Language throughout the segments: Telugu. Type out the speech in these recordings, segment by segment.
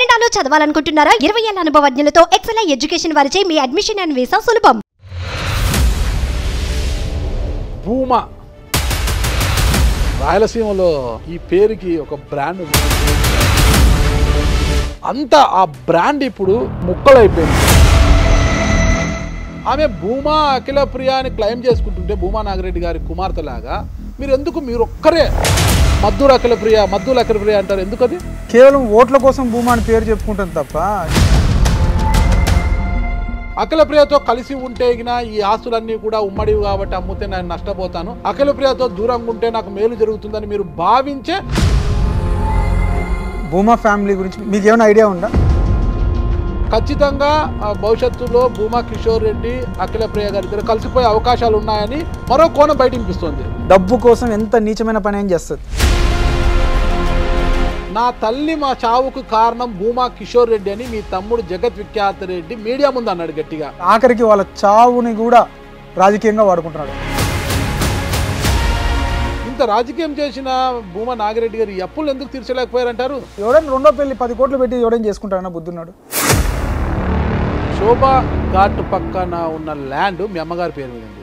కెనడాలో చదవాలనుకుంటున్నారా ఇరవై ఏళ్ళ అనుభవజ్ఞులతో ఎక్సెల్ఐ ఎడ్యుకేషన్ వారిచే మీ అడ్మిషన్ అండ్ వీసా సులభం భూమా రాయలసీమలో ఈ పేరుకి ఒక బ్రాండ్ అంతా ఆ బ్రాండ్ ఇప్పుడు ముక్కలైపోయింది ఆమె భూమా అఖిల ప్రియ అని క్లెయిమ్ చేసుకుంటుంటే భూమా నాగరెడ్డి గారి కుమార్తెలాగా మీరు ఎందుకు మీరు ఒక్కరే ప్రియ అఖిలప్రియ మద్దుల ప్రియ అంటారు ఎందుకది కేవలం ఓట్ల కోసం భూమా అని పేరు చెప్పుకుంటాను తప్ప అఖిలప్రియతో కలిసి ఉంటే ఈ ఆస్తులన్నీ కూడా ఉమ్మడివి కాబట్టి అమ్మితే నేను నష్టపోతాను అఖిలప్రియతో దూరంగా ఉంటే నాకు మేలు జరుగుతుందని మీరు భావించే భూమా ఫ్యామిలీ గురించి మీకు ఏమైనా ఐడియా ఉందా ఖచ్చితంగా భవిష్యత్తులో భూమా కిషోర్ రెడ్డి అఖిల ప్రియ ఇద్దరు కలిసిపోయే అవకాశాలు ఉన్నాయని మరో కోణం బయటనిపిస్తుంది డబ్బు కోసం ఎంత నీచమైన పని ఏం చేస్తుంది నా తల్లి మా చావుకు కారణం భూమా కిషోర్ రెడ్డి అని మీ తమ్ముడు జగత్ విఖ్యాత రెడ్డి మీడియా ముందు అన్నాడు గట్టిగా ఆఖరికి వాళ్ళ చావుని కూడా రాజకీయంగా వాడుకుంటున్నాడు ఇంత రాజకీయం చేసిన భూమా నాగిరెడ్డి గారు అప్పులు ఎందుకు తీర్చలేకపోయారంటారు ఎవడైనా రెండో పెళ్లి పది కోట్లు పెట్టి ఎవడైనా చేసుకుంటారన్న బుద్ధున్నాడు శోభా ఘాట్ పక్కన ఉన్న ల్యాండ్ మీ అమ్మగారి పేరు మీద ఉంది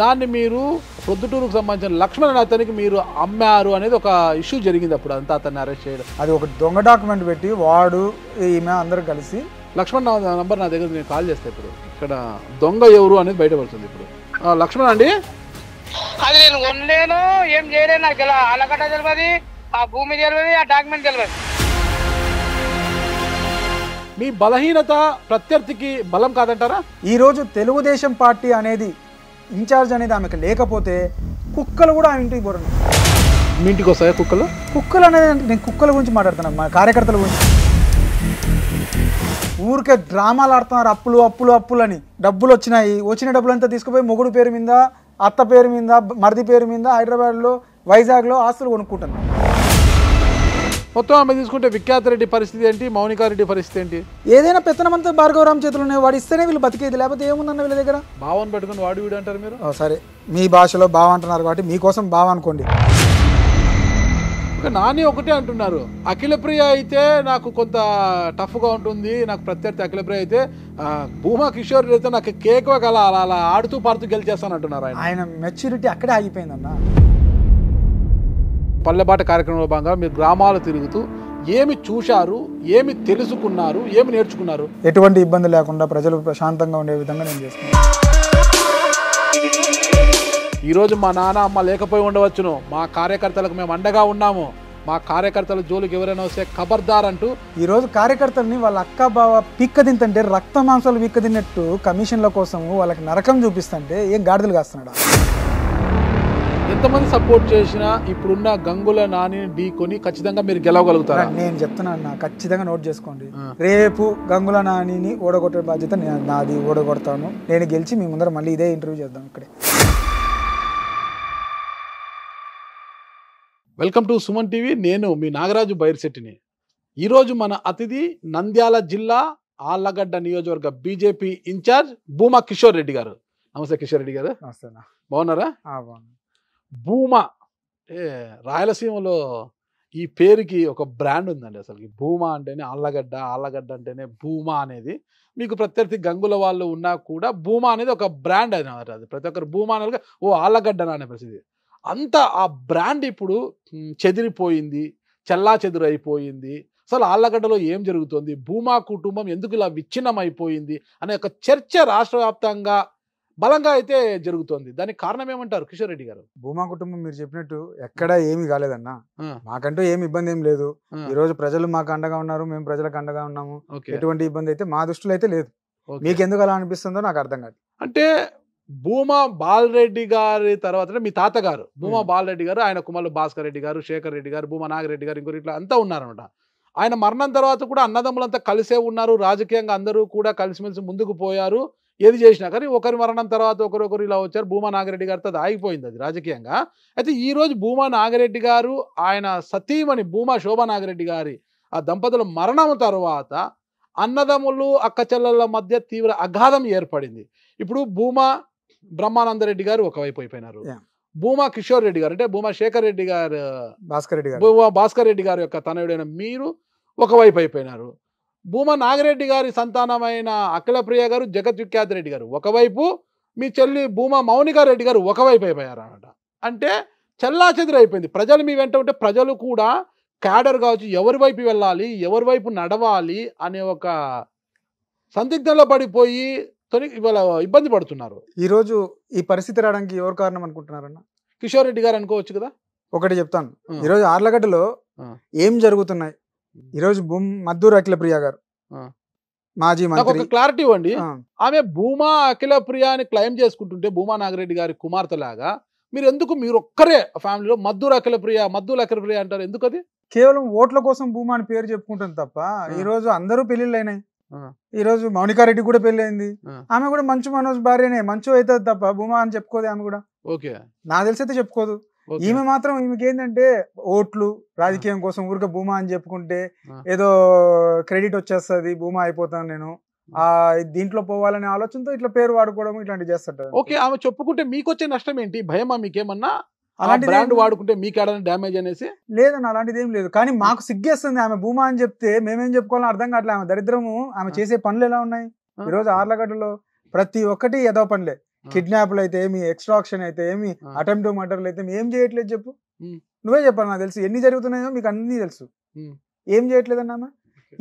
దాన్ని మీరు ప్రొద్దుటూరుకు సంబంధించిన లక్ష్మణ్ అతనికి మీరు అమ్మారు అనేది ఒక ఇష్యూ జరిగింది అప్పుడు అంతా అతన్ని అరెస్ట్ చేయడం అది ఒక దొంగ డాక్యుమెంట్ పెట్టి వాడు ఈమె అందరు కలిసి లక్ష్మణ్ నంబర్ నా దగ్గర కాల్ చేస్తాను ఇప్పుడు ఇక్కడ దొంగ ఎవరు అనేది బయటపడుతుంది ఇప్పుడు లక్ష్మణ్ అండి అది నేను ఉండేను ఏం చేయలేను నాకు అలగట తెలియదు ఆ భూమి తెలియదు ఆ డాక్యుమెంట్ తెలియదు మీ బలహీనత ప్రత్యర్థికి బలం కాదంటారా ఈరోజు తెలుగుదేశం పార్టీ అనేది ఇన్ఛార్జ్ అనేది ఆమెకు లేకపోతే కుక్కలు కూడా ఆమె ఇంటికి పోరండి మీ ఇంటికి వస్తాయా కుక్కలు కుక్కలు అనేది నేను కుక్కల గురించి మాట్లాడుతున్నాను మా కార్యకర్తల గురించి ఊరికే డ్రామాలు ఆడుతున్నారు అప్పులు అప్పులు అప్పులు అని డబ్బులు వచ్చినాయి వచ్చిన డబ్బులంతా తీసుకుపోయి మొగుడు పేరు మీద అత్త పేరు మీద మరిది పేరు మీద హైదరాబాద్లో వైజాగ్లో ఆస్తులు కొనుక్కుంటున్నారు మొత్తం ఆమె తీసుకుంటే విఖ్యాతరెడ్డి పరిస్థితి ఏంటి మౌనికారెడ్డి పరిస్థితి ఏంటి ఏదైనా పెత్తనం అంతా భార్గవరామ్ చేతులు ఉన్నాయి వాడు ఇస్తేనే వీళ్ళు బతికేది లేకపోతే ఏముందన్న వీళ్ళ దగ్గర భావం పెట్టుకుని వాడు వీడు అంటారు మీరు సరే మీ భాషలో బావ అంటున్నారు కాబట్టి మీకోసం బావ అనుకోండి నాని ఒకటే అంటున్నారు అఖిలప్రియ అయితే నాకు కొంత టఫ్గా ఉంటుంది నాకు ప్రత్యర్థి అఖిలప్రియ అయితే భూమా కిషోర్ అయితే నాకు కేక్ అలా అలా ఆడుతూ పాడుతూ గెలిచేస్తాను అంటున్నారు ఆయన మెచ్యూరిటీ అక్కడే ఆగిపోయిందన్నా పల్లెబాట కార్యక్రమంలో భాగంగా మీరు గ్రామాలు తిరుగుతూ ఏమి చూశారు ఏమి తెలుసుకున్నారు ఏమి నేర్చుకున్నారు ఎటువంటి ఇబ్బంది లేకుండా ప్రజలు ప్రశాంతంగా ఉండే విధంగా నేను చేస్తున్నాను ఈరోజు మా నాన్న అమ్మ లేకపోయి ఉండవచ్చును మా కార్యకర్తలకు మేము అండగా ఉన్నాము మా కార్యకర్తల జోలికి ఎవరైనా వస్తే ఖబర్దార్ అంటూ ఈరోజు కార్యకర్తల్ని వాళ్ళ అక్క బావ పిక్కదింతంటే రక్త మాంసాలు తిన్నట్టు కమిషన్ల కోసం వాళ్ళకి నరకం చూపిస్తుంటే ఏం గాడిదలు కాస్తున్నాడా ఎంతమంది సపోర్ట్ చేసినా ఇప్పుడున్న గంగుల నాని ఢీకొని ఖచ్చితంగా మీరు గెలవగలుగుతారు నేను చెప్తున్నాను అన్న ఖచ్చితంగా నోట్ చేసుకోండి రేపు గంగుల నానిని ఓడగొట్టే బాధ్యత నాది ఓడగొడతాను నేను గెలిచి మీ ముందర మళ్ళీ ఇదే ఇంటర్వ్యూ చేద్దాం ఇక్కడే వెల్కమ్ టు సుమన్ టీవీ నేను మీ నాగరాజు బైర్శెట్టిని ఈరోజు మన అతిథి నంద్యాల జిల్లా ఆళ్లగడ్డ నియోజకవర్గ బీజేపీ ఇన్ఛార్జ్ భూమా కిషోర్ రెడ్డి గారు నమస్తే కిషోర్ రెడ్డి గారు నమస్తే బాగున్నారా బాగున్నా భూమా అంటే రాయలసీమలో ఈ పేరుకి ఒక బ్రాండ్ ఉందండి అసలు ఈ భూమా అంటేనే ఆళ్ళగడ్డ ఆళ్ళగడ్డ అంటేనే భూమా అనేది మీకు ప్రత్యర్థి గంగుల వాళ్ళు ఉన్నా కూడా భూమా అనేది ఒక బ్రాండ్ అయినమాట అది ప్రతి ఒక్కరు భూమా అనేది ఓ ఆళ్ళగడ్డనా అనే ప్రసిద్ధి అంత ఆ బ్రాండ్ ఇప్పుడు చెదిరిపోయింది చెల్లా చెదురైపోయింది అసలు ఆళ్ళగడ్డలో ఏం జరుగుతుంది భూమా కుటుంబం ఎందుకు ఇలా విచ్ఛిన్నం అయిపోయింది అనే ఒక చర్చ రాష్ట్ర బలంగా అయితే జరుగుతోంది దానికి కారణం ఏమంటారు కిషోర్ రెడ్డి గారు భూమా కుటుంబం మీరు చెప్పినట్టు ఎక్కడా ఏమి కాలేదన్నా మాకంటూ ఏమి ఇబ్బంది ఏం లేదు ఈ రోజు ప్రజలు మాకు అండగా ఉన్నారు మేము ప్రజలకు అండగా ఉన్నాము ఎటువంటి ఇబ్బంది అయితే మా దృష్టిలో అయితే లేదు మీకు ఎందుకు అలా అనిపిస్తుందో నాకు అర్థం కాదు అంటే భూమా బాలరెడ్డి గారి తర్వాత మీ తాతగారు భూమా బాలరెడ్డి గారు ఆయన కుమారులు భాస్కర్ రెడ్డి గారు శేఖర్ రెడ్డి గారు భూమా నాగరెడ్డి గారు ఇంకోరు ఇట్లా అంతా ఉన్నారనమాట ఆయన మరణం తర్వాత కూడా అన్నదమ్ములంతా కలిసే ఉన్నారు రాజకీయంగా అందరూ కూడా కలిసిమెలిసి ముందుకు పోయారు ఏది చేసినా కానీ ఒకరి మరణం తర్వాత ఒకరొకరు ఇలా వచ్చారు భూమా నాగిరెడ్డి గారితో అది ఆగిపోయింది అది రాజకీయంగా అయితే ఈరోజు భూమా నాగిరెడ్డి గారు ఆయన సతీమణి భూమా శోభా నాగిరెడ్డి గారి ఆ దంపతుల మరణం తర్వాత అన్నదమ్ములు అక్కచెల్లెళ్ళ మధ్య తీవ్ర అఘాధం ఏర్పడింది ఇప్పుడు భూమా బ్రహ్మానందరెడ్డి గారు ఒకవైపు అయిపోయినారు భూమా కిషోర్ రెడ్డి గారు అంటే భూమా శేఖర్ రెడ్డి గారు భాస్కర్ రెడ్డి గారు భూమా భాస్కర్ రెడ్డి గారు యొక్క తనయుడైన మీరు ఒకవైపు అయిపోయినారు భూమా నాగిరెడ్డి గారి సంతానమైన అఖిలప్రియ గారు జగద్విఖ్యాతి రెడ్డి గారు ఒకవైపు మీ చెల్లి భూమా మౌనికా రెడ్డి గారు ఒకవైపు అనమాట అంటే చెల్లాచెదురు అయిపోయింది ప్రజలు మీ వెంట ఉంటే ప్రజలు కూడా క్యాడర్ కావచ్చు ఎవరి వైపు వెళ్ళాలి ఎవరి వైపు నడవాలి అనే ఒక సందిగ్ధంలో పడిపోయి తొని ఇవాళ ఇబ్బంది పడుతున్నారు ఈరోజు ఈ పరిస్థితి రావడానికి ఎవరు కారణం అనుకుంటున్నారన్న కిషోర్ రెడ్డి గారు అనుకోవచ్చు కదా ఒకటి చెప్తాను ఈరోజు ఆర్లగడ్డలో ఏం జరుగుతున్నాయి ఈరోజు భూమ్ మద్దూరు అఖిల ప్రియ గారు మాజీ మంత్రి క్లారిటీ ఇవ్వండి ఆమె భూమా అఖిల ప్రియాని అని క్లైమ్ చేసుకుంటుంటే భూమా నాగరెడ్డి గారి కుమార్తె లాగా మీరు ఎందుకు మీరు ఒక్కరే ఫ్యామిలీలో మద్దూరు అఖిల ప్రియ మద్దూరు అఖిల ప్రియ అంటారు ఎందుకు అది కేవలం ఓట్ల కోసం భూమా అని పేరు చెప్పుకుంటాం తప్ప ఈ రోజు అందరూ పెళ్లిళ్ళు అయినాయి ఈ రోజు మౌనికారెడ్డి కూడా పెళ్లి అయింది ఆమె కూడా మంచు మనోజ్ భార్యనే మంచు అవుతుంది తప్ప భూమా అని చెప్పుకోదు ఆమె కూడా ఓకే నా తెలిసి అయితే చెప్పుకోదు ఈమె మాత్రం ఈమెకి ఏంటంటే ఓట్లు రాజకీయం కోసం ఊరికే భూమా అని చెప్పుకుంటే ఏదో క్రెడిట్ వచ్చేస్తుంది భూమా అయిపోతాను నేను ఆ దీంట్లో పోవాలనే ఆలోచనతో ఇట్లా పేరు వాడుకోవడం ఇట్లాంటివి చేస్తాడు ఓకే ఆమె చెప్పుకుంటే మీకు వచ్చే నష్టం ఏంటి భయమా మీకేమన్నా అలాంటి బ్రాండ్ వాడుకుంటే మీకు ఏడాది డ్యామేజ్ అనేసి లేదండి అలాంటిది ఏం లేదు కానీ మాకు సిగ్గేస్తుంది ఆమె భూమా అని చెప్తే మేమేం చెప్పుకోవాలని అర్థం కావట్లేదు ఆమె దరిద్రము ఆమె చేసే పనులు ఎలా ఉన్నాయి ఈరోజు ఆర్లగడ్డలో ప్రతి ఒక్కటి ఏదో పనులే కిడ్నాప్లు అయితే ఏమి ఎక్స్ట్రాక్షన్ అయితే ఏమి అటెంప్ట్ మర్డర్లు అయితే ఏం చేయట్లేదు చెప్పు నువ్వే చెప్పాలి నాకు తెలుసు ఎన్ని జరుగుతున్నాయో మీకు అన్నీ తెలుసు ఏం చేయట్లేదు చేయట్లేదన్నా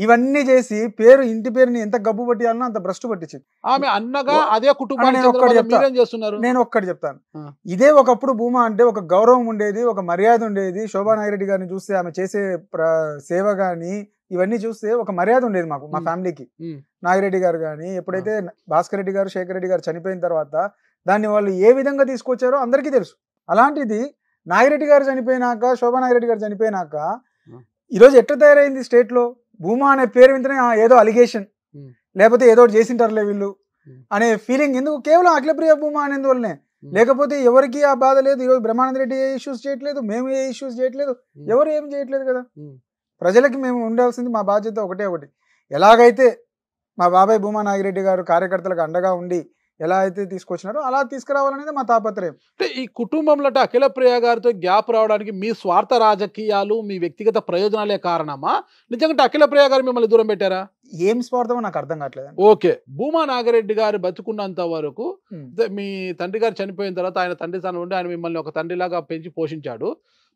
ఇవన్నీ చేసి పేరు ఇంటి పేరుని ఎంత గబ్బు పట్టియాలనో అంత భ్రష్టు పట్టించింది ఆమె అన్నగా అదే కుటుంబాన్ని నేను ఒక్కటి చెప్తాను ఇదే ఒకప్పుడు భూమా అంటే ఒక గౌరవం ఉండేది ఒక మర్యాద ఉండేది శోభా గారిని చూస్తే ఆమె చేసే సేవ కానీ ఇవన్నీ చూస్తే ఒక మర్యాద ఉండేది మాకు మా ఫ్యామిలీకి నాగిరెడ్డి గారు కానీ ఎప్పుడైతే భాస్కర్ రెడ్డి గారు శేఖర్ రెడ్డి గారు చనిపోయిన తర్వాత దాన్ని వాళ్ళు ఏ విధంగా తీసుకొచ్చారో అందరికీ తెలుసు అలాంటిది నాగిరెడ్డి గారు చనిపోయినాక శోభా నాగిరెడ్డి గారు చనిపోయినాక ఈరోజు ఎట్లా తయారైంది స్టేట్లో భూమా అనే పేరు వింటనే ఏదో అలిగేషన్ లేకపోతే ఏదో చేసింటారులే వీళ్ళు అనే ఫీలింగ్ ఎందుకు కేవలం అఖిలప్రియ భూమా అనేందువల్లనే లేకపోతే ఎవరికి ఆ బాధ లేదు ఈరోజు బ్రహ్మానంద రెడ్డి ఏ ఇష్యూస్ చేయట్లేదు మేము ఏ ఇష్యూస్ చేయట్లేదు ఎవరు ఏం చేయట్లేదు కదా ప్రజలకి మేము ఉండాల్సింది మా బాధ్యత ఒకటే ఒకటి ఎలాగైతే మా బాబాయ్ భూమా నాగిరెడ్డి గారు కార్యకర్తలకు అండగా ఉండి ఎలా అయితే తీసుకొచ్చినారో అలా తీసుకురావాలనేది మా తాపత్రయం అంటే ఈ కుటుంబంలో అఖిల ప్రియ గారితో గ్యాప్ రావడానికి మీ స్వార్థ రాజకీయాలు మీ వ్యక్తిగత ప్రయోజనాలే కారణమా నిజంగా అఖిల ప్రియ గారు మిమ్మల్ని దూరం పెట్టారా ఏం స్వార్థమో నాకు అర్థం కావట్లేదు ఓకే భూమా నాగరెడ్డి గారు బతుకున్నంత వరకు మీ తండ్రి గారు చనిపోయిన తర్వాత ఆయన తండ్రి స్థానం ఉండి ఆయన మిమ్మల్ని ఒక తండ్రిలాగా పెంచి పోషించాడు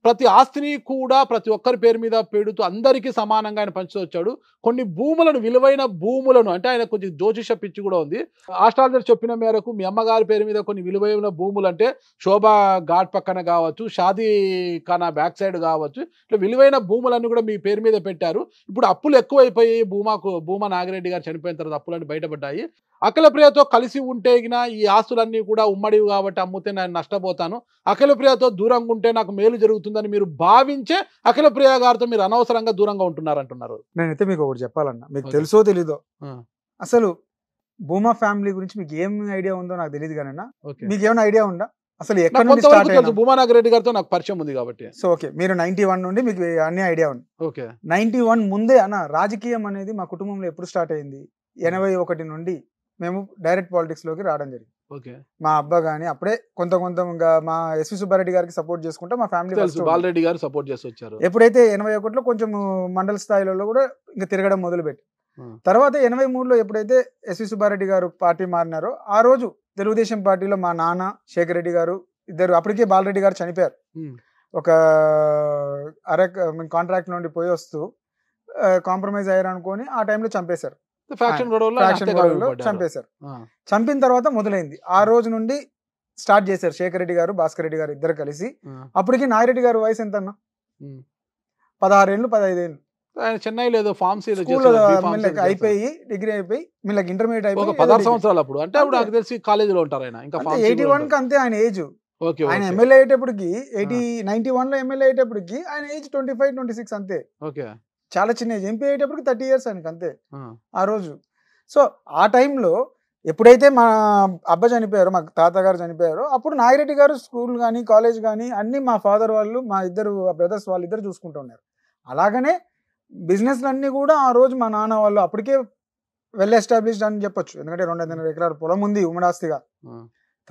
ప్రతి ఆస్తిని కూడా ప్రతి ఒక్కరి పేరు మీద పేడుతూ అందరికీ సమానంగా ఆయన పంచుకొచ్చాడు కొన్ని భూములను విలువైన భూములను అంటే ఆయన కొంచెం జ్యోతిష పిచ్చి కూడా ఉంది ఆస్ట్రాలజర్ చెప్పిన మేరకు మీ అమ్మగారి పేరు మీద కొన్ని విలువైన భూములు అంటే శోభా ఘాట్ పక్కన కావచ్చు షాదీ ఖానా బ్యాక్ సైడ్ కావచ్చు ఇట్లా విలువైన భూములన్నీ కూడా మీ పేరు మీద పెట్టారు ఇప్పుడు అప్పులు ఎక్కువైపోయి భూమాకు భూమా నాగిరెడ్డి గారు చనిపోయిన తర్వాత అప్పులన్నీ బయటపడ్డాయి అఖిలప్రియతో కలిసి ఉంటే ఈ ఆస్తులన్నీ కూడా ఉమ్మడివి కాబట్టి అమ్ముతే నేను నష్టపోతాను అఖిలప్రియతో దూరంగా ఉంటే నాకు మేలు జరుగుతుంది వచ్చిందని మీరు భావించే అఖిల ప్రియా గారితో మీరు అనవసరంగా దూరంగా ఉంటున్నారంటున్నారు నేనైతే మీకు ఒకటి చెప్పాలన్నా మీకు తెలుసో తెలీదో అసలు భూమా ఫ్యామిలీ గురించి మీకు ఏం ఐడియా ఉందో నాకు తెలియదు కానీ మీకు ఏమైనా ఐడియా ఉందా అసలు ఎక్కడ స్టార్ట్ గారితో నాకు పరిచయం ఉంది కాబట్టి సో ఓకే మీరు నైన్టీ వన్ నుండి మీకు అన్ని ఐడియా ఉంది ఓకే నైన్టీ వన్ ముందే అన్న రాజకీయం అనేది మా కుటుంబంలో ఎప్పుడు స్టార్ట్ అయింది ఎనభై ఒకటి నుండి మేము డైరెక్ట్ పాలిటిక్స్ లోకి రావడం జరిగింది మా అబ్బా కానీ అప్పుడే కొంత కొంత మా ఎస్వి సుబ్బారెడ్డి గారికి సపోర్ట్ చేసుకుంటా మా ఫ్యామిలీ గారు సపోర్ట్ చేసి వచ్చారు ఎప్పుడైతే ఎనభై ఒకటిలో కొంచెం మండల స్థాయిలలో కూడా ఇంకా తిరగడం మొదలుపెట్టి తర్వాత ఎనభై మూడులో ఎప్పుడైతే ఎస్వి సుబ్బారెడ్డి గారు పార్టీ మారినారో ఆ రోజు తెలుగుదేశం పార్టీలో మా నాన్న శేఖర్ రెడ్డి గారు ఇద్దరు అప్పటికే బాలరెడ్డి గారు చనిపోయారు ఒక అరే కాంట్రాక్ట్ నుండి పోయి వస్తూ కాంప్రమైజ్ అయ్యారు అనుకొని ఆ టైంలో చంపేశారు చంపేశారు చంపిన తర్వాత మొదలైంది ఆ రోజు నుండి స్టార్ట్ చేశారు శేఖర్ రెడ్డి గారు భాస్కర్ రెడ్డి గారు ఇద్దరు కలిసి అప్పటికి నాగిరెడ్డి గారు వయసు ఎంత అన్న పదహారేళ్ళు పదహైదేళ్ళు ఆయన చెన్నైలో ఏదో ఫార్మ్స్ అయిపోయి డిగ్రీ అయిపోయి మిల్లకి ఇంటర్మీడియట్ అయిపోయి పదహారు సంవత్సరాలు అప్పుడు అంటే నాకు తెలిసి కాలేజీలో ఉంటారు ఆయన ఇంకా ఎయిటీ వన్ కి అంతే ఆయన ఏజ్ ఆయన ఎమ్మెల్యే అయ్యేటప్పటికి ఎయిటీ నైన్టీ వన్ లో ఎమ్మెల్యే అయ్యేటప్పటికి ఆయన age twenty five twenty six అంతే ఓకే చాలా చిన్న ఏజ్ ఎంపీ అయ్యేటప్పటికి థర్టీ ఇయర్స్ ఆయనకి అంతే ఆ రోజు సో ఆ టైంలో ఎప్పుడైతే మా అబ్బ చనిపోయారో మా తాతగారు చనిపోయారో అప్పుడు నాగిరెడ్డి గారు స్కూల్ కానీ కాలేజ్ కానీ అన్ని మా ఫాదర్ వాళ్ళు మా ఇద్దరు బ్రదర్స్ వాళ్ళు ఇద్దరు చూసుకుంటున్నారు అలాగనే బిజినెస్లన్నీ కూడా ఆ రోజు మా నాన్న వాళ్ళు అప్పటికే వెల్ ఎస్టాబ్లిష్డ్ అని చెప్పొచ్చు ఎందుకంటే రెండు వందల ఎకరాల పొలం ఉంది ఉమ్మడాస్తిగా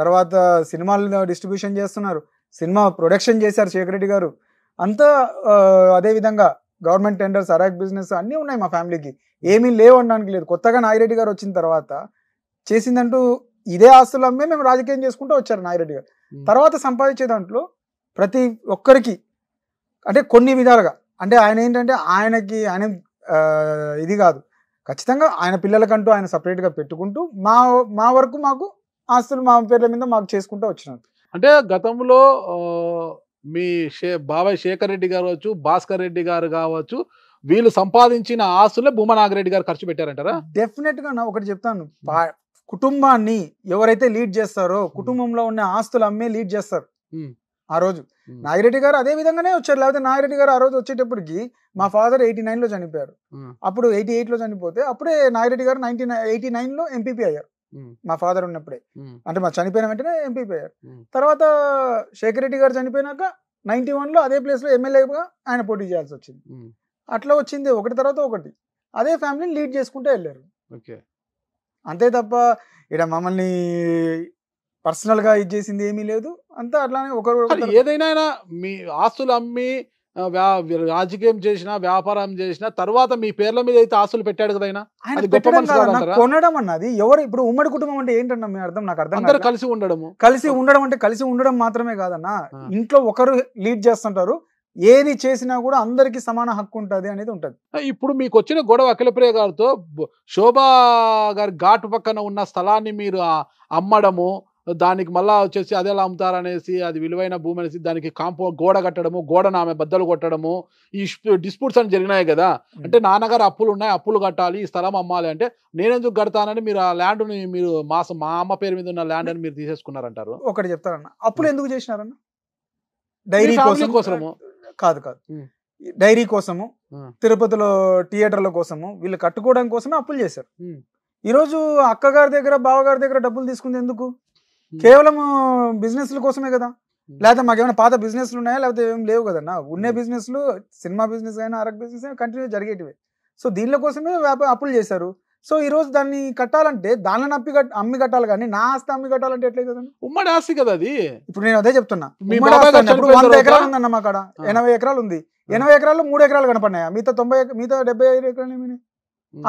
తర్వాత సినిమాలు డిస్ట్రిబ్యూషన్ చేస్తున్నారు సినిమా ప్రొడక్షన్ చేశారు రెడ్డి గారు అంతా అదేవిధంగా గవర్నమెంట్ టెండర్స్ అరాక్ బిజినెస్ అన్నీ ఉన్నాయి మా ఫ్యామిలీకి ఏమీ లేవు అనడానికి లేదు కొత్తగా నాగిరెడ్డి గారు వచ్చిన తర్వాత చేసిందంటూ ఇదే ఆస్తులు అమ్మే మేము రాజకీయం చేసుకుంటూ వచ్చారు నాగిరెడ్డి గారు తర్వాత సంపాదించే దాంట్లో ప్రతి ఒక్కరికి అంటే కొన్ని విధాలుగా అంటే ఆయన ఏంటంటే ఆయనకి ఆయన ఇది కాదు ఖచ్చితంగా ఆయన పిల్లలకంటూ ఆయన సపరేట్గా పెట్టుకుంటూ మా మా వరకు మాకు ఆస్తులు మా పేర్ల మీద మాకు చేసుకుంటూ వచ్చినారు అంటే గతంలో మీ షే బాబాయ్ శేఖర్ రెడ్డి గారు కావచ్చు భాస్కర్ రెడ్డి గారు కావచ్చు వీళ్ళు సంపాదించిన ఆస్తులే భూమా నాగరెడ్డి గారు ఖర్చు పెట్టారంటారా డెఫినెట్ గా ఒకటి చెప్తాను కుటుంబాన్ని ఎవరైతే లీడ్ చేస్తారో కుటుంబంలో ఉన్న ఆస్తులు అమ్మే లీడ్ చేస్తారు ఆ రోజు నాగిరెడ్డి గారు అదే విధంగానే వచ్చారు లేకపోతే నాగిరెడ్డి గారు ఆ రోజు వచ్చేటప్పటికి మా ఫాదర్ ఎయిటీ నైన్ లో చనిపోయారు అప్పుడు ఎయిటీ ఎయిట్ లో చనిపోతే అప్పుడే నాగిరెడ్డి గారు నైన్టీ ఎయిటీ నైన్ లో ఎంపీపీ అయ్యారు మా ఫాదర్ ఉన్నప్పుడే అంటే మా చనిపోయిన వెంటనే ఎంపీ పోయారు తర్వాత శేఖర్ రెడ్డి గారు చనిపోయినాక నైన్టీ వన్ లో అదే ప్లేస్ లో ఎమ్మెల్యేగా ఆయన పోటీ చేయాల్సి వచ్చింది అట్లా వచ్చింది ఒకటి తర్వాత ఒకటి అదే ఫ్యామిలీని లీడ్ చేసుకుంటూ వెళ్ళారు అంతే తప్ప ఇక్కడ మమ్మల్ని పర్సనల్ గా ఇది చేసింది ఏమీ లేదు అంతా అట్లానే ఒకరు ఏదైనా మీ ఆస్తులు అమ్మి రాజకీయం చేసినా వ్యాపారం చేసినా తర్వాత మీ పేర్ల మీద అయితే ఆశలు పెట్టాడు కదా ఆయన కొనడం అన్నది ఎవరు ఇప్పుడు ఉమ్మడి కుటుంబం అంటే ఏంటన్నా మీ అర్థం నాకు అర్థం అందరూ కలిసి ఉండడం కలిసి ఉండడం అంటే కలిసి ఉండడం మాత్రమే కాదన్నా ఇంట్లో ఒకరు లీడ్ చేస్తుంటారు ఏది చేసినా కూడా అందరికి సమాన హక్కు ఉంటది అనేది ఉంటది ఇప్పుడు మీకు వచ్చిన గొడవ అఖిలప్రియ గారితో శోభా గారి ఘాటు పక్కన ఉన్న స్థలాన్ని మీరు అమ్మడము దానికి మళ్ళీ వచ్చేసి అదేలా అమ్ముతారనేసి అది విలువైన భూమి అనేసి దానికి కాంపో గోడ కట్టడము గోడను ఆమె బద్దలు కొట్టడము ఈ డిస్ప్యూట్స్ అని జరిగినాయి కదా అంటే నాన్నగారు అప్పులు ఉన్నాయి అప్పులు కట్టాలి ఈ స్థలం అమ్మాలి అంటే నేనెందుకు కడతానని మీరు ఆ ల్యాండ్ని మీరు మా మా అమ్మ పేరు మీద ఉన్న ల్యాండ్ అని మీరు తీసేసుకున్నారంటారు ఒకటి చెప్తారన్న అప్పులు ఎందుకు చేసినారన్న డైరీ కోసము కాదు కాదు డైరీ కోసము తిరుపతిలో థియేటర్ల కోసము వీళ్ళు కట్టుకోవడం కోసమే అప్పులు చేశారు ఈరోజు అక్కగారి దగ్గర బావగారి దగ్గర డబ్బులు తీసుకుంది ఎందుకు Hmm. కేవలం బిజినెస్ల కోసమే కదా hmm. లేకపోతే మాకేమైనా పాత బిజినెస్లు ఉన్నాయా లేకపోతే ఏం లేవు కదన్నా ఉన్న బిజినెస్లు సినిమా బిజినెస్ అయినా అరక్ బిజినెస్ అయినా కంటిన్యూ జరిగేటివే సో దీనిలో కోసమే అప్పులు చేశారు సో ఈ రోజు దాన్ని కట్టాలంటే దానిని నప్పి అమ్మి కట్టాలి కానీ నా ఆస్తి అమ్మి కట్టాలంటే ఎట్లే కదా ఉమ్మడి ఆస్తి కదా అది ఇప్పుడు నేను అదే చెప్తున్నా ఇప్పుడు వంద ఎకరాలు ఉందన్న మా కాడ ఎనభై ఎకరాలు ఉంది ఎనభై ఎకరాలు మూడు ఎకరాలు కనపడినాయా మిగతా తొంభై మిగతా డెబ్బై ఐదు ఎకరాలు ఏమైనా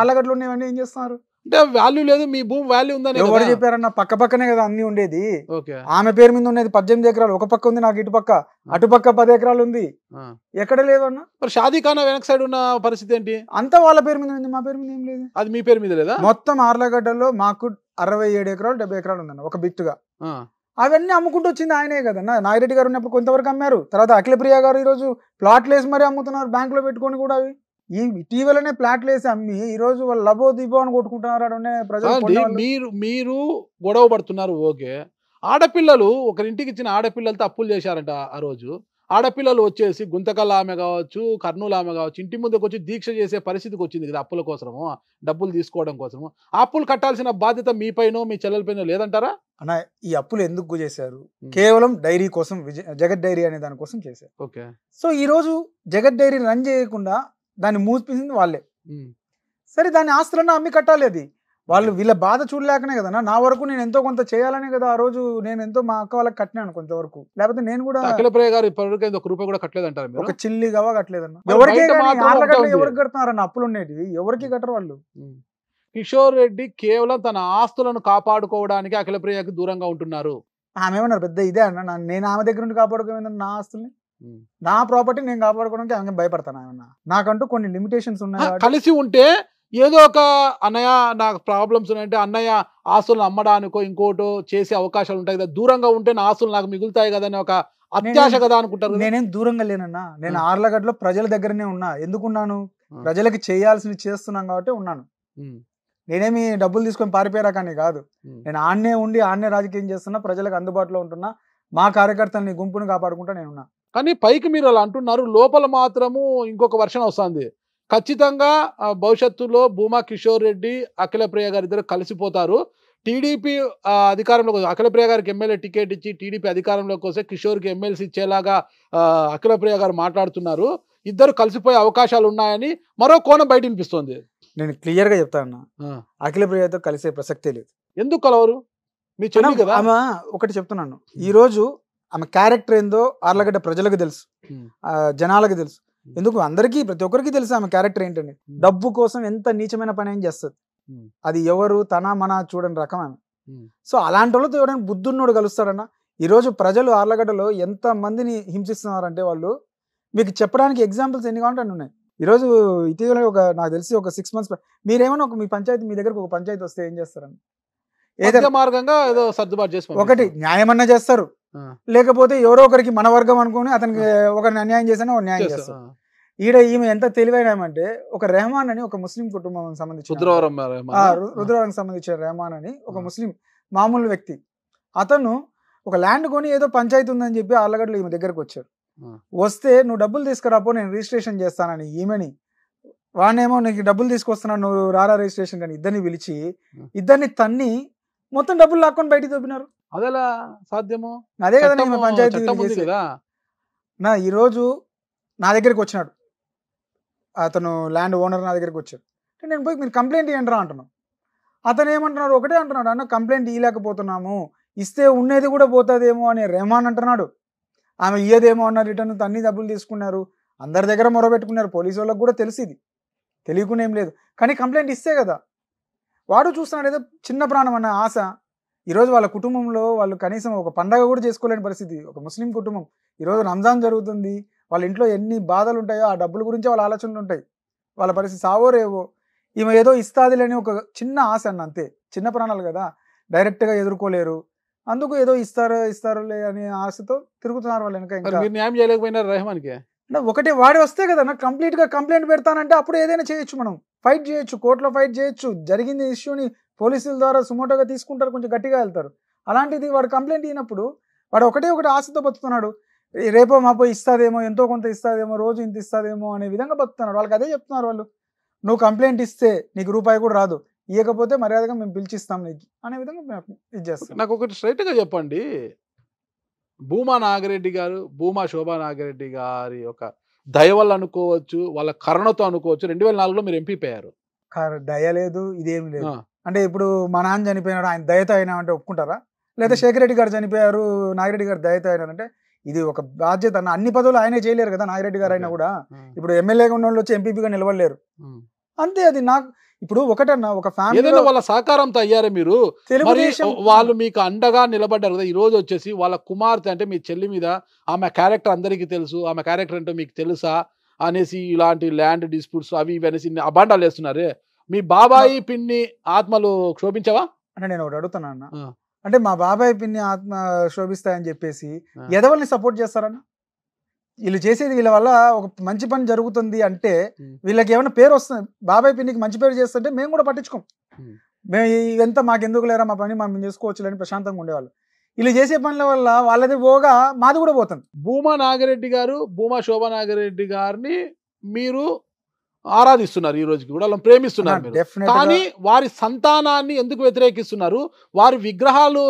అల్లగట్లు ఉన్నాయని ఏం చేస్తున్నారు అంటే వాల్యూ లేదు మీ భూమి వాల్యూ ఉందని ఎవరు చెప్పారన్న పక్క పక్కనే కదా అన్ని ఉండేది ఆమె పేరు మీద ఉండేది పద్దెనిమిది ఎకరాలు ఒక పక్క ఉంది నాకు ఇటు పక్క అటు పక్క పది ఎకరాలు ఉంది ఎక్కడ లేదు అన్న మరి ఖానా వెనక సైడ్ ఉన్న పరిస్థితి ఏంటి అంతా వాళ్ళ పేరు మీద ఉంది మా పేరు మీద ఏం లేదు అది మీ పేరు మీద లేదా మొత్తం ఆర్లగడ్డలో మాకు అరవై ఏడు ఎకరాలు డెబ్బై ఎకరాలు ఉందన్న ఒక బిట్టుగా అవన్నీ అమ్ముకుంటూ వచ్చింది ఆయనే కదన్నా నాగిరెడ్డి గారు ఉన్నప్పుడు కొంతవరకు అమ్మారు తర్వాత అఖిలప్రియ గారు ఈ రోజు ప్లాట్లు వేసి మరీ అమ్ముతున్నారు బ్యాంకులో పెట్టుకొని కూడా అవి ఈ ఇటీవలనే ప్లాట్లు వేసి అమ్మి ఈ రోజు వాళ్ళు లబో దిబో అని కొట్టుకుంటున్నారు ప్రజలు మీరు మీరు గొడవ పడుతున్నారు ఓకే ఆడపిల్లలు ఒకరింటికి ఇచ్చిన ఆడపిల్లలతో అప్పులు చేశారంట ఆ రోజు ఆడపిల్లలు వచ్చేసి గుంతకల్ ఆమె కావచ్చు కర్నూలు ఆమె కావచ్చు ఇంటి ముందుకు వచ్చి దీక్ష చేసే పరిస్థితికి వచ్చింది కదా అప్పుల కోసము డబ్బులు తీసుకోవడం కోసము అప్పులు కట్టాల్సిన బాధ్యత మీపైనో మీ చెల్లెలపైనో లేదంటారా అన్న ఈ అప్పులు ఎందుకు చేశారు కేవలం డైరీ కోసం జగత్ డైరీ అనే దానికోసం చేశారు ఓకే సో ఈ రోజు జగత్ డైరీ రన్ చేయకుండా దాన్ని మూసిపించింది వాళ్ళే సరే దాని ఆస్తులన్నీ అమ్మి కట్టాలి అది వాళ్ళు వీళ్ళ బాధ చూడలేకనే కదా నా వరకు నేను ఎంతో కొంత చేయాలనే కదా ఆ రోజు నేను ఎంతో మా అక్క వాళ్ళకి కట్టినాను కొంతవరకు లేకపోతే నేను కూడా ఒక రూపాయి కూడా కట్టలేదు అంటారు ఒక చిల్లి గవా కట్టలేదన్న ఎవరికే ఎవరికి కడుతున్నారన్న అప్పులు ఉండేది ఎవరికి కట్టరు వాళ్ళు కిషోర్ రెడ్డి కేవలం తన ఆస్తులను కాపాడుకోవడానికి అఖిలప్రియకి దూరంగా ఉంటున్నారు ఆమె ఏమన్నారు పెద్ద ఇదే అన్న నేను ఆమె దగ్గర నుండి కాపాడుకోమేందని నా ఆస్తుల్ని నా ప్రాపర్టీ నేను కాపాడుకోవడానికి భయపడతాను నాకంటూ కొన్ని లిమిటేషన్స్ ఉన్నాయి కలిసి ఉంటే ఏదో ఒక అన్నయ్య నాకు ప్రాబ్లమ్స్ ఉన్నాయంటే అన్నయ్య ఆస్తులను అమ్మడానికో ఇంకోటో చేసే అవకాశాలు ఉంటాయి కదా దూరంగా ఉంటే నా ఆస్తులు నాకు మిగులుతాయి అని ఒక అత్యాశ కదా అనుకుంటారు నేనేం దూరంగా లేనన్నా నేను ఆర్లగడ్డలో ప్రజల దగ్గరనే ఉన్నా ఎందుకున్నాను ప్రజలకి చేయాల్సింది చేస్తున్నాం కాబట్టి ఉన్నాను నేనేమి డబ్బులు తీసుకొని పారిపోయారా కానీ కాదు నేను ఆన్నే ఉండి ఆన్నే రాజకీయం చేస్తున్నా ప్రజలకు అందుబాటులో ఉంటున్నా మా కార్యకర్తల్ని గుంపును కాపాడుకుంటా నేనున్నా కానీ పైకి మీరు అలా అంటున్నారు లోపల మాత్రము ఇంకొక వర్షన్ వస్తుంది ఖచ్చితంగా భవిష్యత్తులో భూమా కిషోర్ రెడ్డి అఖిలప్రియ గారు ఇద్దరు కలిసిపోతారు టీడీపీ అధికారంలోకి అఖిలప్రియ గారికి ఎమ్మెల్యే టికెట్ ఇచ్చి టీడీపీ అధికారంలోకి వస్తే కిషోర్కి ఎమ్మెల్సీ ఇచ్చేలాగా అఖిలప్రియ గారు మాట్లాడుతున్నారు ఇద్దరు కలిసిపోయే అవకాశాలు ఉన్నాయని మరో కోణం బయట వినిపిస్తుంది నేను క్లియర్గా చెప్తాను అఖిలప్రియతో కలిసే ప్రసక్తే లేదు ఎందుకు కలవరు మీ చెప్పి కదా ఒకటి చెప్తున్నాను ఈరోజు ఆమె క్యారెక్టర్ ఏందో ఆర్లగడ్డ ప్రజలకు తెలుసు జనాలకు తెలుసు ఎందుకు అందరికీ ప్రతి ఒక్కరికి తెలుసు ఆమె క్యారెక్టర్ ఏంటండి డబ్బు కోసం ఎంత నీచమైన పని ఏం చేస్తుంది అది ఎవరు తన మన చూడని రకం ఆమె సో అలాంటి వాళ్ళతో ఎవరైనా బుద్ధున్నోడు కలుస్తాడన్నా ఈరోజు ప్రజలు ఆర్లగడ్డలో ఎంత మందిని హింసిస్తున్నారంటే వాళ్ళు మీకు చెప్పడానికి ఎగ్జాంపుల్స్ ఎన్ని కావాలంటే అన్ని ఉన్నాయి ఈరోజు ఇటీవల ఒక నాకు తెలిసి ఒక సిక్స్ మంత్స్ మీరేమైనా ఒక మీ పంచాయతీ మీ దగ్గరకు ఒక పంచాయతీ వస్తే ఏం చేస్తారని ఏదైతే మార్గంగా ఏదో సర్దుబాటు చేస్తారు ఒకటి న్యాయమన్నా చేస్తారు లేకపోతే ఎవరో ఒకరికి మన వర్గం అనుకుని అతనికి ఒకరిని అన్యాయం చేసినా ఒక న్యాయం చేస్తాను ఈడ ఈమె ఎంత తెలివైనమంటే ఒక రెహమాన్ అని ఒక ముస్లిం కుటుంబం సంబంధించిన రుద్రవరం సంబంధించిన రెహమాన్ అని ఒక ముస్లిం మామూలు వ్యక్తి అతను ఒక ల్యాండ్ కొని ఏదో పంచాయతీ ఉందని చెప్పి ఆళ్ళగడ్డలు ఈమె దగ్గరకు వచ్చాడు వస్తే నువ్వు డబ్బులు తీసుకురాపో నేను రిజిస్ట్రేషన్ చేస్తానని ఈమెని వాడేమో నీకు డబ్బులు తీసుకొస్తున్నాను నువ్వు రారా రిజిస్ట్రేషన్ కానీ ఇద్దరిని పిలిచి ఇద్దరిని తన్ని మొత్తం డబ్బులు లాక్కొని బయటికి దొబ్బినారు అదెలా సాధ్యము అదే కదా పంచాయతీ కదా ఈరోజు నా దగ్గరికి వచ్చినాడు అతను ల్యాండ్ ఓనర్ నా దగ్గరికి వచ్చాడు నేను పోయి మీరు కంప్లైంట్ ఇవ్వండి అంటున్నాను అతను ఏమంటున్నాడు ఒకటే అంటున్నాడు అన్న కంప్లైంట్ ఇవ్వలేకపోతున్నాము ఇస్తే ఉండేది కూడా పోతుందేమో అని రెహమాన్ అంటున్నాడు ఆమె ఇయ్యదేమో అన్న రిటర్న్ అన్ని డబ్బులు తీసుకున్నారు అందరి దగ్గర మొరబెట్టుకున్నారు పోలీసు వాళ్ళకి కూడా తెలిసింది తెలియకుండా ఏం లేదు కానీ కంప్లైంట్ ఇస్తే కదా వాడు చూస్తున్నాడు ఏదో చిన్న ప్రాణం అన్న ఆశ ఈరోజు వాళ్ళ కుటుంబంలో వాళ్ళు కనీసం ఒక పండగ కూడా చేసుకోలేని పరిస్థితి ఒక ముస్లిం కుటుంబం ఈరోజు రంజాన్ జరుగుతుంది వాళ్ళ ఇంట్లో ఎన్ని బాధలు ఉంటాయో ఆ డబ్బుల గురించి వాళ్ళ ఆలోచనలు ఉంటాయి వాళ్ళ పరిస్థితి సావో రేవో ఈమె ఏదో లేని ఒక చిన్న ఆశ అన్న అంతే చిన్న ప్రాణాలు కదా డైరెక్ట్గా ఎదుర్కోలేరు అందుకు ఏదో ఇస్తారు ఇస్తారులే అనే ఆశతో తిరుగుతున్నారు వాళ్ళు ఇంకా న్యాయం చేయలేకపోయినారు రెహమాన్కి అంటే ఒకటి వాడి వస్తే కదా నాకు కంప్లీట్గా కంప్లైంట్ పెడతానంటే అప్పుడు ఏదైనా చేయొచ్చు మనం ఫైట్ చేయొచ్చు కోర్టులో ఫైట్ చేయొచ్చు జరిగింది ఇష్యూని పోలీసుల ద్వారా సుమోటోగా తీసుకుంటారు కొంచెం గట్టిగా వెళ్తారు అలాంటిది వాడు కంప్లైంట్ అయినప్పుడు వాడు ఒకటే ఒకటి ఆశతో బతుకుతున్నాడు రేపో మాపో ఇస్తాదేమో ఎంతో కొంత ఇస్తాదేమో రోజు ఇంత ఇస్తాదేమో అనే విధంగా బతుకుతున్నాడు వాళ్ళకి అదే చెప్తున్నారు వాళ్ళు నువ్వు కంప్లైంట్ ఇస్తే నీకు రూపాయి కూడా రాదు ఇవ్వకపోతే మర్యాదగా మేము పిలిచిస్తాం నీకు అనే విధంగా మేము ఇది చేస్తాం నాకు ఒకటి స్ట్రైట్గా చెప్పండి భూమా నాగిరెడ్డి గారు భూమా శోభా నాగిరెడ్డి గారి ఒక దయ వల్ల అనుకోవచ్చు వాళ్ళ కరుణతో అనుకోవచ్చు రెండు వేల నాలుగులో మీరు ఎంపీ పోయారు దయ లేదు ఇదేమి లేదు అంటే ఇప్పుడు మా నాన్న చనిపోయినాడు ఆయన దయత అయినా అంటే ఒప్పుకుంటారా లేదా శేఖర్ రెడ్డి గారు చనిపోయారు నాగిరెడ్డి గారు దయత అయినారంటే ఇది ఒక బాధ్యత అన్న అన్ని పదవులు ఆయనే చేయలేరు కదా నాగిరెడ్డి గారు అయినా కూడా ఇప్పుడు ఎమ్మెల్యేగా ఉన్న వాళ్ళు వచ్చి ఎంపీపీగా నిలబడలేరు అంతే అది నాకు ఇప్పుడు ఒకటన్నా ఒక ఫ్యామిలీ వాళ్ళ సహకారంతో అయ్యారే మీరు వాళ్ళు మీకు అండగా నిలబడ్డారు కదా ఈ రోజు వచ్చేసి వాళ్ళ కుమార్తె అంటే మీ చెల్లి మీద ఆమె క్యారెక్టర్ అందరికీ తెలుసు ఆమె క్యారెక్టర్ అంటే మీకు తెలుసా అనేసి ఇలాంటి ల్యాండ్ డిస్ప్యూట్స్ అవి ఇవి అనేసి అబాండాలు వేస్తున్నారే మీ బాబాయి పిన్ని ఆత్మలు క్షోభించవా అంటే నేను ఒకటి అడుగుతున్నా అన్న అంటే మా బాబాయ్ పిన్ని ఆత్మ శోభిస్తాయని చెప్పేసి ఎదవల్ని సపోర్ట్ చేస్తారన్న వీళ్ళు చేసేది వీళ్ళ వల్ల ఒక మంచి పని జరుగుతుంది అంటే వీళ్ళకి ఏమైనా పేరు వస్తుంది బాబాయ్ పిన్నికి మంచి పేరు చేస్తుంటే మేము కూడా పట్టించుకోం మేము మాకు ఎందుకు లేరా మా పని మనం చేసుకోవచ్చు లేని ప్రశాంతంగా ఉండేవాళ్ళు వీళ్ళు చేసే పనుల వల్ల వాళ్ళది పోగా మాది కూడా పోతుంది భూమా నాగిరెడ్డి గారు భూమా శోభా నాగిరెడ్డి గారిని మీరు ఆరాధిస్తున్నారు ఈ రోజుకి కూడా వాళ్ళని ప్రేమిస్తున్నారు కానీ వారి సంతానాన్ని ఎందుకు వ్యతిరేకిస్తున్నారు వారి విగ్రహాలు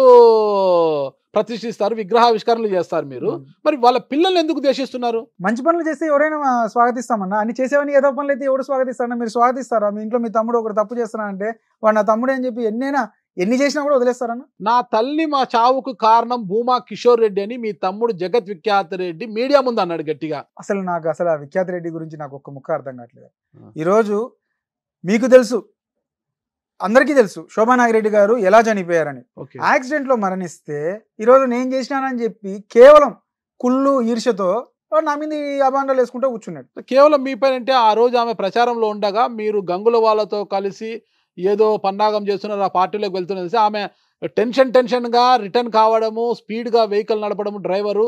ప్రతిష్ఠిస్తారు విగ్రహావిష్కరణలు చేస్తారు మీరు మరి వాళ్ళ పిల్లల్ని ఎందుకు ద్వేషిస్తున్నారు మంచి పనులు చేస్తే ఎవరైనా స్వాగతిస్తామన్నా అని చేసేవని ఏదో పనులు అయితే ఎవరు స్వాగతిస్తారన్నా మీరు స్వాగతిస్తారా మీ ఇంట్లో మీ తమ్ముడు ఒకరు తప్పు చేస్తున్నారంటే అంటే వాడు నా తమ్ముడు అని చెప్పి ఎన్నైనా ఎన్ని చేసినా కూడా వదిలేస్తారన్న నా తల్లి మా చావుకు కారణం భూమా కిషోర్ రెడ్డి అని మీ తమ్ముడు జగత్ విఖ్యాత రెడ్డి మీడియా ముందు అన్నాడు గట్టిగా అసలు నాకు అసలు ఆ విఖ్యాత రెడ్డి గురించి నాకు ఒక్క ముక్క అర్థం కావట్లేదు ఈరోజు మీకు తెలుసు అందరికీ తెలుసు శోభానాగిరెడ్డి గారు ఎలా చనిపోయారని యాక్సిడెంట్ లో మరణిస్తే ఈరోజు నేను చేసినానని చెప్పి కేవలం కుళ్ళు ఈర్షతో నా మీద అభాండాలు వేసుకుంటూ కూర్చున్నాడు కేవలం మీ పైన అంటే ఆ రోజు ఆమె ప్రచారంలో ఉండగా మీరు గంగుల వాళ్ళతో కలిసి ఏదో పన్నాగం చేస్తున్నారు ఆ పార్టీలోకి వెళ్తున్నది ఆమె టెన్షన్ టెన్షన్గా రిటర్న్ కావడము స్పీడ్గా వెహికల్ నడపడము డ్రైవరు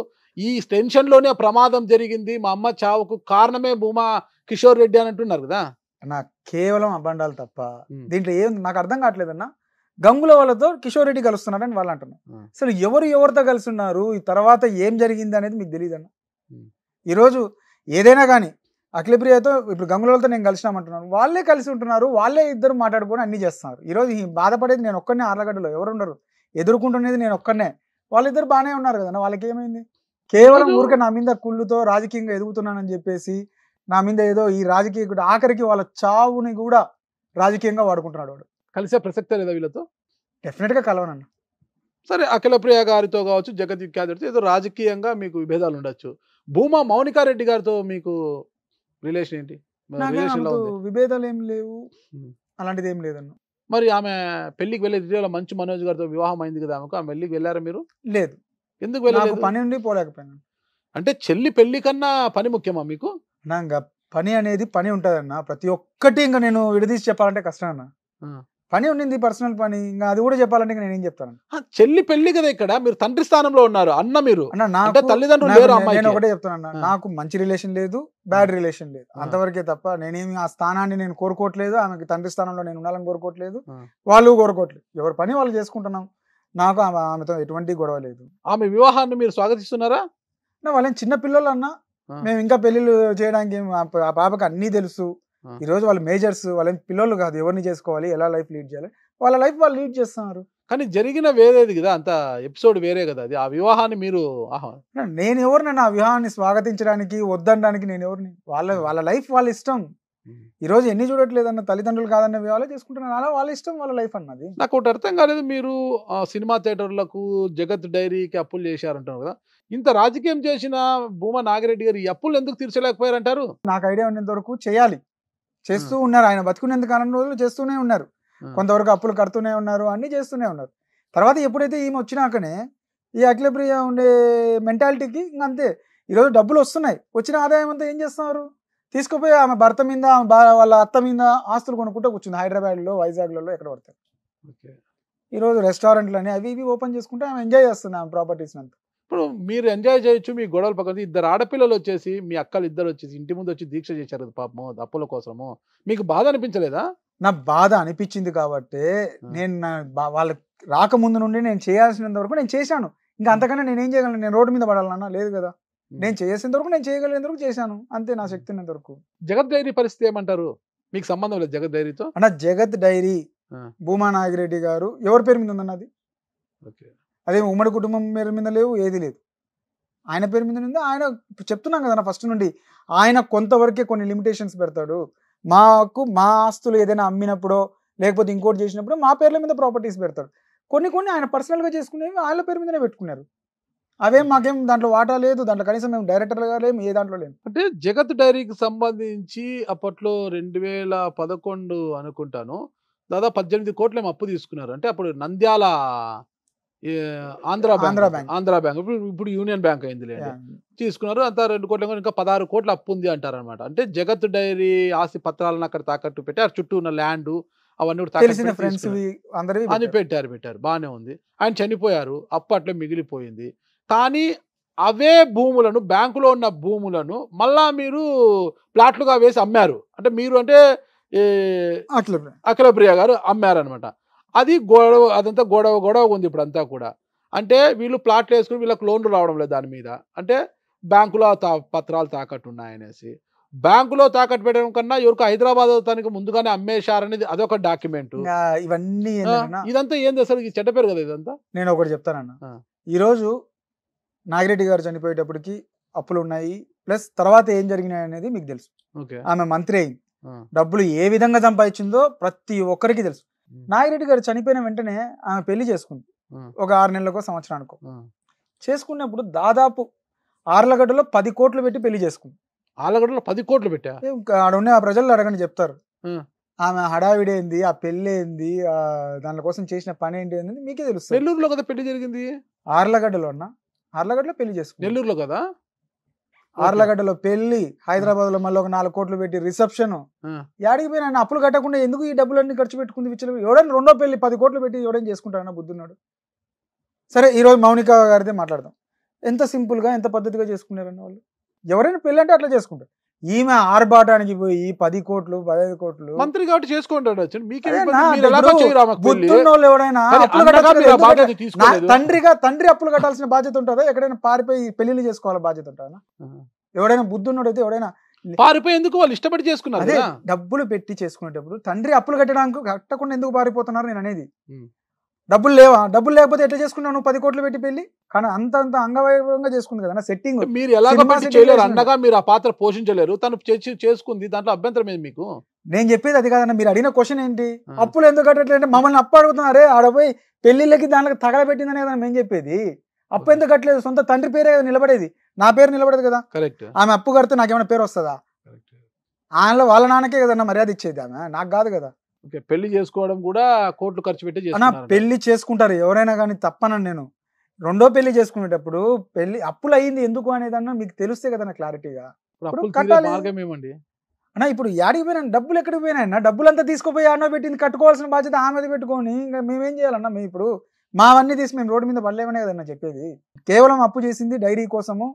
ఈ టెన్షన్లోనే ప్రమాదం జరిగింది మా అమ్మ చావుకు కారణమే భూమా కిషోర్ రెడ్డి అని అంటున్నారు కదా నా కేవలం అబండాలు తప్ప దీంట్లో ఏం నాకు అర్థం కావట్లేదన్నా గంగుల వాళ్ళతో కిషోర్ రెడ్డి కలుస్తున్నారని వాళ్ళు అంటున్నారు అసలు ఎవరు ఎవరితో కలుస్తున్నారు ఈ తర్వాత ఏం జరిగింది అనేది మీకు తెలియదు అన్న ఈరోజు ఏదైనా కానీ అఖిలప్రియతో ఇప్పుడు గంగులతో నేను కలిసినామంటున్నాను వాళ్ళే కలిసి ఉంటున్నారు వాళ్ళే ఇద్దరు మాట్లాడుకొని అన్ని చేస్తున్నారు ఈరోజు బాధపడేది నేను ఒక్కనే ఆర్లగడ్డలో ఎవరు ఉండరు ఎదుర్కొంటున్నది నేను ఒక్కనే వాళ్ళిద్దరు బాగానే ఉన్నారు కదా వాళ్ళకి ఏమైంది కేవలం ఊరికే నా మీద కుళ్ళుతో రాజకీయంగా ఎదుగుతున్నానని చెప్పేసి నా మీద ఏదో ఈ రాజకీయ ఆఖరికి వాళ్ళ చావుని కూడా రాజకీయంగా వాడుకుంటున్నాడు వాడు కలిసే ప్రసక్తే లేదా వీళ్ళతో డెఫినెట్ గా కలవనన్న సరే అఖిలప్రియ గారితో కావచ్చు జగత్ గారితో ఏదో రాజకీయంగా మీకు విభేదాలు ఉండొచ్చు భూమా మౌనికారెడ్డి గారితో మీకు రిలేషన్ ఏంటి విభేదాలు ఏం లేవు అలాంటిది ఏం లేదన్న మరి ఆమె పెళ్లికి వెళ్ళేది ఇటీవల మంచు మనోజ్ గారితో వివాహం అయింది కదా ఆమెకు ఆమె పెళ్లికి వెళ్ళారా మీరు లేదు ఎందుకు వెళ్ళారు పని ఉండి పోలేకపోయినా అంటే చెల్లి పెళ్లి కన్నా పని ముఖ్యమా మీకు నాకు పని అనేది పని ఉంటదన్నా ప్రతి ఒక్కటి ఇంకా నేను విడదీసి చెప్పాలంటే కష్టం అన్న పని ఉండింది పర్సనల్ పని ఇంకా అది కూడా చెప్పాలంటే నేను ఏం చెప్తాను చెల్లి పెళ్లి కదా ఇక్కడ మీరు తండ్రి స్థానంలో ఉన్నారు అన్న మీరు తల్లిదండ్రులు అమ్మాయి నేను ఒకటే చెప్తాను నాకు మంచి రిలేషన్ లేదు బ్యాడ్ రిలేషన్ లేదు అంతవరకే తప్ప నేనేమి ఆ స్థానాన్ని నేను కోరుకోవట్లేదు ఆమెకి తండ్రి స్థానంలో నేను ఉండాలని కోరుకోవట్లేదు వాళ్ళు కోరుకోవట్లేదు ఎవరి పని వాళ్ళు చేసుకుంటున్నాం నాకు ఆమెతో ఎటువంటి గొడవ లేదు ఆమె వివాహాన్ని మీరు స్వాగతిస్తున్నారా వాళ్ళని చిన్న పిల్లలు అన్నా మేము ఇంకా పెళ్ళిళ్ళు చేయడానికి ఆ పాపకి అన్నీ తెలుసు ఈరోజు వాళ్ళు మేజర్స్ వాళ్ళ పిల్లలు కాదు ఎవరిని చేసుకోవాలి ఎలా లైఫ్ లీడ్ చేయాలి వాళ్ళ లైఫ్ వాళ్ళు లీడ్ చేస్తున్నారు కానీ జరిగిన వేరేది కదా అంత ఎపిసోడ్ వేరే కదా అది ఆ వివాహాన్ని మీరు నేను ఎవరిని నా వివాహాన్ని స్వాగతించడానికి వద్దనడానికి నేను ఎవరిని వాళ్ళ వాళ్ళ లైఫ్ వాళ్ళ ఇష్టం ఈ రోజు ఎన్ని చూడట్లేదన్న తల్లిదండ్రులు కాదన్న వాళ్ళే చేసుకుంటున్నారు అలా వాళ్ళ ఇష్టం వాళ్ళ లైఫ్ అన్నది నాకు ఒకటి అర్థం కాలేదు మీరు సినిమా థియేటర్లకు జగత్ డైరీకి అప్పులు చేశారంటారు కదా ఇంత రాజకీయం చేసిన భూమా నాగిరెడ్డి గారు ఈ అప్పులు ఎందుకు తీర్చలేకపోయారంటారు నాకు ఐడియా ఉన్నంత వరకు చేయాలి చేస్తూ ఉన్నారు ఆయన బతుకునేంత కాలం రోజులు చేస్తూనే ఉన్నారు కొంతవరకు అప్పులు కడుతూనే ఉన్నారు అన్నీ చేస్తూనే ఉన్నారు తర్వాత ఎప్పుడైతే ఈమె వచ్చినాకనే ఈ అఖిలప్రియ ఉండే మెంటాలిటీకి అంతే ఈరోజు డబ్బులు వస్తున్నాయి వచ్చిన ఆదాయం అంతా ఏం చేస్తున్నారు తీసుకుపోయి ఆమె భర్త మీద వాళ్ళ అత్త మీద ఆస్తులు కొనుక్కుంటే కూర్చుంది హైదరాబాద్లో వైజాగ్లలో ఎక్కడ పడతారు ఈరోజు రెస్టారెంట్లు అని అవి ఇవి ఓపెన్ చేసుకుంటే ఆమె ఎంజాయ్ చేస్తుంది ఆమె ప్రాపర్టీస్ అంతా ఇప్పుడు మీరు ఎంజాయ్ చేయొచ్చు మీ గొడవలు పక్కన ఇద్దరు ఆడపిల్లలు వచ్చేసి మీ అక్కలు ఇద్దరు వచ్చేసి ఇంటి ముందు వచ్చి దీక్ష చేశారు పాపము అప్పుల కోసము మీకు బాధ అనిపించలేదా నా బాధ అనిపించింది కాబట్టి నేను నా వాళ్ళకి రాకముందు నుండి నేను చేయాల్సినంత వరకు నేను చేశాను ఇంకా అంతకన్నా ఏం చేయగలను నేను రోడ్డు మీద పడాలన్నా లేదు కదా నేను చేసేంత వరకు నేను చేయగలిగేంత వరకు చేశాను అంతే నా శక్తి ఉన్నంత వరకు జగత్ డైరీ పరిస్థితి ఏమంటారు మీకు సంబంధం లేదు జగత్ డైరీతో అన్న జగత్ డైరీ భూమా నాగిరెడ్డి గారు ఎవరి పేరు మీద ఉందన్నది ఓకే అదే ఉమ్మడి కుటుంబం పేరు మీద లేవు ఏది లేదు ఆయన పేరు మీద ఉంది ఆయన చెప్తున్నాం కదా ఫస్ట్ నుండి ఆయన కొంతవరకే కొన్ని లిమిటేషన్స్ పెడతాడు మాకు మా ఆస్తులు ఏదైనా అమ్మినప్పుడో లేకపోతే ఇంకోటి చేసినప్పుడు మా పేర్ల మీద ప్రాపర్టీస్ పెడతాడు కొన్ని కొన్ని ఆయన పర్సనల్గా చేసుకునేవి ఆయన పేరు మీదనే పెట్టుకున్నారు అవేం మాకేం దాంట్లో వాటా లేదు దాంట్లో కనీసం మేము డైరెక్టర్గా లేము ఏ దాంట్లో లేము అంటే జగత్ డైరీకి సంబంధించి అప్పట్లో రెండు వేల పదకొండు అనుకుంటాను దాదాపు పద్దెనిమిది మేము అప్పు తీసుకున్నారు అంటే అప్పుడు నంద్యాల ఆంధ్ర బ్యాంక్ ఆంధ్ర బ్యాంక్ ఇప్పుడు ఇప్పుడు యూనియన్ బ్యాంక్ అయింది లేదు తీసుకున్నారు అంత రెండు కోట్ల ఇంకా పదహారు కోట్ల అప్పు ఉంది అంటారనమాట అంటే జగత్ డైరీ ఆస్తి పత్రాలను అక్కడ తాకట్టు పెట్టి ఆ చుట్టూ ఉన్న ల్యాండ్ అవన్నీ కూడా అని పెట్టారు పెట్టారు బాగానే ఉంది ఆయన చనిపోయారు అప్పు అట్లే మిగిలిపోయింది కానీ అవే భూములను బ్యాంకులో ఉన్న భూములను మళ్ళా మీరు ప్లాట్లుగా వేసి అమ్మారు అంటే మీరు అంటే అఖిలప్రియ గారు అమ్మారనమాట అది గొడవ అదంతా గొడవ గొడవ ఉంది ఇప్పుడు అంతా కూడా అంటే వీళ్ళు ప్లాట్లు వేసుకుని వీళ్ళకి లోన్లు రావడం లేదు దాని మీద అంటే బ్యాంకులో తా పత్రాలు తాకట్టు ఉన్నాయనేసి బ్యాంకులో తాకట్టు పెట్టడం కన్నా ఎవరికి హైదరాబాద్ తనకి ముందుగానే అమ్మేశారనేది అదొక డాక్యుమెంట్ ఇవన్నీ ఇదంతా ఏంది అసలు ఇది చెడ్డ పేరు కదా ఇదంతా నేను ఒకటి చెప్తానన్న ఈరోజు నాగిరెడ్డి గారు చనిపోయేటప్పటికి అప్పులు ఉన్నాయి ప్లస్ తర్వాత ఏం జరిగినాయి అనేది మీకు తెలుసు ఆమె మంత్రి అయింది డబ్బులు ఏ విధంగా సంపాదించిందో ప్రతి ఒక్కరికి తెలుసు నాగిరెడ్డి గారు చనిపోయిన వెంటనే ఆమె పెళ్లి చేసుకుంది ఒక ఆరు నెలలకో సంవత్సరానికో చేసుకున్నప్పుడు దాదాపు ఆర్లగడ్డలో పది కోట్లు పెట్టి పెళ్లి చేసుకుంది ఆర్లగడ్డలో పది కోట్లు పెట్టా ఆడ ఉన్న ఆ ప్రజలు అడగండి చెప్తారు ఆమె హడావిడేంది ఆ పెళ్ళి ఏంది దాని కోసం చేసిన పని ఏంటి అనేది మీకే తెలుసు నెల్లూరులో కదా పెళ్లి జరిగింది ఆర్లగడ్డలో అన్న ఆర్లగడ్డలో పెళ్లి చేసుకుంది నెల్లూరులో కదా ఆర్లగడ్డలో పెళ్లి హైదరాబాద్ లో మళ్ళీ ఒక నాలుగు కోట్లు పెట్టి రిసెప్షన్ యాడికి పోయి అప్పులు కట్టకుండా ఎందుకు ఈ డబ్బులన్నీ ఖర్చు పెట్టుకుంది విచ్చలు ఎవడని రెండో పెళ్లి పది కోట్లు పెట్టి ఎవడని చేసుకుంటాడన్న బుద్ధున్నాడు సరే ఈరోజు మౌనిక గారిదే మాట్లాడదాం ఎంత సింపుల్గా ఎంత పద్ధతిగా చేసుకున్నారన్న వాళ్ళు ఎవరైనా పెళ్ళి అంటే అట్లా చేసుకుంటారు ఈమె ఆర్భాటానికి పోయి పది కోట్లు పదహైదు కోట్లు మంత్రి కాబట్టి చేసుకుంటాడు ఎవరైనా తండ్రిగా తండ్రి అప్పులు కట్టాల్సిన బాధ్యత ఉంటుందా ఎక్కడైనా పారిపోయి పెళ్లిళ్ళు చేసుకోవాలి బాధ్యత ఉంటుందా ఎవడైనా బుద్ధున్నోడైతే ఎవడైనా ఎందుకు వాళ్ళు ఇష్టపడి చేసుకున్నారు డబ్బులు పెట్టి చేసుకునేటప్పుడు తండ్రి అప్పులు కట్టడానికి కట్టకుండా ఎందుకు పారిపోతున్నారు నేను అనేది డబ్బులు లేవా డబ్బులు లేకపోతే ఎట్లా చేసుకున్నావు నువ్వు పది కోట్లు పెట్టి పెళ్లి కానీ అంత అంత అంగవైభవంగా చేసుకుంది కదా సెట్టింగ్ మీరు ఎలా చేయలేరు అండగా మీరు ఆ పాత్ర పోషించలేరు తను చేసుకుంది దాంట్లో అభ్యంతరం ఏంది మీకు నేను చెప్పేది అది కాదన్న మీరు అడిగిన క్వశ్చన్ ఏంటి అప్పులు ఎందుకు కట్టట్లేదు మమ్మల్ని అప్పు అడుగుతున్నారే ఆడపోయి పెళ్లిళ్ళకి దానికి తగలబెట్టిందనే కదా మేము చెప్పేది అప్పు ఎందుకు కట్టలేదు సొంత తండ్రి పేరే కదా నిలబడేది నా పేరు నిలబడదు కదా కరెక్ట్ ఆమె అప్పు కడితే నాకేమైనా పేరు వస్తుందా ఆయనలో వాళ్ళ నాన్నకే కదన్నా మర్యాద ఇచ్చేది ఆమె నాకు కాదు కదా ఓకే పెళ్లి చేసుకోవడం కూడా కోట్లు ఖర్చు పెట్టి పెళ్లి చేసుకుంటారు ఎవరైనా కానీ తప్పనని నేను రెండో పెళ్లి చేసుకునేటప్పుడు పెళ్లి అప్పులు అయింది ఎందుకు అనేదన్నా మీకు తెలిస్తే కదా క్లారిటీగా మార్గం ఏమండి ఇప్పుడు యాడికి పోయినా డబ్బులు ఎక్కడికి పోయినా డబ్బులంతా తీసుకుపోయి ఆడో పెట్టింది కట్టుకోవాల్సిన బాధ్యత ఆమెది పెట్టుకొని ఇంకా మేమేం చేయాలన్నా మేము ఇప్పుడు మావన్నీ తీసి మేము రోడ్డు మీద పడలేమనే కదన్నా చెప్పేది కేవలం అప్పు చేసింది డైరీ కోసము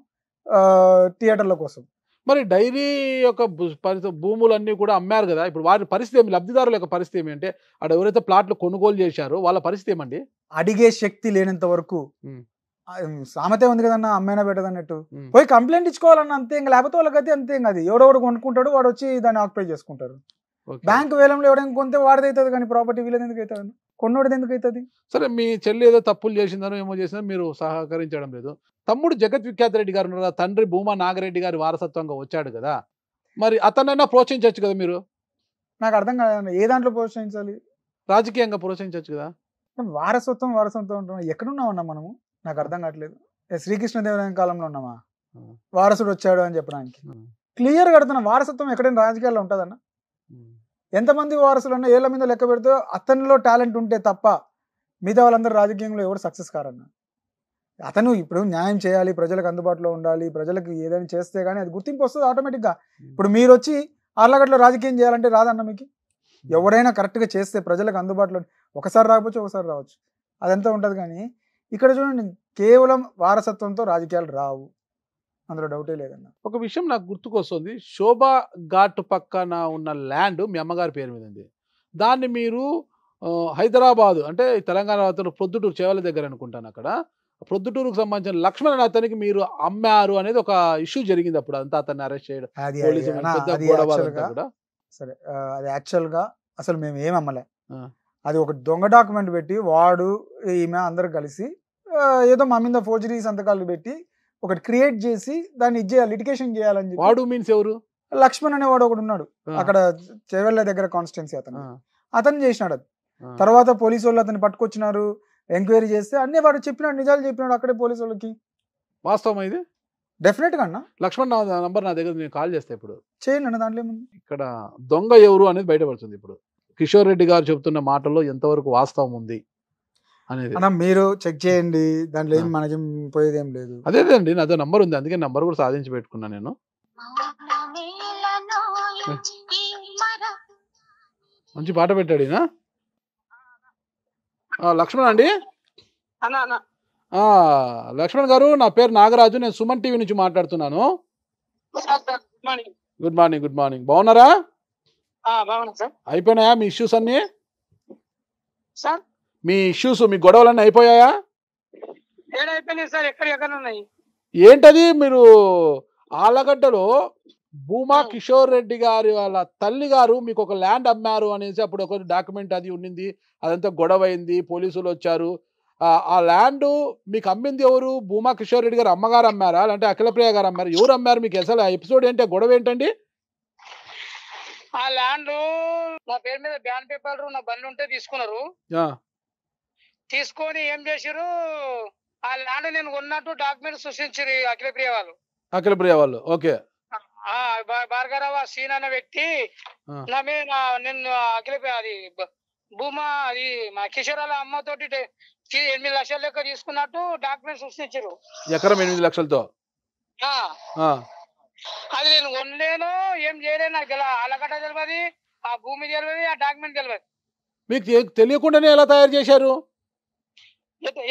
థియేటర్ల కోసం మరి డైరీ యొక్క పరిస్థితి భూములన్నీ కూడా అమ్మారు కదా ఇప్పుడు వారి పరిస్థితి ఏమి లబ్ధిదారుల యొక్క పరిస్థితి ఏమంటే అక్కడ ఎవరైతే ప్లాట్లు కొనుగోలు చేశారో వాళ్ళ పరిస్థితి ఏమండి అడిగే శక్తి లేనంత వరకు సామెతే ఉంది కదన్నా అమ్మైనా బెటర్ అన్నట్టు పోయి కంప్లైంట్ ఇచ్చుకోవాలన్న అంతే ఇంకా లేకపోతే వాళ్ళకైతే అంతే ఇంకా అది ఎవడోడు కొనుక్కుంటాడు వాడు వచ్చి దాన్ని ఆక్యుపై చేసుకుంటారు బ్యాంక్ వేలంలో ఎవడైనా కొంతే వాడిదైతుంది కానీ ప్రాపర్టీ వీళ్ళది ఎందుకు అవుతుంది కొన్నోడిది ఎందుకు అవుతుంది సరే మీ చెల్లి ఏదో తప్పులు చేసిందనో ఏమో చేసినా మీరు సహకరించడం లేదు తమ్ముడు జగత్ విఖ్యాత రెడ్డి గారు ఉన్నారు తండ్రి భూమా నాగరెడ్డి గారి వారసత్వంగా వచ్చాడు కదా మరి అతనైనా ప్రోత్సహించవచ్చు కదా మీరు నాకు అర్థం కాదు ఏ దాంట్లో ప్రోత్సహించాలి రాజకీయంగా ప్రోత్సహించవచ్చు కదా వారసత్వం వారసత్వం ఉంటున్నాం ఎక్కడున్నాం అన్నా మనము నాకు అర్థం కావట్లేదు శ్రీకృష్ణదేవరాయ కాలంలో ఉన్నామా వారసుడు వచ్చాడు అని చెప్పడానికి క్లియర్ కడుతున్న వారసత్వం ఎక్కడైనా రాజకీయాల్లో ఉంటుందన్న ఎంతమంది వారసులు ఉన్నా ఏళ్ళ మీద లెక్క పెడితే అతనిలో టాలెంట్ ఉంటే తప్ప మిగతా వాళ్ళందరూ రాజకీయంలో ఎవరు సక్సెస్ కారన్నా అతను ఇప్పుడు న్యాయం చేయాలి ప్రజలకు అందుబాటులో ఉండాలి ప్రజలకు ఏదైనా చేస్తే కానీ అది గుర్తింపు వస్తుంది ఆటోమేటిక్గా ఇప్పుడు మీరు వచ్చి ఆర్లగడ్లో రాజకీయం చేయాలంటే రాదన్న మీకు ఎవరైనా కరెక్ట్గా చేస్తే ప్రజలకు అందుబాటులో ఒకసారి రాకపోవచ్చు ఒకసారి రావచ్చు అదంతా ఉంటుంది కానీ ఇక్కడ చూడండి కేవలం వారసత్వంతో రాజకీయాలు రావు అందులో డౌటే లేదన్న ఒక విషయం నాకు గుర్తుకొస్తుంది శోభా ఘాట్ పక్కన ఉన్న ల్యాండ్ మీ అమ్మగారి పేరు మీద ఉంది దాన్ని మీరు హైదరాబాదు అంటే తెలంగాణ పొద్దుటూరు చేవల దగ్గర అనుకుంటాను అక్కడ ప్రొద్దుటూరుకు సంబంధించిన లక్ష్మణ్ అతనికి మీరు అమ్మారు అనేది ఒక ఇష్యూ జరిగింది అప్పుడు అంతా అతన్ని అరెస్ట్ చేయడం సరే అది గా అసలు మేము ఏం అమ్మలే అది ఒక దొంగ డాక్యుమెంట్ పెట్టి వాడు ఈమె అందరు కలిసి ఏదో మా మీద ఫోర్జరీ సంతకాలు పెట్టి ఒకటి క్రియేట్ చేసి దాన్ని ఇది చేయాలి లిటికేషన్ చేయాలని వాడు మీన్స్ ఎవరు లక్ష్మణ్ అనేవాడు ఒకడు ఉన్నాడు అక్కడ చెవెళ్ళ దగ్గర కాన్స్టిట్యున్సీ అతను అతను చేసినాడు అది తర్వాత పోలీసు వాళ్ళు అతను పట్టుకొచ్చినారు ఎంక్వైరీ చేస్తే అన్ని వాడు చెప్పినాడు నిజాలు చెప్పినాడు అక్కడే పోలీసు వాళ్ళకి వాస్తవం ఇది డెఫినెట్గా అన్న లక్ష్మణ్ నా నంబర్ నా దగ్గర నేను కాల్ చేస్తే ఇప్పుడు చేయండి అన్న దాంట్లో ఇక్కడ దొంగ ఎవరు అనేది బయటపడుతుంది ఇప్పుడు కిషోర్ రెడ్డి గారు చెబుతున్న మాటల్లో ఎంతవరకు వాస్తవం ఉంది అనేది అన్న మీరు చెక్ చేయండి దాంట్లో ఏం మనకి పోయేది ఏం లేదు అదేదండి నాతో నంబర్ ఉంది అందుకే నంబర్ కూడా సాధించి పెట్టుకున్నా నేను మంచి పాట పెట్టాడు లక్ష్మణ్ అండి లక్ష్మణ్ గారు నా పేరు నాగరాజు నేను సుమన్ టీవీ నుంచి మాట్లాడుతున్నాను గుడ్ మార్నింగ్ గుడ్ మార్నింగ్ బాగున్నారా అయిపోయినాయా మీ ఇష్యూస్ అన్ని మీ ఇష్యూస్ మీ గొడవలు అన్ని అయిపోయాయా ఏంటది మీరు ఆలగడ్డలో భూమా కిషోర్ రెడ్డి గారి వాళ్ళ తల్లి గారు మీకు ఒక ల్యాండ్ అమ్మారు అనేసి అప్పుడు ఒక డాక్యుమెంట్ అది ఉండింది అదంతా గొడవ అయింది పోలీసులు వచ్చారు ఆ ల్యాండ్ మీకు అమ్మింది ఎవరు భూమా కిషోర్ రెడ్డి గారు అమ్మగారు అమ్మారా అంటే అఖిలప్రియ గారు అమ్మారు ఎవరు అమ్మారు మీకు అసలు ఆ ఎపిసోడ్ ఏంటి గొడవ ఏంటండి ఆ ల్యాండ్ నా పేరు మీద బ్యాన్ పేపర్ నా బండ్లు ఉంటే తీసుకున్నారు తీసుకొని ఏం చేసారు ఆ ల్యాండ్ నేను ఉన్నట్టు డాక్యుమెంట్ సృష్టించారు అఖిలప్రియ వాళ్ళు అఖిలప్రియ వాళ్ళు ఓకే భార్గరావు సీన్ అనే వ్యక్తి నా మీద నిన్ను అఖిల అది భూమా అది మా కిషోరాల తోటి ఎనిమిది లక్షల లెక్క తీసుకున్నట్టు డాక్యుమెంట్స్ సృష్టించారు ఎకరం ఎనిమిది లక్షలతో అది నేను వండలేను ఏం చేయలేను నాకు తెలియదు అలగట తెలియదు ఆ భూమి తెలియదు ఆ డాక్యుమెంట్ తెలియదు మీకు తెలియకుండానే ఎలా తయారు చేశారు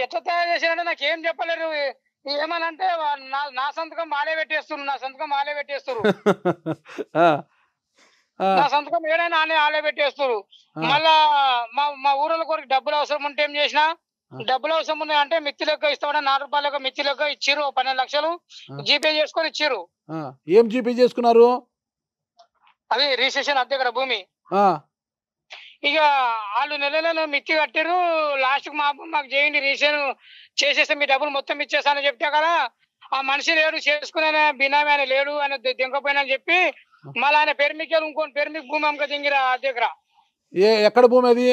ఎట్లా తయారు చేశారంటే నాకు ఏం చెప్పలేరు ఏమనంటే నా సంతకం మాలే పెట్టేస్తున్నారు నా సంతకం మాలే పెట్టేస్తారు నా సంతకం ఏడైనా ఆనే ఆలే పెట్టేస్తారు మళ్ళా మా మా ఊరల కొరకు డబ్బులు అవసరం ఉంటే ఏం చేసినా డబ్బులు అవసరం ఉన్నాయి అంటే మిత్తి లెక్క ఇస్తామని నాలుగు రూపాయలకు మిత్తి లెక్క ఇచ్చిర్రు పన్నెండు లక్షలు జీపే చేసుకొని ఇచ్చిరు ఏం జీపే చేసుకున్నారు అది రిజిస్ట్రేషన్ అద్దె భూమి ఇక వాళ్ళు నెలలో మిత్తి కట్టారు లాస్ట్ మా మాకు చేయండి రీసెన్ చేసేస్తే మీ డబ్బులు మొత్తం ఇచ్చేస్తానని చెప్తే కదా ఆ మనిషి లేడు చేసుకునే బినామీ ఆయన లేడు ఆయన దింకపోయినా అని చెప్పి మళ్ళీ ఆయన పేరు మీకు ఇంకో పేరు మీకు భూమి అమ్మక దింగిరా దగ్గర ఏ ఎక్కడ భూమి అది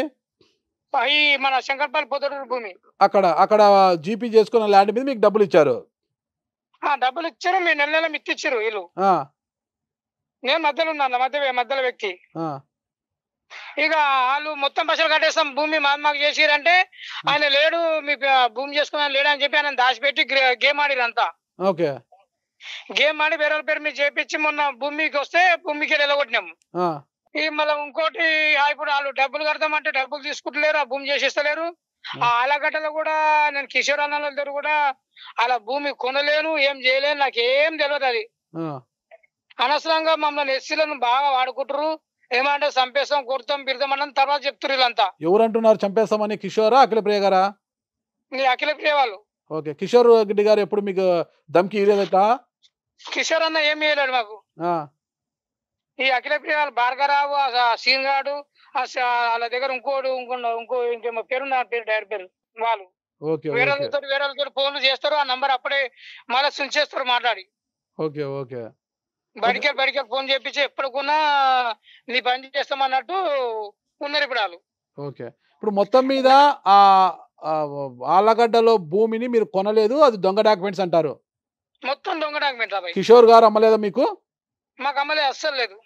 మన శంకర్పల్లి పొద్దుడు భూమి అక్కడ అక్కడ జీపీ చేసుకున్న ల్యాండ్ మీద మీకు డబ్బులు ఇచ్చారు డబ్బులు ఇచ్చారు మీ నెల నెల ఇచ్చారు వీళ్ళు నేను మధ్యలో ఉన్నాను మధ్య మధ్యలో వ్యక్తి ఇక వాళ్ళు మొత్తం పైసలు కట్టేస్తాం భూమి మాది మాకు చేసిరంటే ఆయన లేడు మీ భూమి చేసుకున్నాను లేడు అని చెప్పి ఆయన దాచిపెట్టి గేమ్ ఆడిరంతా ఓకే గేమ్ ఆడి వేరే పేరు మీరు చేపించి మొన్న భూమికి వస్తే భూమికి వెళ్ళగొట్టినాము ఈ మళ్ళీ ఇంకోటి ఇప్పుడు వాళ్ళు డబ్బులు కడతామంటే డబ్బులు తీసుకుంటలేరు ఆ భూమి చేసేస్తలేరు ఆ ఆలగడ్డలో కూడా నేను కిషోర్ అన్న దగ్గర కూడా అలా భూమి కొనలేను ఏం చేయలేను నాకు ఏం తెలియదు అది అనవసరంగా మమ్మల్ని ఎస్సీలను బాగా వాడుకుంటారు ఏమంటే చంపేస్తాం కొడతాం బిడదామని తర్వాత చెప్తారు వీళ్ళంతా ఎవరు అంటున్నారు చంపేస్తామని కిషోరా అఖిల ప్రియ గారా అఖిల ప్రియ వాళ్ళు ఓకే కిషోర్ రెడ్డి గారు ఎప్పుడు మీకు దమ్కి ఇవ్వలేదట కిషోర్ అన్న ఏం ఇవ్వలేడు మాకు ఈ అఖిల ప్రియ వాళ్ళు భార్గరావు సీన్ గాడు వాళ్ళ దగ్గర ఇంకోడు ఇంకో ఇంకో ఇంకేమో పేరు నా పేరు డైరెక్ట్ పేరు వాళ్ళు వేరే వేరే ఫోన్లు చేస్తారు ఆ నంబర్ అప్పుడే మళ్ళీ స్విచ్ చేస్తారు మాట్లాడి ఓకే ఓకే బడికే బడికే ఫోన్ చేపించి ఎప్పటికున్నా నీ పని చేస్తామన్నట్టు ఉన్నారు ఇప్పుడు వాళ్ళు ఓకే ఇప్పుడు మొత్తం మీద ఆ ఆళ్ళగడ్డలో భూమిని మీరు కొనలేదు అది దొంగ డాక్యుమెంట్స్ అంటారు మొత్తం దొంగ డాక్యుమెంట్ కిషోర్ గారు అమ్మలేదా మీకు మాకు అమ్మలేదు అస్సలు లేదు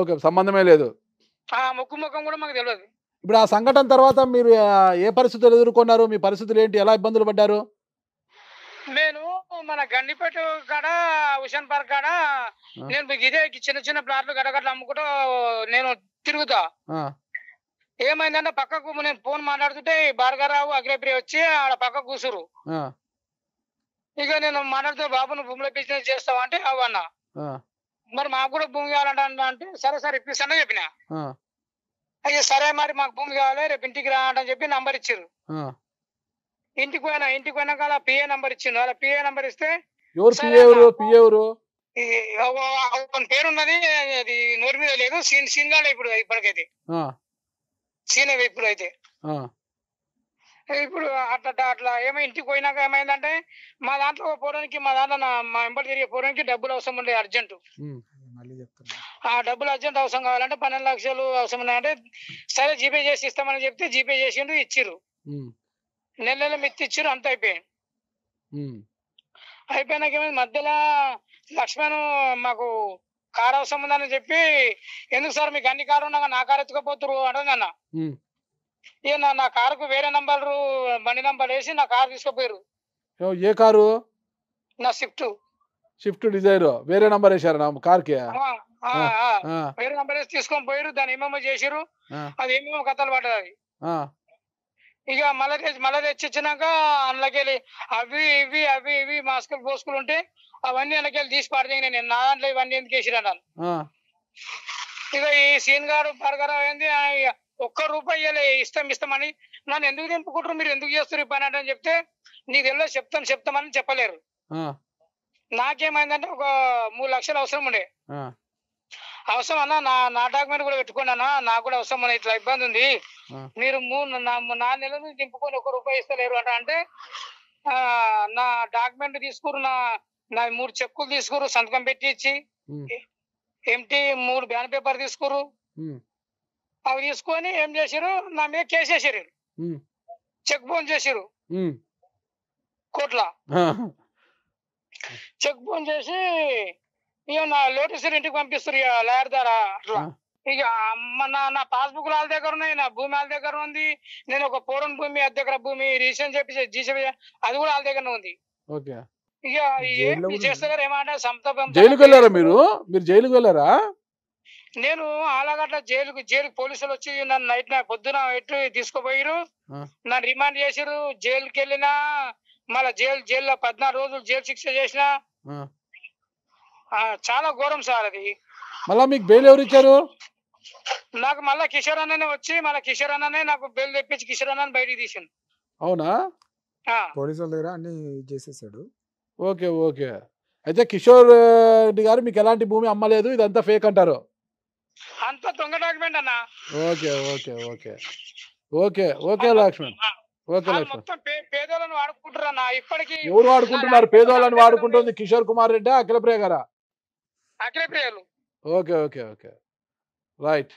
ఓకే సంబంధమే లేదు ఆ ముక్కు ముఖం కూడా మాకు తెలియదు ఇప్పుడు ఆ సంఘటన తర్వాత మీరు ఏ పరిస్థితులు ఎదుర్కొన్నారు మీ పరిస్థితులు ఏంటి ఎలా ఇబ్బందులు పడ్డారు నేను మన గండిపేట కాడ హుషన్ పార్క్ కాడ నేను ఇదే చిన్న చిన్న ప్లాట్లు గడగట్ల అమ్ముకుంటూ నేను తిరుగుతా ఏమైందంటే పక్కకు నేను ఫోన్ మాట్లాడుతుంటే భార్గరావు అగ్రప్రియ వచ్చి ఆడ పక్క కూసురు ఇక నేను మాట్లాడుతూ బాబును భూమిలో బిజినెస్ చేస్తావా అంటే అవన్న మరి మాకు కూడా భూమి కావాలంటే సరే సరే ఇప్పిస్తాను చెప్పిన అయ్యే సరే మరి మాకు భూమి కావాలి రేపు ఇంటికి రా అని చెప్పి నంబర్ ఇచ్చారు ఇంటికి పోయినా ఇంటికి పోయినాక అలా పిఏ నంబర్ ఇచ్చిండు అలా పిఏ నంబర్ ఇస్తే ఎవరు ఎవరు పేరున్నది అది నోరు మీద లేదు సీన్ సీన్ కాలే ఇప్పుడు ఇప్పటికైతే సీన్ ఇప్పుడు అయితే ఇప్పుడు అట్లా అట్లా ఏమో ఇంటికి పోయినాక ఏమైందంటే మా దాంట్లో పోవడానికి మా దాంట్లో మా ఎంబడి తిరిగే పోవడానికి డబ్బులు అవసరం ఉండే అర్జెంట్ ఆ డబ్బులు అర్జెంట్ అవసరం కావాలంటే పన్నెండు లక్షలు అవసరం ఉన్నాయంటే సరే జీపే చేసి ఇస్తామని చెప్తే జీపే చేసిండు ఇచ్చిర్రు నెల నెల ఇచ్చారు అంత అయిపోయింది అయిపోయినాక మధ్యలో లక్ష్మణ్ మాకు కార్ అవసరం ఉందని చెప్పి ఎందుకు సార్ మీకు అన్ని కారు ఉన్నాక నా కారు ఎత్తుకపోతురు అంటుంది అన్న ఇక నా కారుకు వేరే నంబర్ బండి నంబర్ వేసి నా కారు తీసుకుపోయారు ఏ కారు నా స్విఫ్ట్ స్విఫ్ట్ డిజైర్ వేరే నంబర్ వేసారు నా కి వేరే నంబర్ వేసి తీసుకొని పోయారు దాని ఏమేమో చేసారు అది ఏమేమో కథలు పడ్డది ఇక మళ్ళీ తెచ్చి మళ్ళీ తెచ్చిచ్చినాక అందులోకెళ్ళి అవి ఇవి అవి ఇవి మాస్కులు పోసుకులు ఉంటే అవన్నీ అందులోకెళ్ళి తీసి పడితే నేను నా దాంట్లో ఇవన్నీ ఎందుకు వేసిన ఇక ఈ సీన్ గారు బర్గర్ అయింది ఒక్క రూపాయి ఇస్తాం ఇస్తామని నన్ను ఎందుకు దింపుకుంటారు మీరు ఎందుకు చేస్తారు పని అని చెప్తే నీకు తెలియదు చెప్తాను చెప్తామని చెప్పలేరు నాకేమైందంటే ఒక మూడు లక్షలు అవసరం ఉండే అవసరం అన్న నా నా డాక్యుమెంట్ కూడా పెట్టుకోండి నాకు కూడా అవసరం అన్న ఇట్లా ఇబ్బంది ఉంది మీరు మూడు నా నెల నుంచి దింపుకొని ఒక రూపాయి ఇస్తలేరు అంట అంటే నా డాక్యుమెంట్ తీసుకురు నా నా మూడు చెక్కులు తీసుకురు సంతకం పెట్టి ఇచ్చి ఎంటి మూడు బ్యాన్ పేపర్ తీసుకురు అవి తీసుకొని ఏం చేసారు నా మీద కేసేసారు చెక్ బౌన్స్ చేసారు కోట్ల చెక్ బౌన్స్ చేసి నా లోటస్ ఇంటికి పంపిస్తారు ఇక లాయర్ ద్వారా అట్లా ఇక అమ్మ నా పాస్బుక్ వాళ్ళ దగ్గర ఉన్నాయి నా భూమి వాళ్ళ దగ్గర ఉంది నేను ఒక పూర్వం భూమి దగ్గర భూమి రీసెంట్ చెప్పి అది కూడా వాళ్ళ దగ్గర ఉంది ఇక చేస్తారు సంతాపం జైలుకి వెళ్ళారా మీరు మీరు జైలుకి వెళ్ళారా నేను అలాగట్లా జైలుకు జైలు పోలీసులు వచ్చి నన్ను నైట్ నా పొద్దున ఎటు తీసుకుపోయారు నన్ను రిమాండ్ చేసిరు జైలుకి వెళ్ళినా మళ్ళీ జైలు జైల్లో పద్నాలుగు రోజులు జైలు శిక్ష చేసిన చాలా ఘోరం సార్ అది మళ్ళా మీకు బెయిల్ ఎవరు ఇచ్చారు నాకు మళ్ళా కిషోర్ అన్ననే వచ్చి మళ్ళా కిషోర్ అన్ననే నాకు బెయిల్ తెప్పించి కిషోర్ అన్న బయటికి తీసింది అవునా పోలీసు దగ్గర అన్ని చేసేసాడు ఓకే ఓకే అయితే కిషోర్ రెడ్డి గారు మీకు ఎలాంటి భూమి అమ్మలేదు ఇదంతా ఫేక్ అంటారు అంత దొంగ డాక్యుమెంట్ అన్న okay okay okay okay okay Laxman okay Laxman పేదోళ్ళని వాడుకుంటారు అన్న ఇప్పటికీ ఎవరు వాడుకుంటున్నారు పేదోళ్ళని వాడుకుంటుంది కిషోర్ కుమార్ రెడ్డి అఖిలప్రియ గారా అఖిలప్రియలు ఓకే ఓకే ఓకే రైట్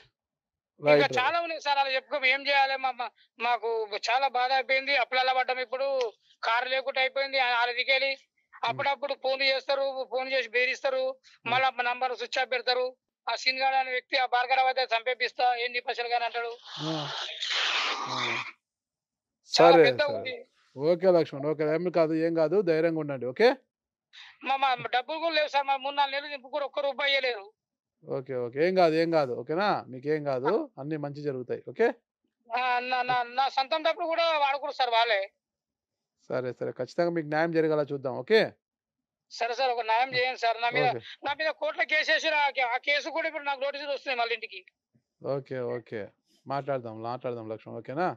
ఇంకా చాలా ఉన్నాయి సార్ అలా చెప్పుకో ఏం చేయాలి మాకు చాలా బాధ అయిపోయింది అలా పడ్డం ఇప్పుడు కారు లేకుండా అయిపోయింది దిగేది అప్పుడప్పుడు ఫోన్ చేస్తారు ఫోన్ చేసి బేరిస్తారు మళ్ళీ నంబర్ స్విచ్ ఆఫ్ పెడతారు ఆ సీన్గాడ్ అనే వ్యక్తి ఆ భార్గరావు అయితే చంపేపిస్తా ఏంటి పసలు గాని అంటాడు సరే ఓకే లక్ష్మణ్ ఓకే ఏం కాదు ఏం కాదు ధైర్యంగా ఉండండి ఓకే మా డబ్బులు కూడా లేవు సార్ మా మూడు నాలుగు నెలలు కూడా ఒక్క రూపాయి ఇవ్వలేరు ఓకే ఓకే ఏం కాదు ఏం కాదు ఓకేనా ఏం కాదు అన్ని మంచి జరుగుతాయి ఓకే నా సొంతం డబ్బులు కూడా వాడుకోరు సార్ వాళ్ళే సరే సరే ఖచ్చితంగా మీకు న్యాయం జరగాల చూద్దాం ఓకే సరే సార్ ఒక న్యాయం చేయండి సార్ నా మీద నా మీద కోర్టులో కేసు వేసిన ఆ కేసు కూడా ఇప్పుడు నాకు నోటీసులు వస్తున్నాయి మళ్ళీ ఇంటికి ఓకే ఓకే మాట్లాడదాం మాట్లాడదాం లక్ష్మణ్ ఓకేనా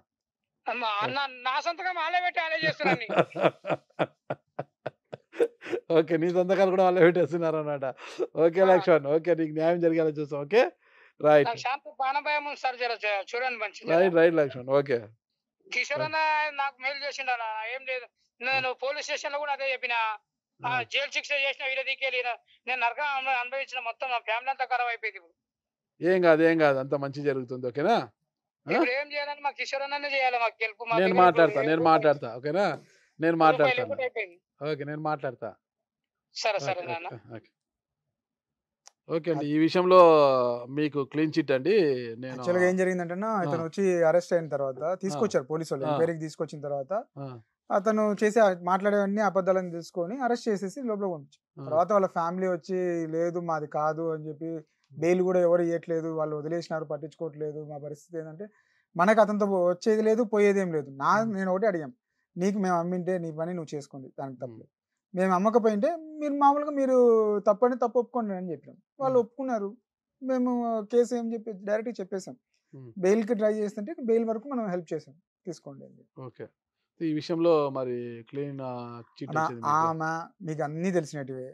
నా సంతకం మాలే పెట్టి ఆలే చేస్తున్నాను ఓకే నీ సంతకాలు కూడా వాళ్ళు పెట్టేస్తున్నారు అనమాట ఓకే లక్ష్మణ్ ఓకే నీకు న్యాయం జరిగేలా చూస్తాం ఓకే రైట్ చూడండి right right Laxman okay Kishore అన్న నాకు మెయిల్ చేసిండు అన్న ఏం లేదు నేను పోలీస్ స్టేషన్ లో కూడా అదే చెప్పిన జైలు శిక్ష చేసిన వీరదికి నేను నరకం అనుభవించిన మొత్తం నా ఫ్యామిలీ అంతా ఖరాబ్ అయిపోయింది ఏం కాదు ఏం కాదు అంత మంచి జరుగుతుంది ఓకేనా ఏం చేయాలని మా కిషోర్ అన్ననే చేయాలి మాకు నేను మాట్లాడతా నేను మాట్లాడతా ఓకేనా నేను మాట్లాడతాను ఓకే నేను మాట్లాడతా సరే సరే ఓకే అండి ఈ విషయంలో మీకు క్లీన్ చిట్ అండి నేను యాక్చువల్గా ఏం జరిగిందంటే అతను వచ్చి అరెస్ట్ అయిన తర్వాత తీసుకొచ్చారు పోలీసు వాళ్ళు ఎంక్వైరీకి తీసుకొచ్చిన తర్వాత అతను చేసే మాట్లాడేవన్నీ అబద్ధాలను తీసుకొని అరెస్ట్ చేసేసి లోపల పంపించారు తర్వాత వాళ్ళ ఫ్యామిలీ వచ్చి లేదు మాది కాదు అని చెప్పి బెయిల్ కూడా ఎవరు ఇవ్వట్లేదు వాళ్ళు వదిలేసినారు పట్టించుకోవట్లేదు మా పరిస్థితి ఏంటంటే మనకు అతనితో వచ్చేది లేదు పోయేది ఏం లేదు నా నేను ఒకటి అడిగాను నీకు మేము అమ్మింటే నీ పని నువ్వు చేసుకోండి దానికి తప్పు మేము అమ్మకపోయింటే మీరు మామూలుగా మీరు తప్పని తప్పు ఒప్పుకోండి అని చెప్పినాం వాళ్ళు ఒప్పుకున్నారు మేము కేసు ఏం చెప్పి డైరెక్ట్గా చెప్పేసాం కి ట్రై చేస్తుంటే బెయిల్ వరకు మనం హెల్ప్ చేసాం తీసుకోండి ఓకే ఈ విషయంలో మరి క్లీన్ ఆమె మీకు అన్నీ తెలిసినట్టువే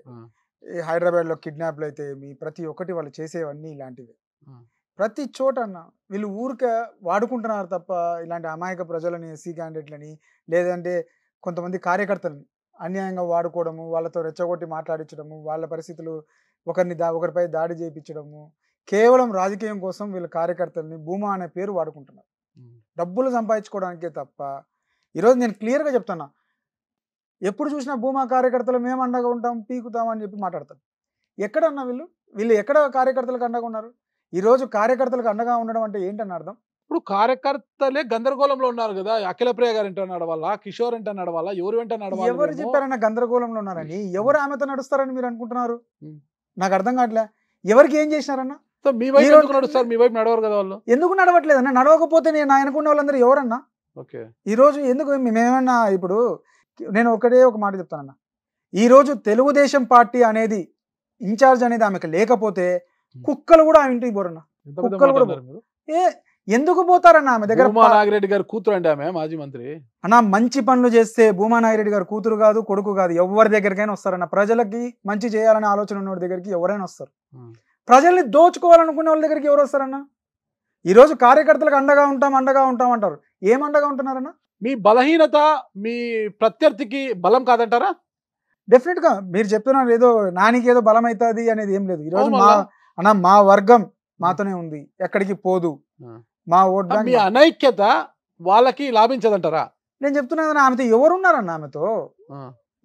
లో కిడ్నాప్లు అయితే మీ ప్రతి ఒక్కటి వాళ్ళు చేసేవన్నీ ఇలాంటివి ప్రతి చోట అన్న వీళ్ళు ఊరికే వాడుకుంటున్నారు తప్ప ఇలాంటి అమాయక ప్రజలని ఎస్సీ క్యాండిడేట్లని లేదంటే కొంతమంది కార్యకర్తలని అన్యాయంగా వాడుకోవడము వాళ్ళతో రెచ్చగొట్టి మాట్లాడించడము వాళ్ళ పరిస్థితులు ఒకరిని దా ఒకరిపై దాడి చేయించడము కేవలం రాజకీయం కోసం వీళ్ళ కార్యకర్తలని భూమా అనే పేరు వాడుకుంటున్నారు డబ్బులు సంపాదించుకోవడానికే తప్ప ఈరోజు నేను క్లియర్గా చెప్తున్నా ఎప్పుడు చూసినా భూమా కార్యకర్తలు మేము అండగా ఉంటాం పీకుతామని అని చెప్పి మాట్లాడతారు ఎక్కడన్నా వీళ్ళు వీళ్ళు ఎక్కడ కార్యకర్తలకు అండగా ఉన్నారు ఈరోజు కార్యకర్తలకు అండగా ఉండడం అంటే ఏంటని అర్థం ఇప్పుడు కార్యకర్తలే గందరగోళంలో ఉన్నారు కదా అఖిలప్రియ గారు ఏంటో నడవాలా కిషోర్ ఏంటో నడవాలా ఎవరు వెంట నడవాలి ఎవరు చెప్పారన్న గందరగోళంలో ఉన్నారని ఎవరు ఆమెతో నడుస్తారని మీరు అనుకుంటున్నారు నాకు అర్థం కావట్లే ఎవరికి ఏం చేసినారన్నా మీ వైపు ఎందుకు నడుస్తారు మీ వైపు నడవరు కదా వాళ్ళు ఎందుకు నడవట్లేదు అన్న నడవకపోతే నేను అనుకున్న వాళ్ళందరూ ఎవరన్నా ఓకే ఈరోజు ఎందుకు మేమేమన్నా ఇప్పుడు నేను ఒకటే ఒక మాట చెప్తానన్నా ఈరోజు తెలుగుదేశం పార్టీ అనేది ఇన్ఛార్జ్ అనేది ఆమెకు లేకపోతే కుక్కలు కూడా ఆమె ఇంటికి పోరన్నా కుక్కలు కూడా ఏ ఎందుకు పోతారన్న ఆమె దగ్గర నాగిరెడ్డి గారు కూతురు అండి ఆమె మాజీ మంత్రి అన్న మంచి పనులు చేస్తే భూమా నాగిరెడ్డి గారు కూతురు కాదు కొడుకు కాదు ఎవరి దగ్గరికైనా వస్తారన్న ప్రజలకి మంచి చేయాలనే ఆలోచన ఉన్న దగ్గరికి ఎవరైనా వస్తారు ప్రజల్ని దోచుకోవాలనుకునే వాళ్ళ దగ్గరికి ఎవరు వస్తారన్న ఈరోజు కార్యకర్తలకు అండగా ఉంటాం అండగా ఉంటాం అంటారు ఏం అండగా ఉంటున్నారన్న మీ బలహీనత మీ ప్రత్యర్థికి బలం కాదంటారా డెఫినెట్ గా మీరు చెప్తున్నారు ఏదో నానికి ఏదో బలం అవుతుంది అనేది ఏం లేదు ఈరోజు మా అన్న మా వర్గం మాతోనే ఉంది ఎక్కడికి పోదు మా ఓట్ అనైక్యత వాళ్ళకి లాభించదంటారా నేను చెప్తున్నా కదా ఆమెతో ఎవరు ఉన్నారన్న ఆమెతో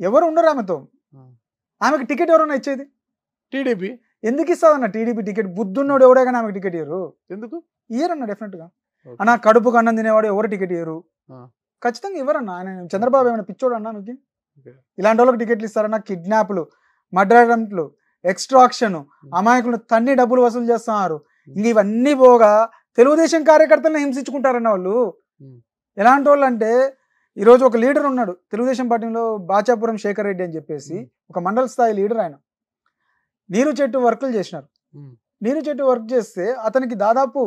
ఎవరు ఉండరు ఆమెతో ఆమెకి టికెట్ ఎవరన్నా ఇచ్చేది టీడీపీ ఎందుకు ఇస్తాదన్న టీడీపీ టికెట్ బుద్ధున్నోడు ఎవడే కానీ ఆమెకి టికెట్ ఇయ్యరు ఎందుకు ఇయ్యరన్న డెఫినెట్ గా అన్న కడుపు కన్నం తినేవాడు ఎవరు టికెట్ ఇయ్యరు ఖచ్చితంగా ఇవ్వరన్న ఆయన చంద్రబాబు ఏమైనా పిచ్చోడు అన్న ఆమెకి ఇలాంటి వాళ్ళకి టికెట్లు ఇస్తారన్న కిడ్నాప్లు మడ్రాడంట్లు ఎక్స్ట్రాక్షన్ అమాయకులు తన్ని డబ్బులు వసూలు చేస్తున్నారు ఇంక ఇవన్నీ పోగా తెలుగుదేశం కార్యకర్తలను హింసించుకుంటారన్న వాళ్ళు ఎలాంటి వాళ్ళు అంటే ఈరోజు ఒక లీడర్ ఉన్నాడు తెలుగుదేశం పార్టీలో బాచాపురం శేఖర్ రెడ్డి అని చెప్పేసి ఒక మండల స్థాయి లీడర్ ఆయన నీరు చెట్టు వర్కులు చేసినారు నీరు చెట్టు వర్క్ చేస్తే అతనికి దాదాపు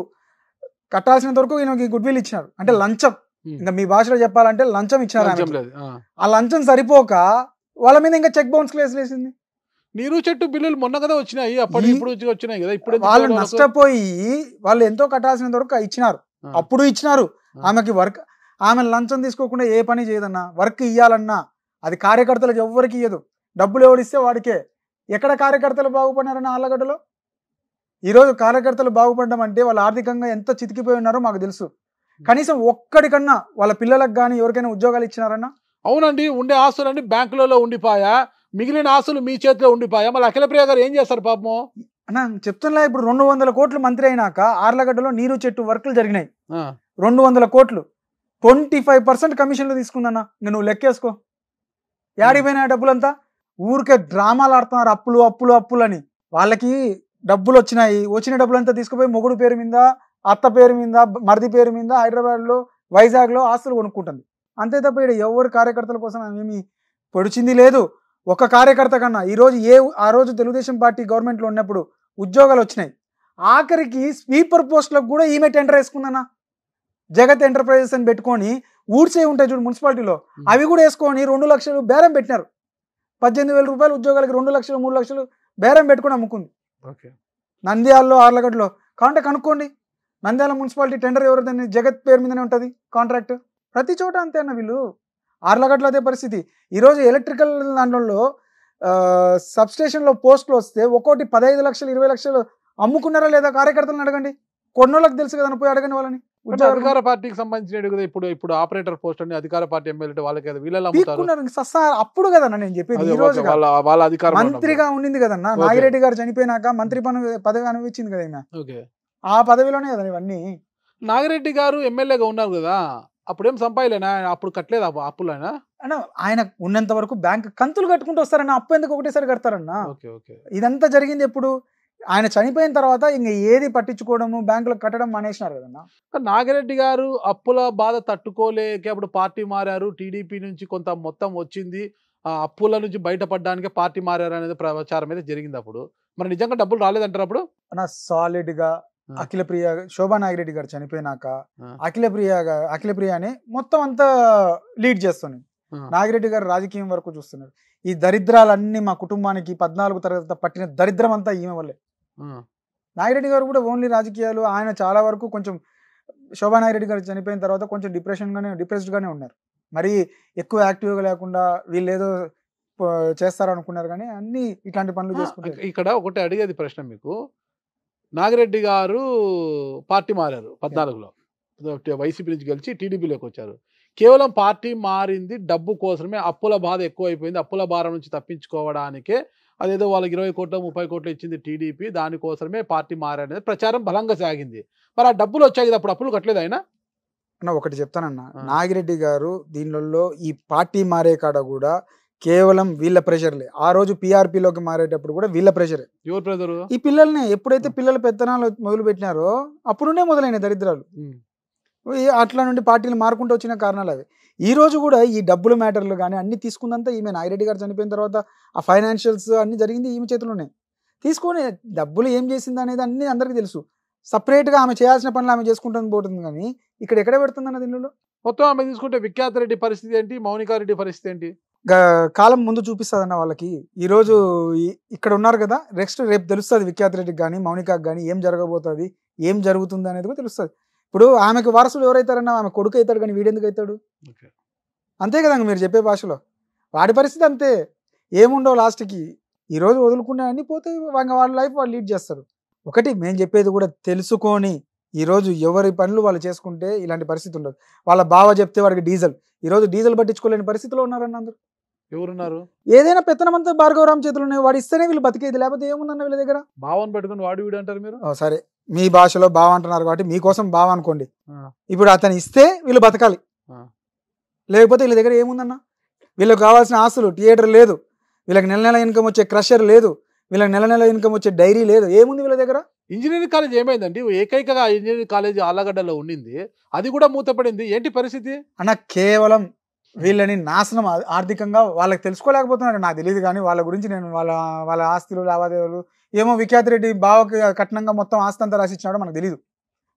కట్టాల్సినంత వరకు ఈయనకి గుడ్ విల్ ఇచ్చినారు అంటే లంచం ఇంకా మీ భాషలో చెప్పాలంటే లంచం ఇచ్చినారు ఆ లంచం సరిపోక వాళ్ళ మీద ఇంకా చెక్ బౌన్స్ క్లేస్ వేసింది నీరు చెట్టు బిల్లులు మొన్న కదా వచ్చినాయి అప్పటి ఇప్పుడు వచ్చినాయి కదా ఇప్పుడు వాళ్ళు నష్టపోయి వాళ్ళు ఎంతో కట్టాల్సినంత వరకు ఇచ్చినారు అప్పుడు ఇచ్చినారు ఆమెకి వర్క్ ఆమె లంచం తీసుకోకుండా ఏ పని చేయదన్నా వర్క్ ఇవ్వాలన్నా అది కార్యకర్తలకు ఎవ్వరికి ఇవ్వదు డబ్బులు ఎవడిస్తే వాడికే ఎక్కడ కార్యకర్తలు బాగుపడినారన్న ఆళ్ళగడ్డలో ఈరోజు కార్యకర్తలు బాగుపడడం అంటే వాళ్ళు ఆర్థికంగా ఎంత చితికిపోయి ఉన్నారో మాకు తెలుసు కనీసం ఒక్కడికన్నా వాళ్ళ పిల్లలకు కానీ ఎవరికైనా ఉద్యోగాలు ఇచ్చినారన్నా అవునండి ఉండే ఆస్తులన్నీ బ్యాంకులలో ఉండిపోయా మిగిలిన ఆశలు మీ చేతిలో ఉండిపోయా మళ్ళీ అఖిలప్రియ గారు ఏం చేస్తారు పాపము అన్న చెప్తున్నా ఇప్పుడు రెండు వందల కోట్లు మంత్రి అయినాక ఆర్లగడ్డలో నీరు చెట్టు వర్కులు జరిగినాయి రెండు వందల కోట్లు ట్వంటీ ఫైవ్ పర్సెంట్ కమిషన్లు తీసుకుందన్నా ఇంకా నువ్వు లెక్కేసుకో యాడిపోయిన డబ్బులంతా ఊరికే డ్రామాలు ఆడుతున్నారు అప్పులు అప్పులు అప్పులు అని వాళ్ళకి డబ్బులు వచ్చినాయి వచ్చిన డబ్బులంతా తీసుకుపోయి మొగుడు పేరు మీద అత్త పేరు మీద మరిది పేరు మీద హైదరాబాద్లో వైజాగ్లో ఆస్తులు కొనుక్కుంటుంది అంతే తప్ప ఇక్కడ ఎవరు కార్యకర్తల కోసం ఏమి పొడిచింది లేదు ఒక కార్యకర్త కన్నా ఈరోజు ఏ ఆ రోజు తెలుగుదేశం పార్టీ గవర్నమెంట్లో ఉన్నప్పుడు ఉద్యోగాలు వచ్చినాయి ఆఖరికి స్వీపర్ పోస్టులకు కూడా ఈమె టెండర్ వేసుకుందన్నా జగత్ ఎంటర్ప్రైజెస్ అని పెట్టుకొని ఊడ్చే ఉంటాయి చూడు మున్సిపాలిటీలో అవి కూడా వేసుకొని రెండు లక్షలు బేరం పెట్టినారు పద్దెనిమిది వేల రూపాయలు ఉద్యోగాలకి రెండు లక్షలు మూడు లక్షలు బేరం పెట్టుకుని అమ్ముకుంది నంద్యాలలో ఆర్లగడ్డలో కాంటే కనుక్కోండి నంద్యాల మున్సిపాలిటీ టెండర్ ఎవరిదని జగత్ పేరు మీదనే ఉంటుంది కాంట్రాక్ట్ ప్రతి చోట అంతేనా వీళ్ళు ఆర్లగడ్లో అదే పరిస్థితి ఈరోజు ఎలక్ట్రికల్ దాంట్లో సబ్స్టేషన్లో పోస్టులు వస్తే ఒక్కోటి పదహైదు లక్షలు ఇరవై లక్షలు అమ్ముకున్నారా లేదా కార్యకర్తలను అడగండి కొన్నోళ్ళకి తెలుసు కదా పోయి అడగండి వాళ్ళని అధికార పార్టీకి సంబంధించిన కదా ఇప్పుడు ఇప్పుడు ఆపరేటర్ పోస్ట్ అని అధికార పార్టీ ఎమ్మెల్యే వాళ్ళకి వీళ్ళు అప్పుడు కదా నేను చెప్పేది ఈ రోజు వాళ్ళ అధికార మంత్రిగా ఉండింది కదన్నా నాగిరెడ్డి గారు చనిపోయినాక మంత్రి పని పదవి అనిపించింది కదా ఆ పదవిలోనే కదా ఇవన్నీ నాగిరెడ్డి గారు ఎమ్మెల్యేగా ఉన్నారు కదా అప్పుడేం సంపాయలేనా అప్పుడు కట్టలేదు అప్పులు ఆయన అన్న ఆయన ఉన్నంత వరకు బ్యాంక్ కంతులు కట్టుకుంటూ వస్తారన్న అప్పు ఎందుకు ఒకటేసారి కడతారన్న ఓకే ఓకే ఇదంతా జరిగింది ఎప్పుడు ఆయన చనిపోయిన తర్వాత ఇంక ఏది పట్టించుకోవడము బ్యాంకులో కట్టడం మానేసినారు కదన్నా నాగిరెడ్డి గారు అప్పుల బాధ తట్టుకోలేక అప్పుడు పార్టీ మారారు టీడీపీ నుంచి కొంత మొత్తం వచ్చింది ఆ అప్పుల నుంచి బయటపడడానికి పార్టీ మారారు అనేది ప్రచారం అయితే జరిగింది అప్పుడు మరి నిజంగా డబ్బులు రాలేదంటారు అప్పుడు సాలిడ్గా అఖిలప్రియ శోభా నాగిరెడ్డి గారు చనిపోయినాక అఖిలప్రియ అని మొత్తం అంతా లీడ్ చేస్తుంది నాగిరెడ్డి గారు రాజకీయం వరకు చూస్తున్నారు ఈ దరిద్రాలన్నీ మా కుటుంబానికి పద్నాలుగు తరగతి పట్టిన దరిద్రం అంతా ఈమె వల్లే నాగిరెడ్డి గారు కూడా ఓన్లీ రాజకీయాలు ఆయన చాలా వరకు కొంచెం శోభా నాగిరెడ్డి గారు చనిపోయిన తర్వాత కొంచెం డిప్రెషన్ డిప్రెస్డ్ గానే ఉన్నారు మరి ఎక్కువ యాక్టివ్గా లేకుండా వీళ్ళు ఏదో చేస్తారనుకున్నారు కానీ అన్ని ఇట్లాంటి పనులు చేసుకుంటారు ఇక్కడ ఒకటి అడిగేది ప్రశ్న మీకు నాగిరెడ్డి గారు పార్టీ మారారు పద్నాలుగులో వైసీపీ నుంచి గెలిచి టీడీపీలోకి వచ్చారు కేవలం పార్టీ మారింది డబ్బు కోసమే అప్పుల బాధ ఎక్కువైపోయింది అప్పుల భారం నుంచి తప్పించుకోవడానికే అదేదో వాళ్ళకి ఇరవై కోట్లు ముప్పై కోట్లు ఇచ్చింది టీడీపీ దానికోసమే పార్టీ మారనేది ప్రచారం బలంగా సాగింది మరి ఆ డబ్బులు వచ్చాయి కదా అప్పుడు అప్పులు కట్టలేదు ఆయన అన్న ఒకటి చెప్తానన్నా నాగిరెడ్డి గారు దీనిలో ఈ పార్టీ మారే కాడ కూడా కేవలం వీళ్ళ ప్రెషర్లే ఆ రోజు పీఆర్పీలోకి మారేటప్పుడు కూడా వీళ్ళ ప్రెషరే ప్రెషర్ ఈ పిల్లల్ని ఎప్పుడైతే పిల్లలు పెత్తనాలు మొదలు పెట్టినారో అప్పుడునే మొదలైనాయి మొదలైన దరిద్రాలు అట్లా నుండి పార్టీలు మారుకుంటూ వచ్చిన కారణాలు అవి ఈ రోజు కూడా ఈ డబ్బులు మ్యాటర్లు కానీ అన్ని తీసుకుందంతా ఈమె నాగిరెడ్డి గారు చనిపోయిన తర్వాత ఆ ఫైనాన్షియల్స్ అన్ని జరిగింది ఈమె చేతిలోనే తీసుకొని డబ్బులు ఏం చేసింది అనేది అన్ని అందరికీ తెలుసు సపరేట్గా ఆమె చేయాల్సిన పనులు ఆమె చేసుకుంటుంది పోతుంది కానీ ఇక్కడ ఎక్కడ పెడుతుంది అన్నది ఇల్లులో మొత్తం ఆమె తీసుకుంటే విఖ్యాత రెడ్డి పరిస్థితి ఏంటి మౌనికారెడ్డి పరిస్థితి ఏంటి కాలం ముందు చూపిస్తుంది అన్న వాళ్ళకి ఈరోజు ఇక్కడ ఉన్నారు కదా నెక్స్ట్ రేపు తెలుస్తుంది విఖ్యాత్ రెడ్డికి కానీ మౌనికకి కానీ ఏం జరగబోతుంది ఏం జరుగుతుంది అనేది కూడా తెలుస్తుంది ఇప్పుడు ఆమెకు వారసులు ఎవరైతారన్నా ఆమె కొడుకు అవుతాడు కానీ వీడెందుకు అవుతాడు అంతే కదా మీరు చెప్పే భాషలో వాడి పరిస్థితి అంతే ఏముండవు లాస్ట్కి ఈరోజు వదులుకున్నా అన్ని పోతే వాళ్ళ లైఫ్ వాళ్ళు లీడ్ చేస్తారు ఒకటి మేము చెప్పేది కూడా తెలుసుకొని ఈరోజు ఎవరి పనులు వాళ్ళు చేసుకుంటే ఇలాంటి పరిస్థితి ఉండదు వాళ్ళ బావ చెప్తే వాడికి డీజిల్ ఈరోజు డీజిల్ పట్టించుకోలేని పరిస్థితిలో ఉన్నారన్న అందరూ ఎవరున్నారు ఏదైనా పెత్తనం అంతా భార్గవరామ్ చేతులు ఉన్నాయి వాడు ఇస్తేనే వీళ్ళు బతికేది లేకపోతే ఏముందన్న వీళ్ళ దగ్గర భావం పెట్టుకుని వాడు వీడు అంటారు మీరు సరే మీ భాషలో బావ అంటున్నారు కాబట్టి మీకోసం బావ అనుకోండి ఇప్పుడు అతను ఇస్తే వీళ్ళు బతకాలి లేకపోతే వీళ్ళ దగ్గర ఏముందన్న వీళ్ళకి కావాల్సిన ఆస్తులు థియేటర్ లేదు వీళ్ళకి నెల నెల ఇన్కమ్ వచ్చే క్రషర్ లేదు వీళ్ళకి నెల నెల ఇన్కమ్ వచ్చే డైరీ లేదు ఏముంది వీళ్ళ దగ్గర ఇంజనీరింగ్ కాలేజ్ ఏమైందండి ఏకైక ఇంజనీరింగ్ కాలేజ్ ఆలగడ్డలో ఉండింది అది కూడా మూతపడింది ఏంటి పరిస్థితి అన్న కేవలం వీళ్ళని నాశనం ఆర్థికంగా వాళ్ళకి తెలుసుకోలేకపోతున్నారు నాకు తెలియదు కానీ వాళ్ళ గురించి నేను వాళ్ళ వాళ్ళ ఆస్తులు లావాదేవీలు ఏమో విఖ్యాత్ రెడ్డి బావకి కఠినంగా మొత్తం ఆస్తి అంతా రాసి ఇచ్చినాడు మనకు తెలియదు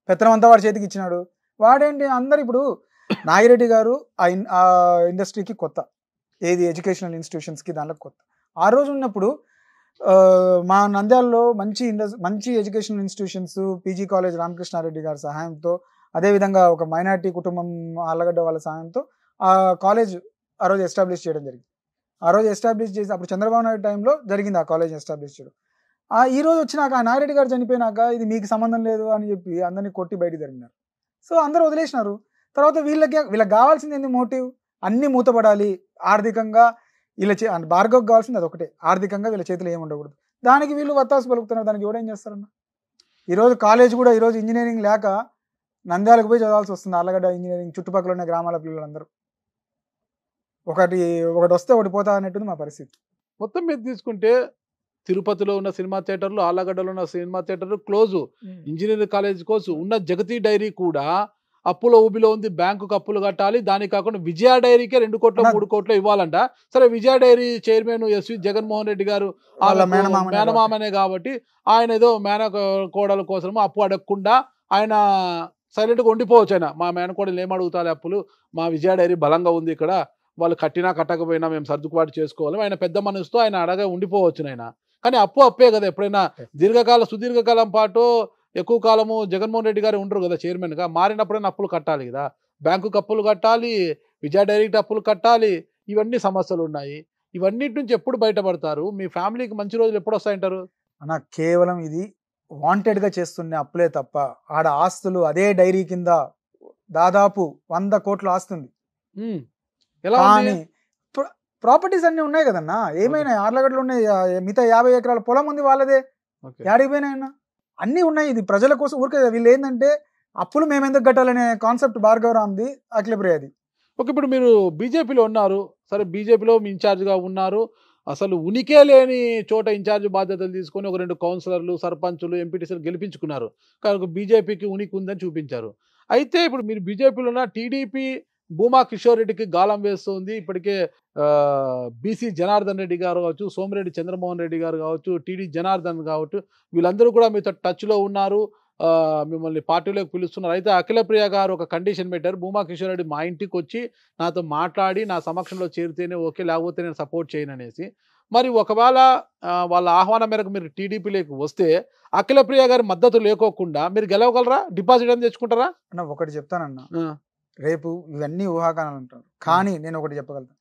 పెత్తనం అంతా వాడి చేతికి ఇచ్చినాడు వాడేంటి అందరు ఇప్పుడు నాగిరెడ్డి గారు ఆ ఇండస్ట్రీకి కొత్త ఏది ఎడ్యుకేషనల్ ఇన్స్టిట్యూషన్స్కి దానిలో కొత్త ఆ రోజు ఉన్నప్పుడు మా నంద్యాలలో మంచి ఇండస్ మంచి educational institutions PG college Ramakrishna Reddy గారి సహాయంతో అదేవిధంగా ఒక మైనార్టీ కుటుంబం ఆలగడ్డ వాళ్ళ సహాయంతో ఆ కాలేజ్ ఆ రోజు ఎస్టాబ్లిష్ చేయడం జరిగింది ఆ రోజు ఎస్టాబ్లిష్ చేసి అప్పుడు చంద్రబాబు నాయుడు టైంలో జరిగింది ఆ కాలేజ్ ఎస్టాబ్లిష్ చేయడం ఆ ఈ రోజు వచ్చినాక ఆ నారెడ్డి గారు చనిపోయినాక ఇది మీకు సంబంధం లేదు అని చెప్పి అందరినీ కొట్టి బయట జరిగినారు సో అందరూ వదిలేసినారు తర్వాత వీళ్ళకి వీళ్ళకి కావాల్సింది ఏంది మోటివ్ అన్నీ మూతపడాలి ఆర్థికంగా వీళ్ళ చే భార్గవ్ కావాల్సింది అది ఒకటే ఆర్థికంగా వీళ్ళ చేతిలో ఏమి ఉండకూడదు దానికి వీళ్ళు వత్తాసు పలుకుతున్నారు దానికి ఎవడేం చేస్తారన్న ఈరోజు కాలేజ్ కూడా ఈరోజు ఇంజనీరింగ్ లేక నంద్యాలకు పోయి చదవాల్సి వస్తుంది అల్లగడ్డ ఇంజనీరింగ్ చుట్టుపక్కల ఉన్న గ్రామాల పిల్లలందరూ ఒకటి ఒకటి వస్తే ఒకటి పోతా అనేటువంటి మా పరిస్థితి మొత్తం మీద తీసుకుంటే తిరుపతిలో ఉన్న సినిమా థియేటర్లు ఆలగడ్డలో ఉన్న సినిమా థియేటర్లు క్లోజు ఇంజనీరింగ్ కాలేజ్ కోర్సు ఉన్న జగతి డైరీ కూడా అప్పుల ఊబిలో ఉంది బ్యాంకుకు అప్పులు కట్టాలి దాని కాకుండా విజయ డైరీకే రెండు కోట్లు మూడు కోట్లు ఇవ్వాలంట సరే Vijaya dairy chairman SV Jaganmohan Reddy గారు మేనమామనే కాబట్టి ఆయన ఏదో మేన కోడల కోసము అప్పు అడగకుండా ఆయన సైలెంట్గా ఉండిపోవచ్చు ఆయన మా మేనకోడలు ఏం అడుగుతారు అప్పులు మా విజయ డైరీ బలంగా ఉంది ఇక్కడ వాళ్ళు కట్టినా కట్టకపోయినా మేము సర్దుబాటు చేసుకోవాలి ఆయన పెద్ద మనసుతో ఆయన అడగ ఉండిపోవచ్చు ఆయన కానీ అప్పు అప్పే కదా ఎప్పుడైనా దీర్ఘకాల సుదీర్ఘకాలం పాటు ఎక్కువ కాలము జగన్మోహన్ రెడ్డి గారు ఉండరు కదా చైర్మన్గా మారినప్పుడైనా అప్పులు కట్టాలి కదా బ్యాంకుకు అప్పులు కట్టాలి విజయ డైరెక్ట్ అప్పులు కట్టాలి ఇవన్నీ సమస్యలు ఉన్నాయి ఇవన్నిటి నుంచి ఎప్పుడు బయటపడతారు మీ ఫ్యామిలీకి మంచి రోజులు ఎప్పుడు వస్తాయంటారు అన్న కేవలం ఇది వాంటెడ్గా చేస్తున్న అప్పులే తప్ప ఆడ ఆస్తులు అదే డైరీ కింద దాదాపు వంద కోట్లు ఆస్తుంది ఎలా కానీ ప్రాపర్టీస్ అన్ని ఉన్నాయి కదన్నా ఏమైనా ఆర్లగడ్లు ఉన్నాయి మిగతా యాభై ఎకరాల పొలం ఉంది వాళ్ళదే యాడికి పోయినాయన్నా అన్నీ ఉన్నాయి ఇది ప్రజల కోసం ఊరికే వీళ్ళు ఏంటంటే అప్పులు మేము ఎందుకు కట్టాలనే కాన్సెప్ట్ అఖిల ప్రియాది ఓకే ఇప్పుడు మీరు బీజేపీలో ఉన్నారు సరే బీజేపీలో ఇన్ఛార్జ్గా ఉన్నారు అసలు ఉనికే లేని చోట ఇన్ఛార్జ్ బాధ్యతలు తీసుకొని ఒక రెండు కౌన్సిలర్లు సర్పంచులు ఎంపీటీసీలు గెలిపించుకున్నారు కనుక బీజేపీకి ఉనికి ఉందని చూపించారు అయితే ఇప్పుడు మీరు బీజేపీలో ఉన్న టీడీపీ భూమా కిషోర్ రెడ్డికి గాలం వేస్తుంది ఇప్పటికే బీసీ జనార్దన్ రెడ్డి గారు కావచ్చు సోమిరెడ్డి చంద్రమోహన్ రెడ్డి గారు కావచ్చు టీడీ జనార్దన్ కావచ్చు వీళ్ళందరూ కూడా మీతో టచ్లో ఉన్నారు మిమ్మల్ని పార్టీలోకి పిలుస్తున్నారు అయితే అఖిలప్రియ గారు ఒక కండిషన్ పెట్టారు భూమా కిషోర్ రెడ్డి మా ఇంటికి వచ్చి నాతో మాట్లాడి నా సమక్షంలో చేరితేనే ఓకే లేకపోతే నేను సపోర్ట్ చేయను అనేసి మరి ఒకవేళ వాళ్ళ ఆహ్వానం మేరకు మీరు టీడీపీలోకి వస్తే అఖిలప్రియ గారి మద్దతు లేకోకుండా మీరు గెలవగలరా డిపాజిట్ అని తెచ్చుకుంటారా ఒకటి చెప్తానన్నా రేపు ఇవన్నీ ఊహాగానాలు అంటారు కానీ నేను ఒకటి చెప్పగలను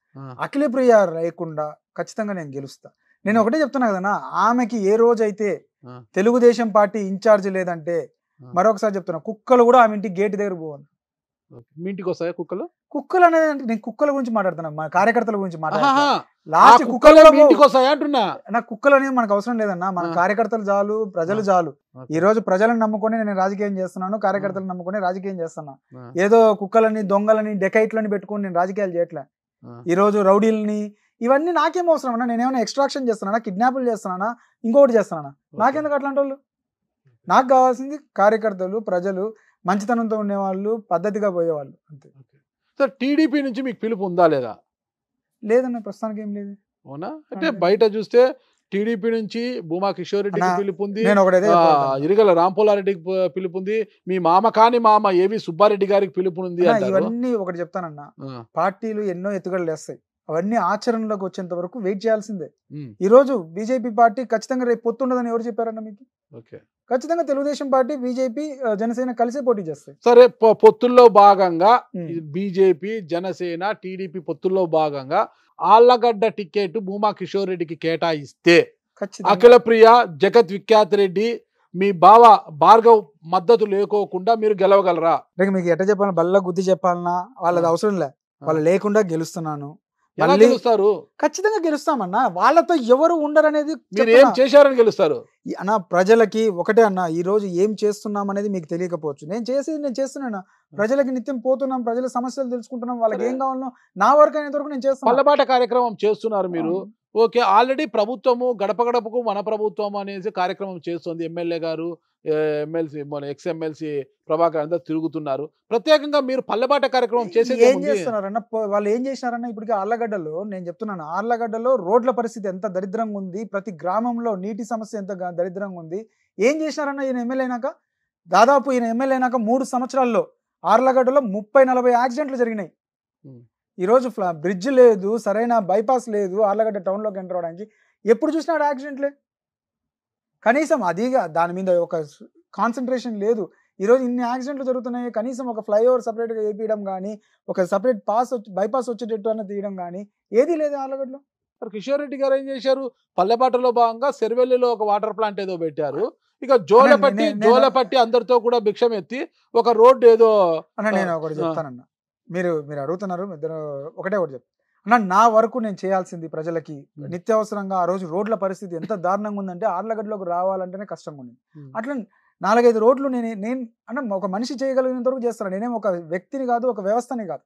అఖిలప్రియ లేకుండా ఖచ్చితంగా నేను గెలుస్తా నేను ఒకటే చెప్తున్నా కదన్నా ఆమెకి ఏ రోజైతే తెలుగుదేశం పార్టీ ఇన్ఛార్జ్ లేదంటే మరొకసారి చెప్తున్నా కుక్కలు కూడా ఆమె ఇంటి గేట్ దగ్గర పోవాలి మీ ఇంటికి వస్తాయా కుక్కలు కుక్కలు అనేది నేను కుక్కల గురించి మాట్లాడుతున్నా మా కార్యకర్తల గురించి మాట్లాడుతున్నాను లాస్ట్ కుక్కలు అంటున్నా కుక్కలు అనేది మనకు అవసరం లేదన్న మన కార్యకర్తలు చాలు ప్రజలు చాలు ఈ రోజు ప్రజలను నమ్ముకొని నేను రాజకీయం చేస్తున్నాను కార్యకర్తలు నమ్ముకొని రాజకీయం చేస్తున్నా ఏదో కుక్కలని దొంగలని డెకైట్లని పెట్టుకొని నేను రాజకీయాలు చేయట్లే ఈ రోజు రౌడీలని ఇవన్నీ నాకేం అవసరం అన్నా నేను ఏమైనా ఎక్స్ట్రాక్షన్ చేస్తున్నానా కిడ్నాపులు చేస్తున్నానా ఇంకొకటి చేస్తున్నానా నాకెందుకు అట్లాంటి వాళ్ళు నాకు కావాల్సింది కార్యకర్తలు ప్రజలు మంచితనంతో ఉండేవాళ్ళు పద్ధతిగా పోయేవాళ్ళు అంతే సార్ టీడీపీ నుంచి మీకు పిలుపు ఉందా లేదా లేదన్న ప్రస్తుతానికి ఏం లేదు అవునా అంటే బయట చూస్తే టీడీపీ నుంచి భూమా కిషోర్ రెడ్డికి పిలుపుంది ఇరుగల రాంపోలారెడ్డికి పిలుపుంది మీ మామ కాని మామ ఏవి సుబ్బారెడ్డి గారికి పిలుపునుంది ఇవన్నీ ఒకటి చెప్తానన్నా పార్టీలు ఎన్నో ఎత్తుగడలు వేస్తాయి అవన్నీ ఆచరణలోకి వచ్చేంత వరకు వెయిట్ చేయాల్సిందే ఈ రోజు బీజేపీ పార్టీ ఖచ్చితంగా రేపు పొత్తుండదని ఎవరు చెప్పారన్న మీకు ఓకే ఖచ్చితంగా తెలుగుదేశం పార్టీ బీజేపీ జనసేన కలిసి పోటీ చేస్తాయి సరే పొత్తుల్లో భాగంగా బీజేపీ జనసేన టీడీపీ పొత్తుల్లో భాగంగా ఆళ్లగడ్డ టికెట్ భూమా కిషోర్ రెడ్డికి కేటాయిస్తే అఖిలప్రియ జగత్ విఖ్యాత్ రెడ్డి మీ బావ భార్గవ్ మద్దతు లేకోకుండా మీరు గెలవగలరా మీకు ఎట్ట చెప్పాలన్నా బల్ల గుద్ది చెప్పాలన్నా వాళ్ళది అవసరం లే వాళ్ళు లేకుండా గెలుస్తున్నాను గెలుస్తారు ఖచ్చితంగా గెలుస్తామన్నా వాళ్ళతో ఎవరు అనేది మీరు ఏం చేశారని గెలుస్తారు అన్న ప్రజలకి ఒకటే అన్న ఈ రోజు ఏం చేస్తున్నాం అనేది మీకు తెలియకపోవచ్చు నేను చేసేది నేను చేస్తున్నాను ప్రజలకి నిత్యం పోతున్నాం ప్రజల సమస్యలు తెలుసుకుంటున్నాం వాళ్ళకి ఏం కావాలనో నా వరకు అయినంత వరకు నేను చేస్తాను పల్లబాట కార్యక్రమం చేస్తున్నారు మీరు ఓకే ఆల్రెడీ ప్రభుత్వము గడప గడపకు మన ప్రభుత్వం అనేసి కార్యక్రమం చేస్తుంది ఎమ్మెల్యే గారు ఎమ్మెల్సీ మన ఎక్స్ ఎమ్మెల్సీ ప్రభాకర్ అంతా తిరుగుతున్నారు ప్రత్యేకంగా మీరు పల్లెబాట కార్యక్రమం చేసేది ఏం చేస్తున్నారన్న వాళ్ళు ఏం చేసినారన్న ఇప్పటికీ ఆర్లగడ్డలో నేను చెప్తున్నాను ఆర్లగడ్డలో రోడ్ల పరిస్థితి ఎంత దరిద్రంగా ఉంది ప్రతి గ్రామంలో నీటి సమస్య ఎంత దరిద్రంగా ఉంది ఏం చేసినారన్న ఈయన ఎమ్మెల్యే అయినాక దాదాపు ఈయన ఎమ్మెల్యే అయినాక మూడు సంవత్సరాల్లో ఆర్లగడ్డలో ముప్పై నలభై యాక్సిడెంట్లు జరిగినాయి ఈరోజు బ్రిడ్జ్ లేదు సరైన బైపాస్ లేదు ఆర్లగడ్డ టౌన్లోకి ఎంటర్ అవడానికి ఎప్పుడు చూసినాడు యాక్సిడెంట్లే కనీసం అదిగా దాని మీద ఒక కాన్సన్ట్రేషన్ లేదు ఈరోజు ఇన్ని యాక్సిడెంట్లు జరుగుతున్నాయి కనీసం ఒక ఫ్లైఓవర్ సపరేట్గా వేపించడం కానీ ఒక సపరేట్ పాస్ వచ్చి బైపాస్ వచ్చేటట్టు అన్న తీయడం కానీ ఏది లేదు ఆలగడ్లో కిషోర్ రెడ్డి గారు ఏం చేశారు పల్లెపాటలో భాగంగా సెర్వెల్లిలో ఒక వాటర్ ప్లాంట్ ఏదో పెట్టారు ఇక జోలపట్టి జోలపట్టి అందరితో కూడా భిక్షం ఎత్తి ఒక రోడ్డు ఏదో అన్న నేను ఒకటి చెప్తానన్నా మీరు మీరు అడుగుతున్నారు ఇద్దరు ఒకటే ఒకటి చెప్తాను అన్న నా వరకు నేను చేయాల్సింది ప్రజలకి hmm. నిత్యావసరంగా ఆ రోజు రోడ్ల పరిస్థితి ఎంత దారుణంగా ఉందంటే ఆర్లగడ్డలోకి రావాలంటేనే కష్టంగా ఉంది hmm. అట్లా నాలుగైదు రోడ్లు నేను నేను అన్న ఒక మనిషి చేయగలిగినంత వరకు చేస్తాను నేనేం ఒక వ్యక్తిని కాదు ఒక వ్యవస్థని కాదు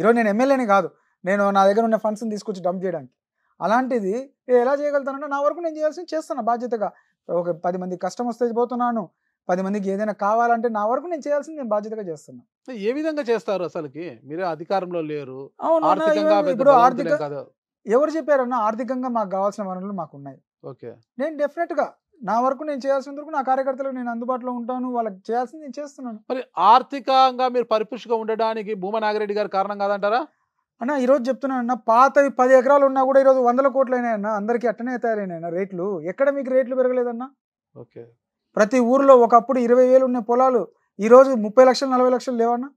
ఈరోజు నేను ఎమ్మెల్యేని కాదు నేను నా దగ్గర ఉన్న ఫండ్స్ని తీసుకొచ్చి డంప్ చేయడానికి అలాంటిది ఎలా చేయగలుగుతానంటే నా వరకు నేను చేయాల్సింది చేస్తాను బాధ్యతగా ఒక పది మంది కష్టం వస్తే పోతున్నాను పది మందికి ఏదైనా కావాలంటే నా వరకు నేను చేయాల్సింది నేను బాధ్యతగా చేస్తున్నా ఏ విధంగా చేస్తారు అసలుకి మీరే అధికారంలో లేరు ఇప్పుడు ఆర్థిక ఎవరు చెప్పారన్నా ఆర్థికంగా మాకు కావాల్సిన వనరులు మాకు ఉన్నాయి ఓకే నేను డెఫినెట్ గా నా వరకు నేను చేయాల్సిన వరకు నా కార్యకర్తలకు నేను అందుబాటులో ఉంటాను వాళ్ళకి చేయాల్సింది నేను చేస్తున్నాను మరి ఆర్థికంగా మీరు పరిపుష్గా ఉండడానికి భూమా నాగిరెడ్డి గారు కారణం కాదంటారా అన్న ఈరోజు చెప్తున్నాను అన్న పాత పది ఎకరాలు ఉన్నా కూడా ఈరోజు వందల కోట్లు అయినాయన్న అందరికీ అట్టనే తయారైనాయన్న రేట్లు ఎక్కడ మీకు రేట్లు పెరగలేదన్నా ఓకే ప్రతి ఊర్లో ఒకప్పుడు ఇరవై వేలు ఉన్న పొలాలు ఈరోజు ముప్పై లక్షలు నలభై లక్షలు లేవన్నా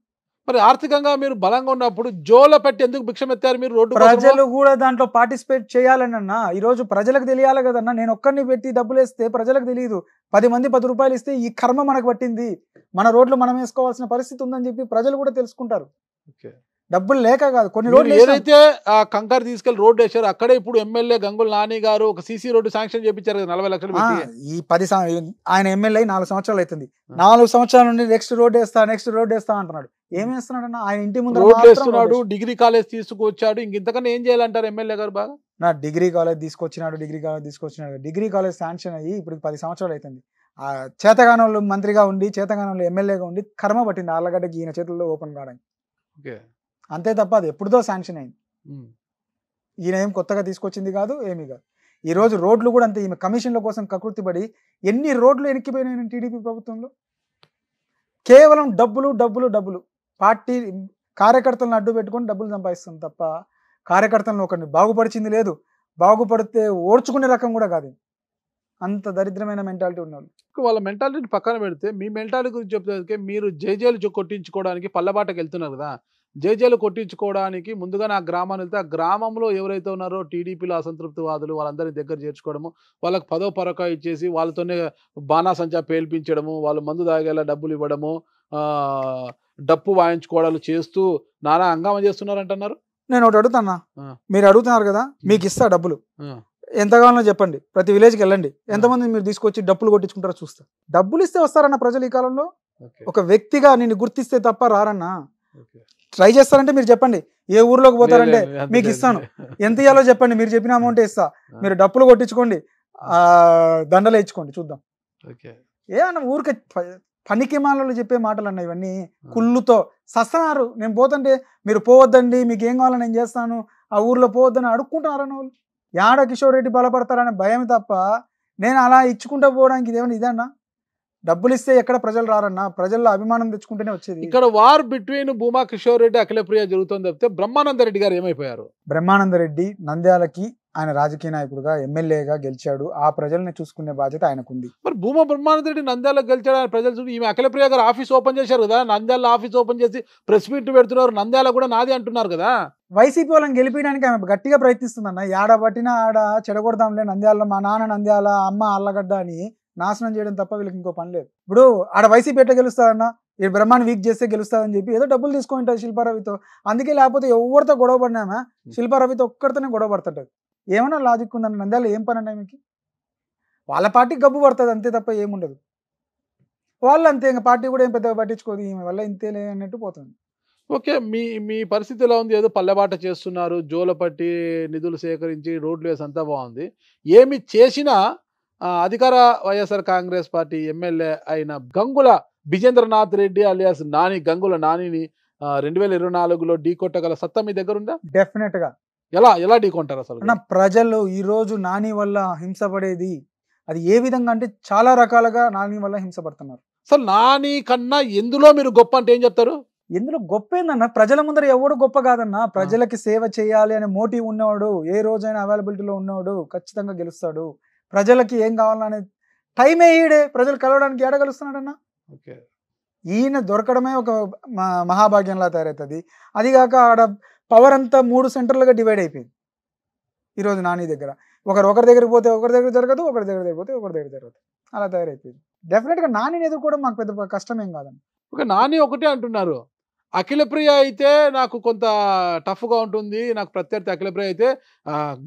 మరి ఆర్థికంగా మీరు బలంగా ఉన్నప్పుడు జోల పెట్టి ఎందుకు భిక్షమెత్తారు మీరు రోడ్డు ప్రజలు కూడా దాంట్లో పార్టిసిపేట్ చేయాలని అన్న ఈరోజు ప్రజలకు తెలియాలి కదన్నా నేను ఒక్కరిని పెట్టి డబ్బులు వేస్తే ప్రజలకు తెలియదు పది మంది పది రూపాయలు ఇస్తే ఈ కర్మ మనకు పట్టింది మన రోడ్లు మనం వేసుకోవాల్సిన పరిస్థితి ఉందని చెప్పి ప్రజలు కూడా తెలుసుకుంటారు డబ్బులు లేక కాదు కొన్ని రోడ్లు ఏదైతే ఆ కంకర్ తీసుకెళ్లి రోడ్డు వేసారు అక్కడే ఇప్పుడు ఎమ్మెల్యే గంగుల నాని గారు ఒక సీసీ రోడ్డు శాంక్షన్ చేయించారు కదా నలభై లక్షలు ఈ పది ఆయన ఎమ్మెల్యే నాలుగు సంవత్సరాలు అవుతుంది నాలుగు సంవత్సరాల నుండి నెక్స్ట్ రోడ్ వేస్తా నెక్స్ట్ రోడ్ వేస్తా అంటున్నాడు ఏం వేస్తున్నాడు అన్న ఆయన ఇంటి ముందు రోడ్ వేస్తున్నాడు డిగ్రీ కాలేజ్ తీసుకొచ్చాడు ఇంక ఇంతకన్నా ఏం చేయాలంటారు ఎమ్మెల్యే గారు బాగా నా డిగ్రీ కాలేజ్ తీసుకొచ్చినాడు డిగ్రీ కాలేజ్ తీసుకొచ్చినాడు డిగ్రీ కాలేజ్ శాంక్షన్ అయ్యి ఇప్పుడు పది సంవత్సరాలు అవుతుంది ఆ చేతగానంలో మంత్రిగా ఉండి చేతగానంలో ఎమ్మెల్యేగా ఉండి కర్మ పట్టింది ఆళ్ళగడ్డకి ఈయన చేతుల్లో ఓపెన్ కావడానికి అంతే తప్ప అది ఎప్పుడుదో శాంక్షన్ అయింది ఈయన ఏం కొత్తగా తీసుకొచ్చింది కాదు ఏమీ కాదు ఈ రోజు రోడ్లు కూడా అంతే ఈమె కమిషన్ల కోసం పడి ఎన్ని రోడ్లు ఎనిక్కిపోయినాయి టీడీపీ ప్రభుత్వంలో కేవలం డబ్బులు డబ్బులు డబ్బులు పార్టీ కార్యకర్తలను అడ్డు పెట్టుకొని డబ్బులు సంపాదిస్తుంది తప్ప కార్యకర్తలను ఒకరిని బాగుపడిచింది లేదు బాగుపడితే ఓడ్చుకునే రకం కూడా కాదు అంత దరిద్రమైన మెంటాలిటీ ఉన్నవాళ్ళు వాళ్ళ మెంటాలిటీని పక్కన పెడితే మీ మెంటాలిటీ గురించి చెప్తే మీరు జేజేలు కొట్టించుకోవడానికి పల్లబాటకి వెళ్తున్నారు కదా జేజేలు కొట్టించుకోవడానికి ముందుగా నా గ్రామాన్ని వెళ్తే ఆ గ్రామంలో ఎవరైతే ఉన్నారో టీడీపీలో అసంతృప్తివాదులు వాళ్ళందరినీ దగ్గర చేర్చుకోవడము వాళ్ళకి పదో పరక ఇచ్చేసి వాళ్ళతోనే బాణాసంచా పేల్పించడము వాళ్ళు మందు తాగేలా డబ్బులు ఇవ్వడము డప్పు వాయించుకోవడాలు చేస్తూ నానా హంగామా చేస్తున్నారంటున్నారు నేను ఒకటి అడుగుతానా మీరు అడుగుతున్నారు కదా మీకు ఇస్తా డబ్బులు ఎంత కావాలన్నా చెప్పండి ప్రతి విలేజ్కి వెళ్ళండి ఎంతమంది మీరు తీసుకొచ్చి డబ్బులు కొట్టించుకుంటారో చూస్తా డబ్బులు ఇస్తే వస్తారన్న ప్రజలు ఈ కాలంలో ఒక వ్యక్తిగా నేను గుర్తిస్తే తప్ప రారన్నా ట్రై చేస్తారంటే మీరు చెప్పండి ఏ ఊర్లోకి పోతారంటే మీకు ఇస్తాను ఎంత ఇయ్యాలో చెప్పండి మీరు చెప్పిన అమౌంట్ ఇస్తా మీరు డప్పులు కొట్టించుకోండి దండలు ఇచ్చుకోండి చూద్దాం ఏమన్నా ఊరికి పనికి మాలలో చెప్పే మాటలు అన్న ఇవన్నీ కుళ్ళుతో సస్తున్నారు నేను పోతుంటే మీరు పోవద్దండి మీకు ఏం కావాలో నేను చేస్తాను ఆ ఊర్లో పోవద్దని అడుక్కుంటున్నారన్న వాళ్ళు యాడ కిషోర్ రెడ్డి బలపడతారనే భయం తప్ప నేను అలా ఇచ్చుకుంటూ పోవడానికి ఇదేమన్నా ఇదన్నా డబ్బులు ఇస్తే ఎక్కడ ప్రజలు రారన్నా ప్రజల్లో అభిమానం తెచ్చుకుంటేనే వచ్చేది ఇక్కడ వార్ బిట్వీన్ భూమా కిషోర్ రెడ్డి అఖిలప్రియ జరుగుతుంది తప్పితే బ్రహ్మానంద రెడ్డి గారు ఏమైపోయారు బ్రహ్మానంద రెడ్డి నంద్యాలకి ఆయన రాజకీయ నాయకుడుగా ఎమ్మెల్యేగా గెలిచాడు ఆ ప్రజల్ని చూసుకునే బాధ్యత ఆయనకుంది మరి భూమా బ్రహ్మానంద రెడ్డి నంద్యాలకు గెలిచాడు ఆయన ప్రజలు చూసి ఈమె అఖిలప్రియ గారు ఆఫీస్ ఓపెన్ చేశారు కదా నంద్యాల ఆఫీస్ ఓపెన్ చేసి ప్రెస్ మీట్ పెడుతున్నారు నంద్యాల కూడా నాది అంటున్నారు కదా వైసీపీ వాళ్ళని గెలిపించడానికి ఆమె గట్టిగా ప్రయత్నిస్తుందన్న ఏడ పట్టినా ఆడ చెడగొడదాంలే నంద్యాల మా నాన్న నంద్యాల అమ్మ అల్లగడ్డ అని నాశనం చేయడం తప్ప వీళ్ళకి ఇంకో పని లేదు ఇప్పుడు ఆడ వైసీపీ ఎట్లా గెలుస్తారన్నా ఈ బ్రహ్మాన్ని వీక్ చేస్తే గెలుస్తాదని చెప్పి ఏదో డబ్బులు తీసుకుంటారు శిల్పారవితో అందుకే లేకపోతే ఎవరితో గొడవ పడినామా శిల్పారవితో ఒక్కరితోనే గొడవ పడుతుంటుంది ఏమన్నా లాజిక్ ఉందని నంద్యాల ఏం పని అంటే మీకు వాళ్ళ పార్టీకి గబ్బు పడుతుంది అంతే తప్ప ఏముండదు వాళ్ళు అంతే ఇంకా పార్టీ కూడా ఏం పెద్దగా పట్టించుకోదు ఈమె వల్ల ఇంతే లేనట్టు పోతుంది ఓకే మీ మీ పరిస్థితి ఎలా ఉంది ఏదో పల్లెబాట చేస్తున్నారు జోలపట్టి నిధులు సేకరించి రోడ్లు వేసి అంతా బాగుంది ఏమి చేసినా అధికార వైఎస్ఆర్ కాంగ్రెస్ పార్టీ ఎమ్మెల్యే అయిన గంగుల బిజేంద్రనాథ్ రెడ్డి అలియాస్ నాని గంగుల నానిని రెండు వేల ఇరవై నాలుగులో ఢీ కొట్టగల సత్తా మీ దగ్గర ఉందా డెఫినెట్ గా ఎలా ఎలా ఢీ కొంటారు అసలు ప్రజలు ఈ రోజు నాని వల్ల హింసపడేది అది ఏ విధంగా అంటే చాలా రకాలుగా నాని వల్ల హింసపడుతున్నారు అసలు నాని కన్నా ఎందులో మీరు గొప్ప అంటే ఏం చెప్తారు ఎందులో గొప్ప ఏందన్న ప్రజల ముందర ఎవడు గొప్ప కాదన్న ప్రజలకి సేవ చేయాలి అనే మోటివ్ ఉన్నవాడు ఏ రోజైనా అవైలబిలిటీలో ఉన్నవాడు ఖచ్చితంగా గెలుస్తాడు ప్రజలకి ఏం కావాలనేది టైం ఏడే ప్రజలు కలవడానికి ఏడ ఓకే ఈయన దొరకడమే ఒక మహాభాగ్యంలా తయారవుతుంది అదిగాక ఆడ పవర్ అంతా మూడు సెంటర్లుగా డివైడ్ అయిపోయింది ఈరోజు నాని దగ్గర ఒకరు ఒకరి దగ్గర పోతే ఒకరి దగ్గర జరగదు ఒకరి దగ్గర పోతే ఒకరి దగ్గర జరగదు అలా తయారైపోయింది డెఫినెట్గా ఎదురు ఎదుర్కోవడం మాకు పెద్ద కష్టమేం కాదండి ఒక నాని ఒకటే అంటున్నారు అఖిలప్రియ అయితే నాకు కొంత టఫ్గా ఉంటుంది నాకు ప్రత్యర్థి అఖిలప్రియ అయితే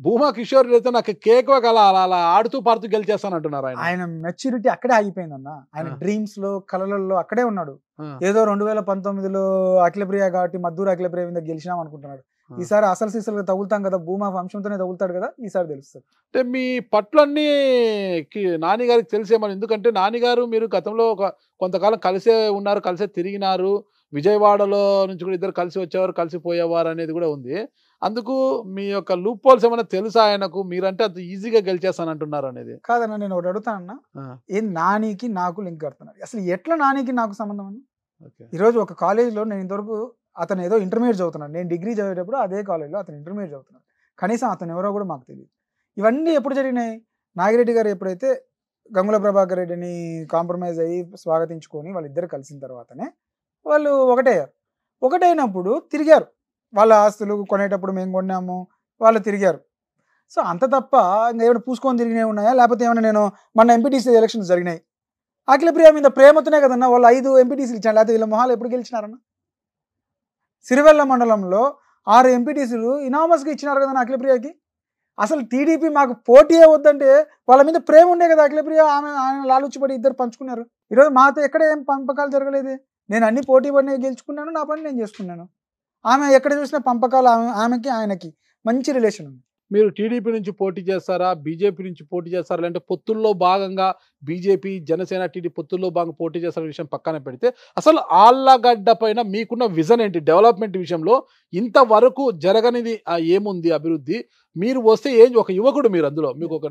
భూమా కిషోర్ అయితే నాకు కేక్ అలా అలా ఆడుతూ పాడుతూ గెలిచేస్తాను అంటున్నారు ఆయన ఆయన మెచ్యూరిటీ అక్కడే ఆగిపోయిందన్న ఆయన డ్రీమ్స్ లో కలలలో అక్కడే ఉన్నాడు ఏదో రెండు వేల పంతొమ్మిదిలో అఖిలప్రియ కాబట్టి మద్దూరు అఖిలప్రియ మీద గెలిచినాం అనుకుంటున్నాడు ఈసారి అసలు సీసలు తగులుతాం కదా భూమా వంశంతోనే తగులుతాడు కదా ఈసారి తెలుస్తుంది అంటే మీ పట్లన్నీ నానిగారికి తెలిసే మనం ఎందుకంటే గారు మీరు గతంలో ఒక కొంతకాలం కలిసే ఉన్నారు కలిసే తిరిగినారు విజయవాడలో నుంచి కూడా ఇద్దరు కలిసి వచ్చేవారు కలిసిపోయేవారు అనేది కూడా ఉంది అందుకు మీ యొక్క లూప్ పోల్స్ ఏమైనా తెలుసా ఆయనకు మీరంటే అంత ఈజీగా గెలిచేస్తాను అంటున్నారు అనేది కాదన్నా నేను ఒకటి అడుగుతానన్నా ఏం నానికి నాకు లింక్ కడుతున్నాడు అసలు ఎట్లా నానికి నాకు సంబంధం అని ఈరోజు ఒక కాలేజీలో నేను ఇంతవరకు అతను ఏదో ఇంటర్మీడియట్ చదువుతున్నాను నేను డిగ్రీ చదివేటప్పుడు అదే కాలేజ్లో అతను ఇంటర్మీడియట్ చదువుతున్నాడు కనీసం అతను ఎవరో కూడా మాకు తెలియదు ఇవన్నీ ఎప్పుడు జరిగినాయి నాగిరెడ్డి గారు ఎప్పుడైతే గంగుల ప్రభాకర్ రెడ్డిని కాంప్రమైజ్ అయ్యి స్వాగతించుకొని వాళ్ళిద్దరు కలిసిన తర్వాతనే వాళ్ళు ఒకటయ్యారు ఒకటైనప్పుడు తిరిగారు వాళ్ళ ఆస్తులు కొనేటప్పుడు మేము కొన్నాము వాళ్ళు తిరిగారు సో అంత తప్ప ఇంకా ఏమైనా పూసుకొని తిరిగినవి ఉన్నాయా లేకపోతే ఏమైనా నేను మన ఎంపీటీసీ ఎలక్షన్స్ జరిగినాయి అఖిలప్రియ మీద ప్రేమతోనే కదన్నా వాళ్ళు ఐదు ఎంపీటీసీలు ఇచ్చాను లేకపోతే వీళ్ళ మొహాలు ఎప్పుడు గెలిచినారన్న సిరివెల్ల మండలంలో ఆరు ఎంపీటీసీలు ఇనామస్గా ఇచ్చినారు కదన్నా అఖిలప్రియకి అసలు టీడీపీ మాకు పోటీ వద్దంటే వాళ్ళ మీద ప్రేమ ఉండే కదా అఖిలప్రియ ఆమె ఆయన లాలుచ్చిపడి ఇద్దరు పంచుకున్నారు ఈరోజు మాతో ఎక్కడ ఏం పంపకాలు జరగలేదు నేను అన్ని పోటీ పడిన గెలుచుకున్నాను నా పని నేను చేసుకున్నాను ఆమె ఎక్కడ చూసినా పంపకాలు ఆమె ఆమెకి ఆయనకి మంచి రిలేషన్ ఉంది మీరు టీడీపీ నుంచి పోటీ చేస్తారా బీజేపీ నుంచి పోటీ చేస్తారా లేదంటే పొత్తుల్లో భాగంగా బీజేపీ జనసేన టీడీ పొత్తుల్లో భాగంగా పోటీ చేస్తారనే విషయం పక్కన పెడితే అసలు ఆళ్ళగడ్డ పైన మీకున్న విజన్ ఏంటి డెవలప్మెంట్ విషయంలో ఇంతవరకు జరగనిది ఏముంది అభివృద్ధి మీరు వస్తే ఏం ఒక యువకుడు మీరు అందులో మీకు ఒక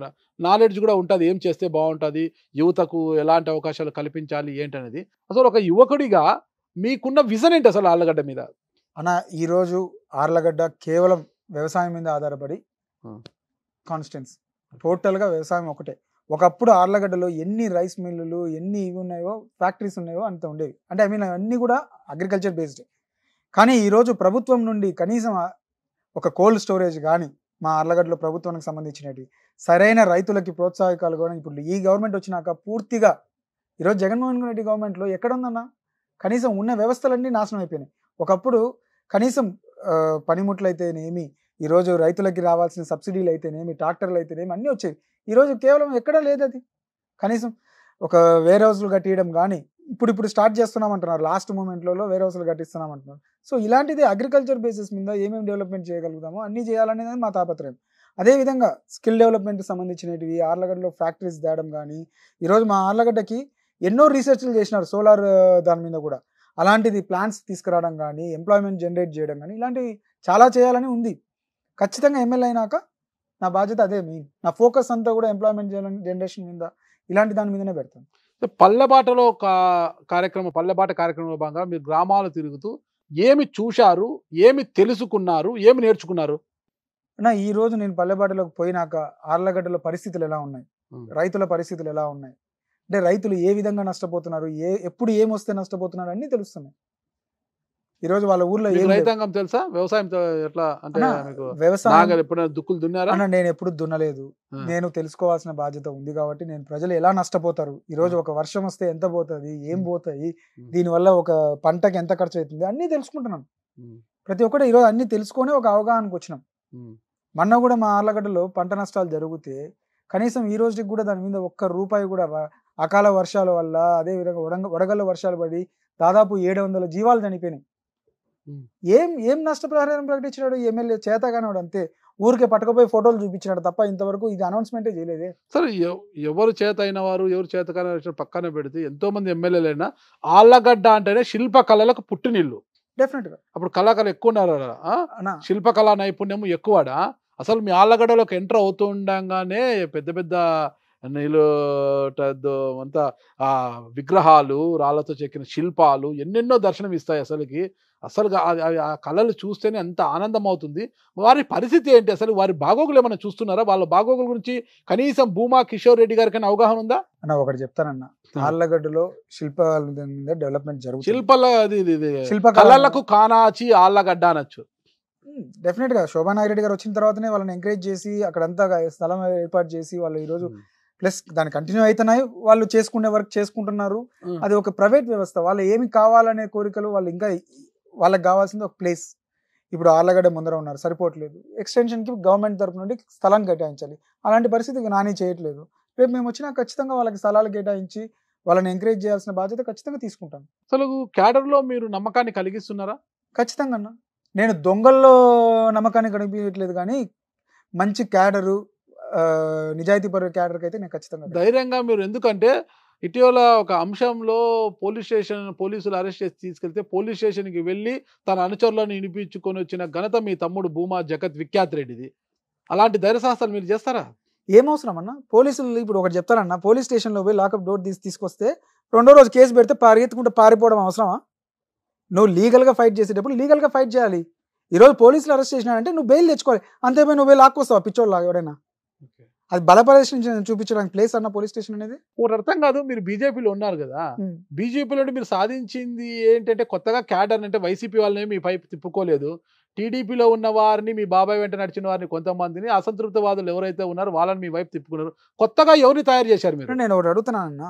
నాలెడ్జ్ కూడా ఉంటుంది ఏం చేస్తే బాగుంటుంది యువతకు ఎలాంటి అవకాశాలు కల్పించాలి ఏంటనేది అసలు ఒక యువకుడిగా మీకున్న విజన్ ఏంటి అసలు ఆళ్ళగడ్డ మీద అన్న ఈరోజు ఆర్లగడ్డ కేవలం వ్యవసాయం మీద ఆధారపడి కాన్స్టెన్స్ టోటల్గా వ్యవసాయం ఒకటే ఒకప్పుడు ఆర్లగడ్డలో ఎన్ని రైస్ మిల్లులు ఎన్ని ఇవి ఉన్నాయో ఫ్యాక్టరీస్ ఉన్నాయో అంత ఉండేవి అంటే ఐ మీన్ అన్నీ కూడా అగ్రికల్చర్ బేస్డ్ కానీ ఈరోజు ప్రభుత్వం నుండి కనీసం ఒక కోల్డ్ స్టోరేజ్ కానీ మా ఆర్లగడ్డలో ప్రభుత్వానికి సంబంధించినవి సరైన రైతులకి ప్రోత్సాహకాలు కూడా ఇప్పుడు ఈ గవర్నమెంట్ వచ్చినాక పూర్తిగా ఈరోజు జగన్మోహన్ రెడ్డి గవర్నమెంట్లో ఎక్కడ ఉందన్న కనీసం ఉన్న వ్యవస్థలన్నీ నాశనం అయిపోయినాయి ఒకప్పుడు కనీసం పనిముట్లు అయితేనేమి ఈరోజు రైతులకి రావాల్సిన సబ్సిడీలు అయితేనేమి ట్రాక్టర్లు అయితేనేమి అన్నీ వచ్చేవి ఈరోజు కేవలం ఎక్కడా లేదు అది కనీసం ఒక వేర్ హౌస్లు కట్టియడం కానీ ఇప్పుడు ఇప్పుడు స్టార్ట్ చేస్తున్నామంటున్నారు లాస్ట్ మూమెంట్లలో వేర్ హౌస్లు కట్టిస్తున్నామంటున్నారు సో ఇలాంటిది అగ్రికల్చర్ బేసిస్ మీద ఏమేమి డెవలప్మెంట్ చేయగలుగుతామో అన్నీ చేయాలనేది మా తాపత్రయం అదేవిధంగా స్కిల్ డెవలప్మెంట్కి సంబంధించినవి ఆర్లగడ్డలో ఫ్యాక్టరీస్ తేడం కానీ ఈరోజు మా ఆర్లగడ్డకి ఎన్నో రీసెర్చ్లు చేసినారు సోలార్ దాని మీద కూడా అలాంటిది ప్లాన్స్ తీసుకురావడం కానీ ఎంప్లాయ్మెంట్ జనరేట్ చేయడం కానీ ఇలాంటివి చాలా చేయాలని ఉంది ఖచ్చితంగా ఎమ్మెల్యే అయినాక నా బాధ్యత అదే మీ నా ఫోకస్ అంతా కూడా ఎంప్లాయ్మెంట్ జనరేషన్ మీద ఇలాంటి దాని మీదనే పెడతాను పల్లెబాటలో కార్యక్రమం పల్లెబాట కార్యక్రమంలో భాగంగా మీరు గ్రామాలు తిరుగుతూ ఏమి చూశారు ఏమి తెలుసుకున్నారు ఏమి నేర్చుకున్నారు అన్నా ఈ రోజు నేను పల్లెబాటలోకి పోయినాక ఆర్లగడ్డలో పరిస్థితులు ఎలా ఉన్నాయి రైతుల పరిస్థితులు ఎలా ఉన్నాయి అంటే రైతులు ఏ విధంగా నష్టపోతున్నారు ఏ ఎప్పుడు ఏమొస్తే నష్టపోతున్నారు అన్నీ తెలుస్తున్నాయి ఈరోజు వాళ్ళ ఊర్లో రైతాంగం తెలుసా వ్యవసాయం ఎట్లా అంటే వ్యవసాయం ఎప్పుడైనా దుక్కులు దున్నారా నేను ఎప్పుడు దున్నలేదు నేను తెలుసుకోవాల్సిన బాధ్యత ఉంది కాబట్టి నేను ప్రజలు ఎలా నష్టపోతారు ఈరోజు ఒక వర్షం వస్తే ఎంత పోతుంది ఏం పోతాయి దీనివల్ల ఒక పంటకి ఎంత ఖర్చు అవుతుంది అన్నీ తెలుసుకుంటున్నాను ప్రతి ఒక్కటి ఈరోజు అన్ని తెలుసుకొని ఒక అవగాహనకు వచ్చినాం మొన్న కూడా మా ఆర్లగడ్డలో పంట నష్టాలు జరిగితే కనీసం ఈ రోజుకి కూడా దాని మీద ఒక్క రూపాయి కూడా అకాల వర్షాల వల్ల అదే విధంగా వడంగ వడగల్ల వర్షాలు పడి దాదాపు ఏడు వందల జీవాలు చనిపోయినాయి ఏం ఏం నష్టపరిహారం ప్రకటించినాడు ఎమ్మెల్యే కానివాడు అంతే ఊరికే పట్టుకుపోయి ఫోటోలు చూపించినాడు తప్ప ఇంతవరకు ఇది అనౌన్స్మెంటే చేయలేదే సరే ఎవరు చేత అయిన వారు ఎవరు చేత కానీ పక్కన పెడితే ఎంతో మంది ఎమ్మెల్యేలైనా ఆళ్ళగడ్డ అంటేనే శిల్ప కళలకు పుట్టినిల్లు గా అప్పుడు కళాకారులు ఎక్కువ ఉన్నారు శిల్పకళా నైపుణ్యం ఎక్కువడా అసలు మీ ఆళ్ళగడ్డలోకి ఎంటర్ అవుతూ ఉండగానే పెద్ద పెద్ద నీళ్ళు అంతా విగ్రహాలు రాళ్లతో చెక్కిన శిల్పాలు ఎన్నెన్నో దర్శనం ఇస్తాయి అసలుకి అసలు అవి ఆ కళలు చూస్తేనే ఎంత ఆనందం అవుతుంది వారి పరిస్థితి ఏంటి అసలు వారి బాగోగులు ఏమైనా చూస్తున్నారా వాళ్ళ బాగోగుల గురించి కనీసం భూమా కిషోర్ రెడ్డి గారికి అవగాహన ఉందా అన్న ఒకటి చెప్తానన్న ఆళ్ళగడ్డలో శిల్పాల మీద డెవలప్మెంట్ జరుగుతుంది శిల్పల శిల్ప కళలకు కానాచి ఆళ్ళగడ్డ అనొచ్చు డెఫినెట్ గా శోభానాగిరెడ్డి గారు వచ్చిన తర్వాతనే వాళ్ళని ఎంకరేజ్ చేసి అక్కడంతా స్థలం ఏర్పాటు చేసి వాళ్ళు ఈరోజు ప్లస్ దాని కంటిన్యూ అవుతున్నాయి వాళ్ళు చేసుకునే వర్క్ చేసుకుంటున్నారు అది ఒక ప్రైవేట్ వ్యవస్థ వాళ్ళు ఏమి కావాలనే కోరికలు వాళ్ళు ఇంకా వాళ్ళకి కావాల్సింది ఒక ప్లేస్ ఇప్పుడు ఆర్లగడ్డ ముందర ఉన్నారు సరిపోవట్లేదు ఎక్స్టెన్షన్కి గవర్నమెంట్ తరపు నుండి స్థలం కేటాయించాలి అలాంటి పరిస్థితి నాని చేయట్లేదు రేపు మేము వచ్చినా ఖచ్చితంగా వాళ్ళకి స్థలాలు కేటాయించి వాళ్ళని ఎంకరేజ్ చేయాల్సిన బాధ్యత ఖచ్చితంగా తీసుకుంటాం అసలు క్యాడర్లో మీరు నమ్మకాన్ని కలిగిస్తున్నారా ఖచ్చితంగా అన్న నేను దొంగల్లో నమ్మకాన్ని కనిపించట్లేదు కానీ మంచి క్యాడరు నిజాయితీపర క్యాడర్కి అయితే నేను ఖచ్చితంగా ధైర్యంగా మీరు ఎందుకంటే ఇటీవల ఒక అంశంలో పోలీస్ స్టేషన్ పోలీసులు అరెస్ట్ చేసి తీసుకెళ్తే పోలీస్ స్టేషన్కి వెళ్ళి తన అనుచరులను వినిపించుకొని వచ్చిన ఘనత మీ తమ్ముడు భూమా జగత్ విఖ్యాత్ రెడ్డిది అలాంటి ధైర్య మీరు చేస్తారా ఏమవసరం అన్న పోలీసులు ఇప్పుడు ఒకటి చెప్తారన్న పోలీస్ స్టేషన్లో పోయి లాకప్ డోర్ తీసి తీసుకొస్తే రెండో రోజు కేసు పెడితే పరిగెత్తుకుంటే పారిపోవడం అవసరమా నువ్వు లీగల్గా ఫైట్ చేసేటప్పుడు లీగల్గా ఫైట్ చేయాలి ఈరోజు పోలీసులు అరెస్ట్ అంటే నువ్వు బెయిల్ తెచ్చుకోవాలి అంతేపోయి నువ్వు బెయిల్ లాక్కొస్తావా పిచ్చోళ్ళలాగా ఎవడైనా అది బలపరిశీలించిన చూపించడానికి ప్లేస్ అన్న పోలీస్ స్టేషన్ అనేది ఒకటి అర్థం కాదు మీరు బీజేపీలో ఉన్నారు కదా బీజేపీలో మీరు సాధించింది ఏంటంటే కొత్తగా క్యాడర్ అంటే వైసీపీ వాళ్ళని మీ పైపు తిప్పుకోలేదు టీడీపీలో ఉన్న వారిని మీ బాబాయ్ వెంట నడిచిన వారిని కొంతమందిని అసంతృప్తవాదులు ఎవరైతే ఉన్నారో వాళ్ళని మీ వైపు తిప్పుకున్నారు కొత్తగా ఎవరిని తయారు చేశారు మీరు నేను ఒకటి అన్న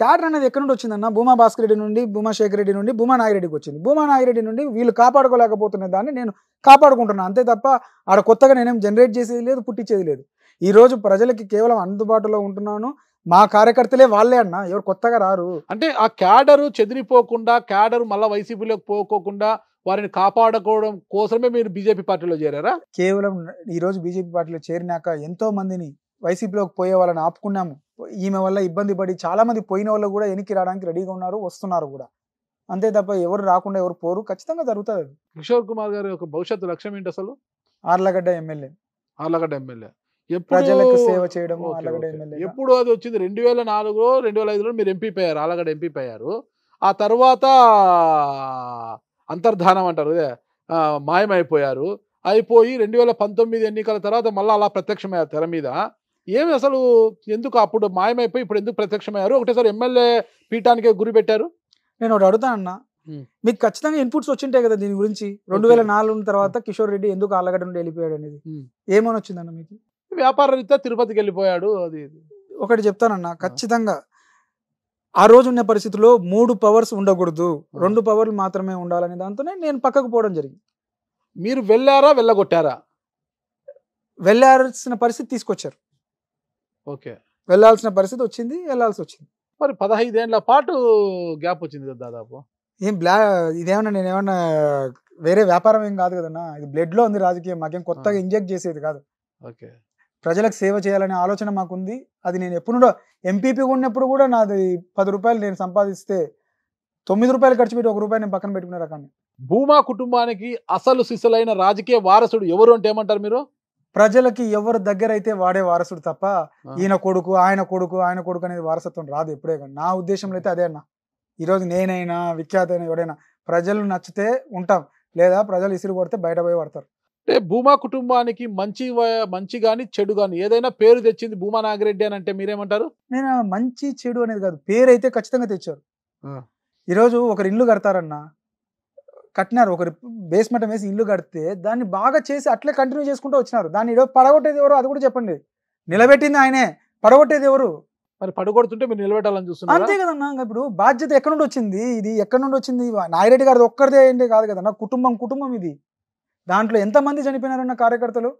క్యాడర్ అనేది ఎక్కడి నుండి వచ్చిందన్న భూమా భాస్కర్ రెడ్డి నుండి భూమా శేఖర్ రెడ్డి నుండి భూమా నాగిరెడ్డికి వచ్చింది భూమా నాగిరెడ్డి నుండి వీళ్ళు కాపాడుకోలేకపోతున్న దాన్ని నేను కాపాడుకుంటున్నాను అంతే తప్ప ఆడ కొత్తగా నేనేం జనరేట్ చేసేది లేదు పుట్టించేది లేదు ఈరోజు ప్రజలకి కేవలం అందుబాటులో ఉంటున్నాను మా కార్యకర్తలే వాళ్ళే అన్న ఎవరు కొత్తగా రారు అంటే ఆ క్యాడరు చెదిరిపోకుండా క్యాడర్ మళ్ళీ వైసీపీలోకి పోకోకుండా వారిని కాపాడుకోవడం కోసమే మీరు బీజేపీ పార్టీలో చేరారా కేవలం ఈరోజు బీజేపీ పార్టీలో చేరినాక ఎంతో మందిని వైసీపీలోకి పోయే వాళ్ళని ఆపుకున్నాము ఈమె వల్ల ఇబ్బంది పడి చాలా మంది పోయిన వాళ్ళు కూడా వెనక్కి రావడానికి రెడీగా ఉన్నారు వస్తున్నారు కూడా అంతే తప్ప ఎవరు రాకుండా ఎవరు పోరు ఖచ్చితంగా జరుగుతుంది కిషోర్ కుమార్ గారి యొక్క భవిష్యత్తు లక్ష్యం ఏంటి అసలు ఆర్లగడ్డ ఎమ్మెల్యే ఆర్లగడ్డ ఎమ్మెల్యే ప్రజలకు సేవ చేయడం ఎప్పుడు అది వచ్చింది రెండు వేల నాలుగులో రెండు వేల ఐదులో మీరు ఎంపీ అయ్యారు ఆలగడ ఎంపీ అయ్యారు ఆ తర్వాత అంతర్ధానం అంటారు మాయమైపోయారు అయిపోయి రెండు వేల పంతొమ్మిది ఎన్నికల తర్వాత మళ్ళీ అలా ప్రత్యక్షమయ్యారు తెర మీద ఏమి అసలు ఎందుకు అప్పుడు మాయమైపోయి ఇప్పుడు ఎందుకు ప్రత్యక్షమయ్యారు ఒకటేసారి ఎమ్మెల్యే పీఠానికి గురి పెట్టారు నేను ఒకటి అన్న మీకు ఖచ్చితంగా ఇన్పుట్స్ వచ్చింటాయి కదా దీని గురించి రెండు వేల నాలుగు తర్వాత కిషోర్ రెడ్డి ఎందుకు ఆలగడ్డ నుండి వెళ్ళిపోయాడు అనేది ఏమని వచ్చిందన్న మీకు వ్యాపార రీత్యా తిరుపతికి వెళ్ళిపోయాడు అది ఒకటి చెప్తానన్నా ఖచ్చితంగా ఆ రోజు ఉన్న పరిస్థితిలో మూడు పవర్స్ ఉండకూడదు రెండు పవర్లు మాత్రమే ఉండాలనే దాంతోనే నేను పక్కకు పోవడం జరిగింది మీరు వెళ్ళారా వెళ్ళగొట్టారా వెళ్ళాల్సిన పరిస్థితి తీసుకొచ్చారు ఓకే వెళ్ళాల్సిన పరిస్థితి వచ్చింది వెళ్ళాల్సి వచ్చింది మరి పదహైదేళ్ల పాటు గ్యాప్ వచ్చింది కదా దాదాపు ఏం బ్లా ఇదేమన్నా నేను ఏమన్నా వేరే వ్యాపారం ఏం కాదు కదన్నా ఇది బ్లడ్లో ఉంది రాజకీయం మాకేం కొత్తగా ఇంజెక్ట్ చేసేది కాదు ఓకే ప్రజలకు సేవ చేయాలనే ఆలోచన మాకుంది అది నేను ఎప్పుడు ఎంపీపీగా ఉన్నప్పుడు కూడా నాది పది రూపాయలు నేను సంపాదిస్తే తొమ్మిది రూపాయలు ఖర్చు పెట్టి ఒక రూపాయి నేను పక్కన పెట్టుకునే రకాన్ని భూమా కుటుంబానికి అసలు శిశులైన రాజకీయ వారసుడు ఎవరు అంటే ఏమంటారు మీరు ప్రజలకి ఎవరు దగ్గర అయితే వాడే వారసుడు తప్ప ఈయన కొడుకు ఆయన కొడుకు ఆయన కొడుకు అనేది వారసత్వం రాదు ఎప్పుడే కానీ నా ఉద్దేశంలో అయితే అదే అన్న ఈరోజు నేనైనా విఖ్యాతైన ఎవడైనా ప్రజలు నచ్చితే ఉంటాం లేదా ప్రజలు ఇసురు కొడితే బయట పోయి పడతారు అంటే భూమా కుటుంబానికి మంచి మంచి గాని చెడు గాని ఏదైనా పేరు తెచ్చింది భూమా నాగిరెడ్డి అని అంటే మీరేమంటారు నేను మంచి చెడు అనేది కాదు పేరు అయితే ఖచ్చితంగా తెచ్చారు ఈరోజు ఒకరు ఇల్లు కడతారన్నా కట్టినారు ఒకరు బేస్మెంట్ వేసి ఇల్లు కడితే దాన్ని బాగా చేసి అట్లే కంటిన్యూ చేసుకుంటూ వచ్చినారు దాన్ని ఈరోజు పడగొట్టేది ఎవరు అది కూడా చెప్పండి నిలబెట్టింది ఆయనే పడగొట్టేది ఎవరు మరి పడగొడుతుంటే మీరు నిలబెట్టాలని చూస్తున్నారు అంతే కదన్నా ఇప్పుడు బాధ్యత ఎక్కడ నుండి వచ్చింది ఇది ఎక్కడ నుండి వచ్చింది నాగిరెడ్డి గారు ఒక్కరిదే ఏంటి కాదు కదన్నా కుటుంబం కుటుంబం ఇది దాంట్లో ఎంతమంది చనిపోయినారన్న కార్యకర్తలు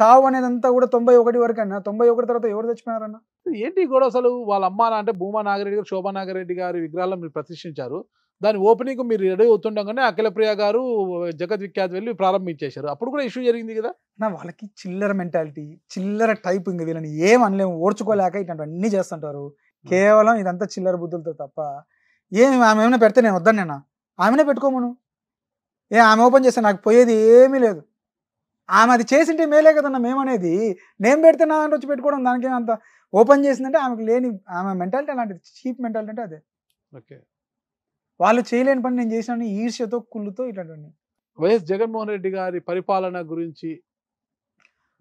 చావు అనేది అంతా కూడా తొంభై ఒకటి వరకు అన్న తొంభై ఒకటి తర్వాత ఎవరు చచ్చిపోయినారన్న ఏంటి కూడా అసలు వాళ్ళ అమ్మ అంటే భూమా నాగరెడ్డి గారు శోభా నాగరెడ్డి గారి విగ్రహాలను మీరు ప్రతిష్ఠించారు దాని ఓపెనింగ్ మీరు రెడీ అవుతుండగానే అఖిలప్రియ గారు జగత్ జగద్విఖ్యాత్ వెళ్ళి ప్రారంభించేశారు అప్పుడు కూడా ఇష్యూ జరిగింది కదా నా వాళ్ళకి చిల్లర మెంటాలిటీ చిల్లర టైప్ ఇంక వీళ్ళని ఏం అనలేము ఓడ్చుకోలేక అన్ని చేస్తుంటారు కేవలం ఇదంతా చిల్లర బుద్ధులతో తప్ప ఏమి ఆమె ఏమైనా పెడితే నేను వద్దాను నేను ఆమెనే పెట్టుకోమను ఏ ఆమె ఓపెన్ చేస్తే నాకు పోయేది ఏమీ లేదు ఆమె అది చేసింటే మేలే కదన్న మేమనేది నేను పెడితే నా వచ్చి పెట్టుకోవడం దానికి అంత ఓపెన్ చేసిందంటే ఆమెకు లేని ఆమె మెంటాలిటీ అలాంటిది చీప్ మెంటాలిటీ అంటే అదే ఓకే వాళ్ళు చేయలేని పని నేను చేసిన ఈర్ష్యతో కుళ్ళుతో ఇట్లాంటివన్నీ వైఎస్ జగన్మోహన్ రెడ్డి గారి పరిపాలన గురించి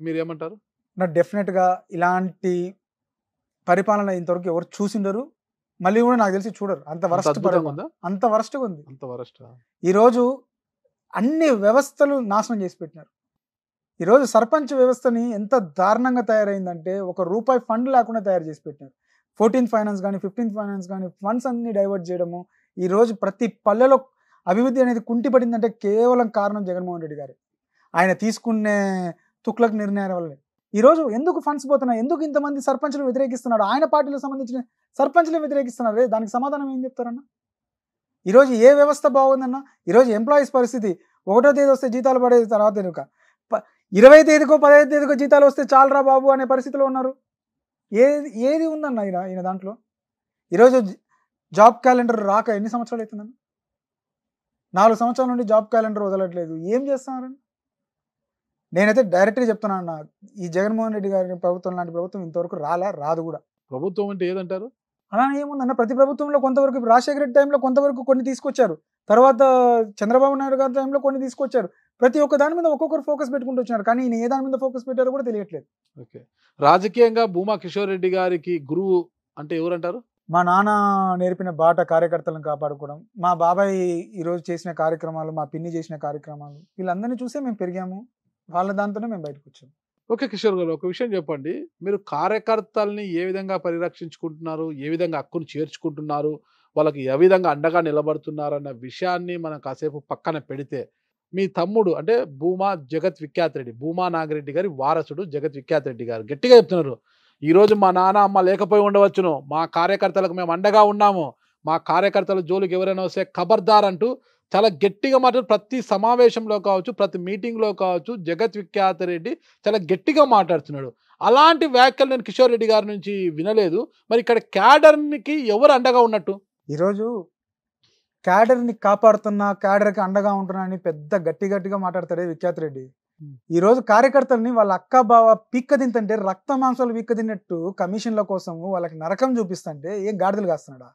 మీరు ఏమంటారు నా డెఫినెట్గా ఇలాంటి పరిపాలన ఇంతవరకు ఎవరు చూసిండరు మళ్ళీ కూడా నాకు తెలిసి చూడరు అంత వరస్ట్ అంత వరస్ట్గా ఉంది అంత వరస్ట్ ఈరోజు అన్ని వ్యవస్థలు నాశనం చేసి పెట్టినారు ఈరోజు సర్పంచ్ వ్యవస్థని ఎంత దారుణంగా తయారైందంటే ఒక రూపాయి ఫండ్ లేకుండా తయారు చేసి పెట్టినారు ఫోర్టీన్ ఫైనాన్స్ కానీ ఫిఫ్టీన్ ఫైనాన్స్ కానీ ఫండ్స్ అన్ని డైవర్ట్ చేయడము ఈరోజు ప్రతి పల్లెలో అభివృద్ధి అనేది కుంటిపడిందంటే కేవలం కారణం జగన్మోహన్ రెడ్డి గారు ఆయన తీసుకునే తుక్లకు నిర్ణయాల వల్లే ఈరోజు ఎందుకు ఫండ్స్ పోతున్నాయి ఎందుకు ఇంతమంది సర్పంచ్లు వ్యతిరేకిస్తున్నాడు ఆయన పార్టీలకు సంబంధించిన సర్పంచ్లు వ్యతిరేకిస్తున్నారు దానికి సమాధానం ఏం చెప్తారన్నా ఈరోజు ఏ వ్యవస్థ బాగుందన్నా ఈరోజు ఎంప్లాయీస్ పరిస్థితి ఒకటో తేదీ వస్తే జీతాలు పడేది తర్వాత కనుక ఇరవై తేదీకో పదహైదు తేదీకో జీతాలు వస్తే చాలరా బాబు అనే పరిస్థితిలో ఉన్నారు ఏది ఏది ఉందన్న ఈయన ఈయన దాంట్లో ఈరోజు జాబ్ క్యాలెండర్ రాక ఎన్ని సంవత్సరాలు అవుతుందండి నాలుగు సంవత్సరాల నుండి జాబ్ క్యాలెండర్ వదలట్లేదు ఏం చేస్తున్నారని నేనైతే డైరెక్ట్గా చెప్తున్నాను ఈ జగన్మోహన్ రెడ్డి గారి ప్రభుత్వం లాంటి ప్రభుత్వం ఇంతవరకు రాలా రాదు కూడా ప్రభుత్వం అంటే ఏదంటారు అలానే ఏముందన్న ప్రతి ప్రభుత్వంలో కొంతవరకు రాజశేఖర రెడ్డి టైంలో కొంతవరకు కొన్ని తీసుకొచ్చారు తర్వాత చంద్రబాబు నాయుడు గారి టైంలో కొన్ని తీసుకొచ్చారు ప్రతి ఒక్క దాని మీద ఒక్కొక్కరు ఫోకస్ పెట్టుకుంటూ వచ్చినారు కానీ ఈయన ఏ దాని మీద ఫోకస్ పెట్టారో కూడా తెలియట్లేదు ఓకే రాజకీయంగా భూమా కిషోర్ రెడ్డి గారికి గురువు అంటే ఎవరంటారు మా నాన్న నేర్పిన బాట కార్యకర్తలను కాపాడుకోవడం మా బాబాయ్ ఈరోజు చేసిన కార్యక్రమాలు మా పిన్ని చేసిన కార్యక్రమాలు వీళ్ళందరినీ చూసే మేము పెరిగాము వాళ్ళ దాంతోనే మేము బయటకు వచ్చాము ఓకే కిషోర్ గారు ఒక విషయం చెప్పండి మీరు కార్యకర్తల్ని ఏ విధంగా పరిరక్షించుకుంటున్నారు ఏ విధంగా హక్కును చేర్చుకుంటున్నారు వాళ్ళకి ఏ విధంగా అండగా నిలబడుతున్నారన్న విషయాన్ని మనం కాసేపు పక్కన పెడితే మీ తమ్ముడు అంటే భూమా జగత్ విఖ్యాత్ రెడ్డి భూమా నాగిరెడ్డి గారి వారసుడు జగత్ విఖ్యాత్ రెడ్డి గారు గట్టిగా చెప్తున్నారు ఈరోజు మా నాన్న అమ్మ లేకపోయి ఉండవచ్చును మా కార్యకర్తలకు మేము అండగా ఉన్నాము మా కార్యకర్తల జోలికి ఎవరైనా వస్తే ఖబర్దార్ అంటూ చాలా గట్టిగా మాట్లాడు ప్రతి సమావేశంలో కావచ్చు ప్రతి మీటింగ్లో కావచ్చు జగత్ విఖ్యాత రెడ్డి చాలా గట్టిగా మాట్లాడుతున్నాడు అలాంటి వ్యాఖ్యలు నేను కిషోర్ రెడ్డి గారి నుంచి వినలేదు మరి ఇక్కడ క్యాడర్కి ఎవరు అండగా ఉన్నట్టు ఈరోజు క్యాడర్ని కాపాడుతున్నా క్యాడర్కి అండగా ఉంటున్నా అని పెద్ద గట్టి గట్టిగా మాట్లాడతాడే విఖ్యాత రెడ్డి ఈరోజు కార్యకర్తల్ని వాళ్ళ అక్క బావ పీక్క తింటే రక్త మాంసాలు పీక్క తిన్నట్టు కమిషన్ల కోసం వాళ్ళకి నరకం చూపిస్తుంటే ఏం గాడిదలు కాస్తున్నాడా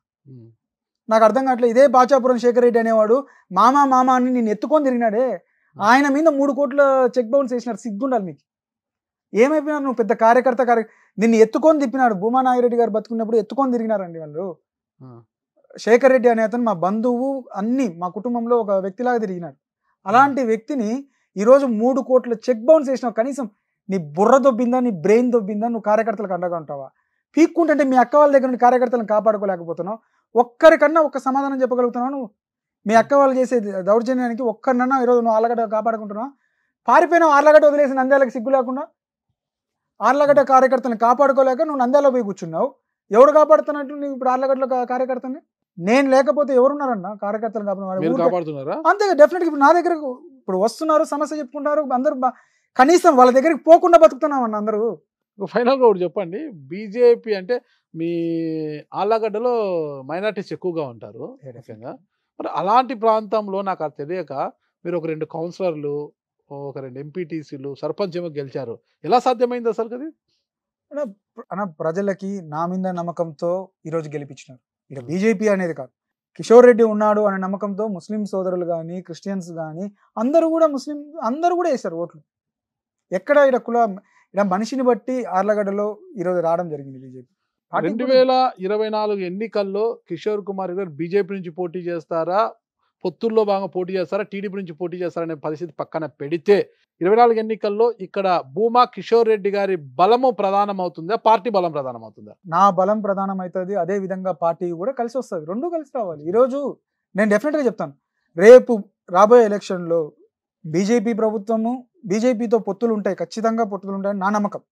నాకు అర్థం కావట్లేదు ఇదే బాచాపురం శేఖర్ రెడ్డి అనేవాడు మామ మామ అని నేను ఎత్తుకొని తిరిగినాడే ఆయన మీద మూడు కోట్ల చెక్ బౌన్స్ వేసినారు ఉండాలి మీకు ఏమైపోయినారు నువ్వు పెద్ద కార్యకర్త కార్య నిన్ను ఎత్తుకొని తిప్పినాడు భూమా నాగిరెడ్డి గారు బతుకున్నప్పుడు ఎత్తుకొని తిరిగినారండి వాళ్ళు శేఖర్ రెడ్డి అనే అతను మా బంధువు అన్ని మా కుటుంబంలో ఒక వ్యక్తిలాగా తిరిగినాడు అలాంటి వ్యక్తిని ఈరోజు మూడు కోట్ల చెక్ బౌన్స్ వేసినావు కనీసం నీ బుర్ర దొబ్బిందా నీ బ్రెయిన్ దొబ్బిందా నువ్వు కార్యకర్తలకు అండగా ఉంటావా పీక్కుంటే మీ అక్క వాళ్ళ దగ్గర నుండి కార్యకర్తలను కాపాడుకోలేకపోతున్నావు ఒక్కరికన్నా ఒక్క సమాధానం చెప్పగలుగుతున్నాను మీ అక్క వాళ్ళు చేసే దౌర్జన్యానికి ఒక్కరినన్నా ఈరోజు నువ్వు ఆలగడ్డ కాపాడుకుంటున్నావు పారిపోయినావు ఆర్లగడ్డ వదిలేసి నంద్యాలకు సిగ్గు లేకుండా ఆర్లగడ్డ కార్యకర్తలను కాపాడుకోలేక నువ్వు నంద్యాల పోయి కూర్చున్నావు ఎవరు కాపాడుతున్నట్టు నువ్వు ఇప్పుడు ఆర్లగడ్డలో కార్యకర్తని నేను లేకపోతే ఎవరున్నారన్న కార్యకర్తలు కాపాడుతున్నారా అంతే డెఫినెట్గా ఇప్పుడు నా దగ్గరకు ఇప్పుడు వస్తున్నారు సమస్య చెప్పుకుంటారు అందరు కనీసం వాళ్ళ దగ్గరికి పోకుండా బతుకుతున్నాం అన్న అందరూ ఫైనల్గా ఒకటి చెప్పండి బీజేపీ అంటే మీ ఆళ్ళగడ్డలో మైనార్టీస్ ఎక్కువగా ఉంటారు ముఖ్యంగా మరి అలాంటి ప్రాంతంలో నాకు అది తెలియక మీరు ఒక రెండు కౌన్సిలర్లు ఒక రెండు ఎంపీటీసీలు సర్పంచ్ ఏమో గెలిచారు ఎలా సాధ్యమైంది అసలు కది అన్న ప్రజలకి నా మీద నమ్మకంతో ఈరోజు గెలిపించినారు ఇక బీజేపీ అనేది కాదు కిషోర్ రెడ్డి ఉన్నాడు అనే నమ్మకంతో ముస్లిం సోదరులు కానీ క్రిస్టియన్స్ కానీ అందరూ కూడా ముస్లిం అందరూ కూడా వేశారు ఓట్లు ఎక్కడ ఇక్కడ కుల ఇలా మనిషిని బట్టి ఆర్లగడ్డలో ఈరోజు రావడం జరిగింది బీజేపీ రెండు వేల ఇరవై నాలుగు ఎన్నికల్లో కిషోర్ కుమార్ గారు బీజేపీ నుంచి పోటీ చేస్తారా పొత్తుల్లో బాగా పోటీ చేస్తారా టీడీపీ నుంచి పోటీ చేస్తారనే పరిస్థితి పక్కన పెడితే ఇరవై నాలుగు ఎన్నికల్లో ఇక్కడ భూమా కిషోర్ రెడ్డి గారి బలము ప్రధానం అవుతుందా పార్టీ బలం ప్రధానం అవుతుందా నా బలం ప్రధానం అవుతుంది అదే విధంగా పార్టీ కూడా కలిసి వస్తుంది రెండు కలిసి రావాలి ఈరోజు నేను డెఫినెట్గా చెప్తాను రేపు రాబోయే ఎలక్షన్లో బీజేపీ ప్రభుత్వము బీజేపీతో పొత్తులు ఉంటాయి ఖచ్చితంగా పొత్తులు ఉంటాయని నా నమ్మకం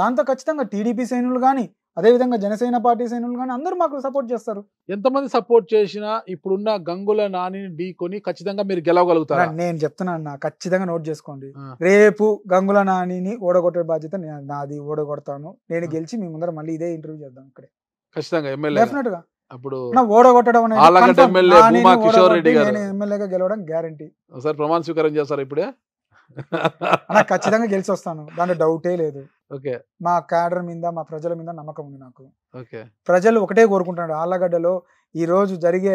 దాంతో ఖచ్చితంగా టీడీపీ సైనులు కానీ అదేవిధంగా జనసేన పార్టీ సైనులు కానీ అందరూ మాకు సపోర్ట్ చేస్తారు ఎంతమంది సపోర్ట్ చేసినా ఇప్పుడున్న గంగుల నానిని ఢీకొని ఖచ్చితంగా మీరు గెలవగలుగుతారు నేను చెప్తున్నాను అన్న ఖచ్చితంగా నోట్ చేసుకోండి రేపు గంగుల నానిని ఓడగొట్టే బాధ్యత నాది ఓడగొడతాను నేను గెలిచి మీ ముందర మళ్ళీ ఇదే ఇంటర్వ్యూ చేద్దాం ఇక్కడ ఖచ్చితంగా అప్పుడు ఓడగొట్టడం ఎమ్మెల్యేగా గెలవడం గ్యారంటీ ఒకసారి ప్రమాణ స్వీకారం చేస్తారు ఇప్పుడే నాకు ఖచ్చితంగా గెలిచి వస్తాను దాంట్లో డౌటే లేదు ఓకే మా క్యాడర్ మీద మా ప్రజల మీద నమ్మకం ఉంది నాకు ఓకే ప్రజలు ఒకటే కోరుకుంటున్నాడు ఆళ్ళగడ్డలో ఈ రోజు జరిగే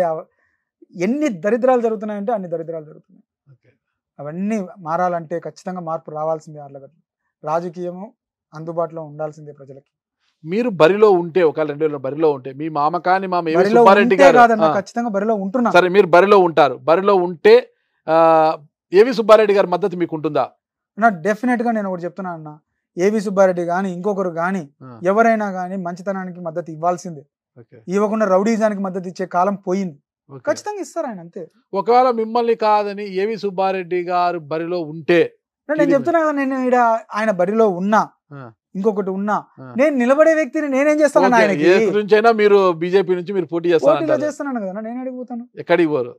ఎన్ని దరిద్రాలు జరుగుతున్నాయంటే అన్ని దరిద్రాలు జరుగుతున్నాయి అవన్నీ మారాలంటే ఖచ్చితంగా మార్పు రావాల్సిందే ఆళ్ళగడ్డ రాజకీయము అందుబాటులో ఉండాల్సిందే ప్రజలకి మీరు బరిలో ఉంటే ఒకవేళ రెండు వేల బరిలో ఉంటే మీ మామ కానీ మామ సుబ్బారెడ్డి ఖచ్చితంగా బరిలో ఉంటున్నా సరే మీరు బరిలో ఉంటారు బరిలో ఉంటే ఏవి సుబ్బారెడ్డి గారి మద్దతు మీకు ఉంటుందా నా గా నేను ఒకటి చెప్తున్నా అన్న ఏవి సుబ్బారెడ్డి కానీ ఇంకొకరు కానీ ఎవరైనా కానీ మంచితనానికి మద్దతు ఇవ్వాల్సిందే ఇవ్వకుండా రౌడీజానికి మద్దతు ఇచ్చే కాలం పోయింది ఖచ్చితంగా ఇస్తారు ఆయన అంతే ఒకవేళ మిమ్మల్ని కాదని ఏవి సుబ్బారెడ్డి గారు బరిలో ఉంటే నేను చెప్తున్నా కదా నేను ఇక్కడ ఆయన బరిలో ఉన్నా ఇంకొకటి ఉన్నా నేను నిలబడే వ్యక్తిని నేనేం చేస్తాను మీరు బీజేపీ నుంచి మీరు పోటీ చేస్తాను చేస్తున్నాను కదా నేను అడిగిపోతాను ఎక్కడికి పోరు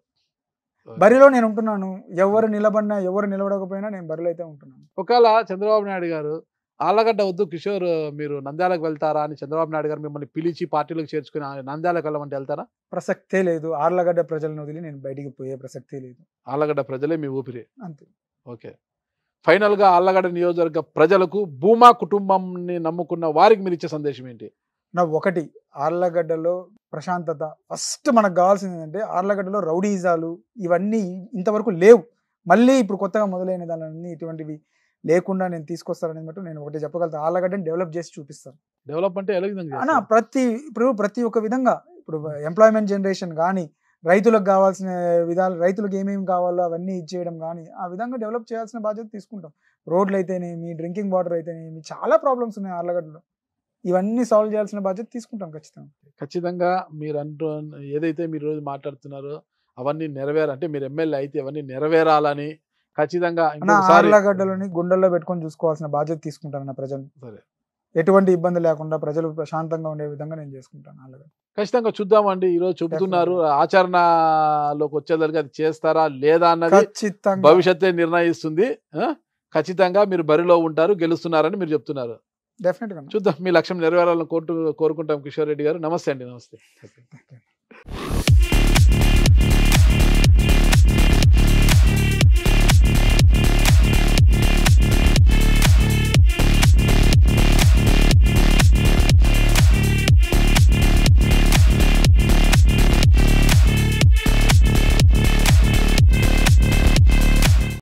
బరిలో నేను ఉంటున్నాను ఎవరు నిలబడినా ఎవరు నిలబడకపోయినా నేను బరిలో అయితే ఉంటున్నాను ఒకవేళ చంద్రబాబు నాయుడు గారు ఆళ్ళగడ్డ వద్దు కిషోర్ మీరు నంద్యాలకు వెళ్తారా అని చంద్రబాబు నాయుడు గారు మిమ్మల్ని పిలిచి పార్టీలకు చేర్చుకుని నంద్యాలకు వెళ్ళమంటే వెళ్తారా ప్రసక్తే లేదు ఆర్లగడ్డ ప్రజలను వదిలి నేను బయటికి పోయే ప్రసక్తే లేదు ఆళ్ళగడ్డ ప్రజలే మీ ఊపిరి అంతే ఓకే ఫైనల్గా ఆళ్ళగడ్డ నియోజకవర్గ ప్రజలకు భూమా కుటుంబంని నమ్ముకున్న వారికి మీరు ఇచ్చే సందేశం ఏంటి నా ఒకటి ఆర్లగడ్డలో ప్రశాంతత ఫస్ట్ మనకు కావాల్సింది ఏంటంటే ఆర్లగడ్డలో రౌడీజాలు ఇవన్నీ ఇంతవరకు లేవు మళ్ళీ ఇప్పుడు కొత్తగా మొదలైన దాని ఇటువంటివి లేకుండా నేను తీసుకొస్తానని మటు నేను ఒకటి చెప్పగలుగుతాను ఆర్లగడ్డని డెవలప్ చేసి చూపిస్తాను డెవలప్ అంటే అన్న ప్రతి ఇప్పుడు ప్రతి ఒక్క విధంగా ఇప్పుడు ఎంప్లాయ్మెంట్ జనరేషన్ కానీ రైతులకు కావాల్సిన విధాలు రైతులకు ఏమేమి కావాలో అవన్నీ ఇచ్చేయడం కానీ ఆ విధంగా డెవలప్ చేయాల్సిన బాధ్యత తీసుకుంటాం రోడ్లు అయితేనేమి డ్రింకింగ్ వాటర్ అయితేనేమి చాలా ప్రాబ్లమ్స్ ఉన్నాయి ఆర్లగడ్డలో ఇవన్నీ సాల్వ్ చేయాల్సిన బాధ్యత తీసుకుంటాం ఖచ్చితంగా ఖచ్చితంగా మీరు అంటూ ఏదైతే మీరు రోజు మాట్లాడుతున్నారో అవన్నీ నెరవేర అంటే మీరు ఎమ్మెల్యే అయితే అవన్నీ నెరవేరాలని ఖచ్చితంగా గుండెల్లో పెట్టుకొని చూసుకోవాల్సిన బాధ్యత తీసుకుంటాను నా ప్రజలు సరే ఎటువంటి ఇబ్బంది లేకుండా ప్రజలు ప్రశాంతంగా ఉండే విధంగా నేను చేసుకుంటాను అలాగే ఖచ్చితంగా చూద్దామండి ఈరోజు చెబుతున్నారు ఆచరణలోకి వచ్చేదానికి అది చేస్తారా లేదా అన్నది భవిష్యత్తే నిర్ణయిస్తుంది ఖచ్చితంగా మీరు బరిలో ఉంటారు గెలుస్తున్నారని మీరు చెప్తున్నారు డెఫినెట్గా చూద్దాం మీ లక్ష్యం నెరవేరాలని కోరుకుంటాం కిషోర్ రెడ్డి గారు నమస్తే అండి నమస్తే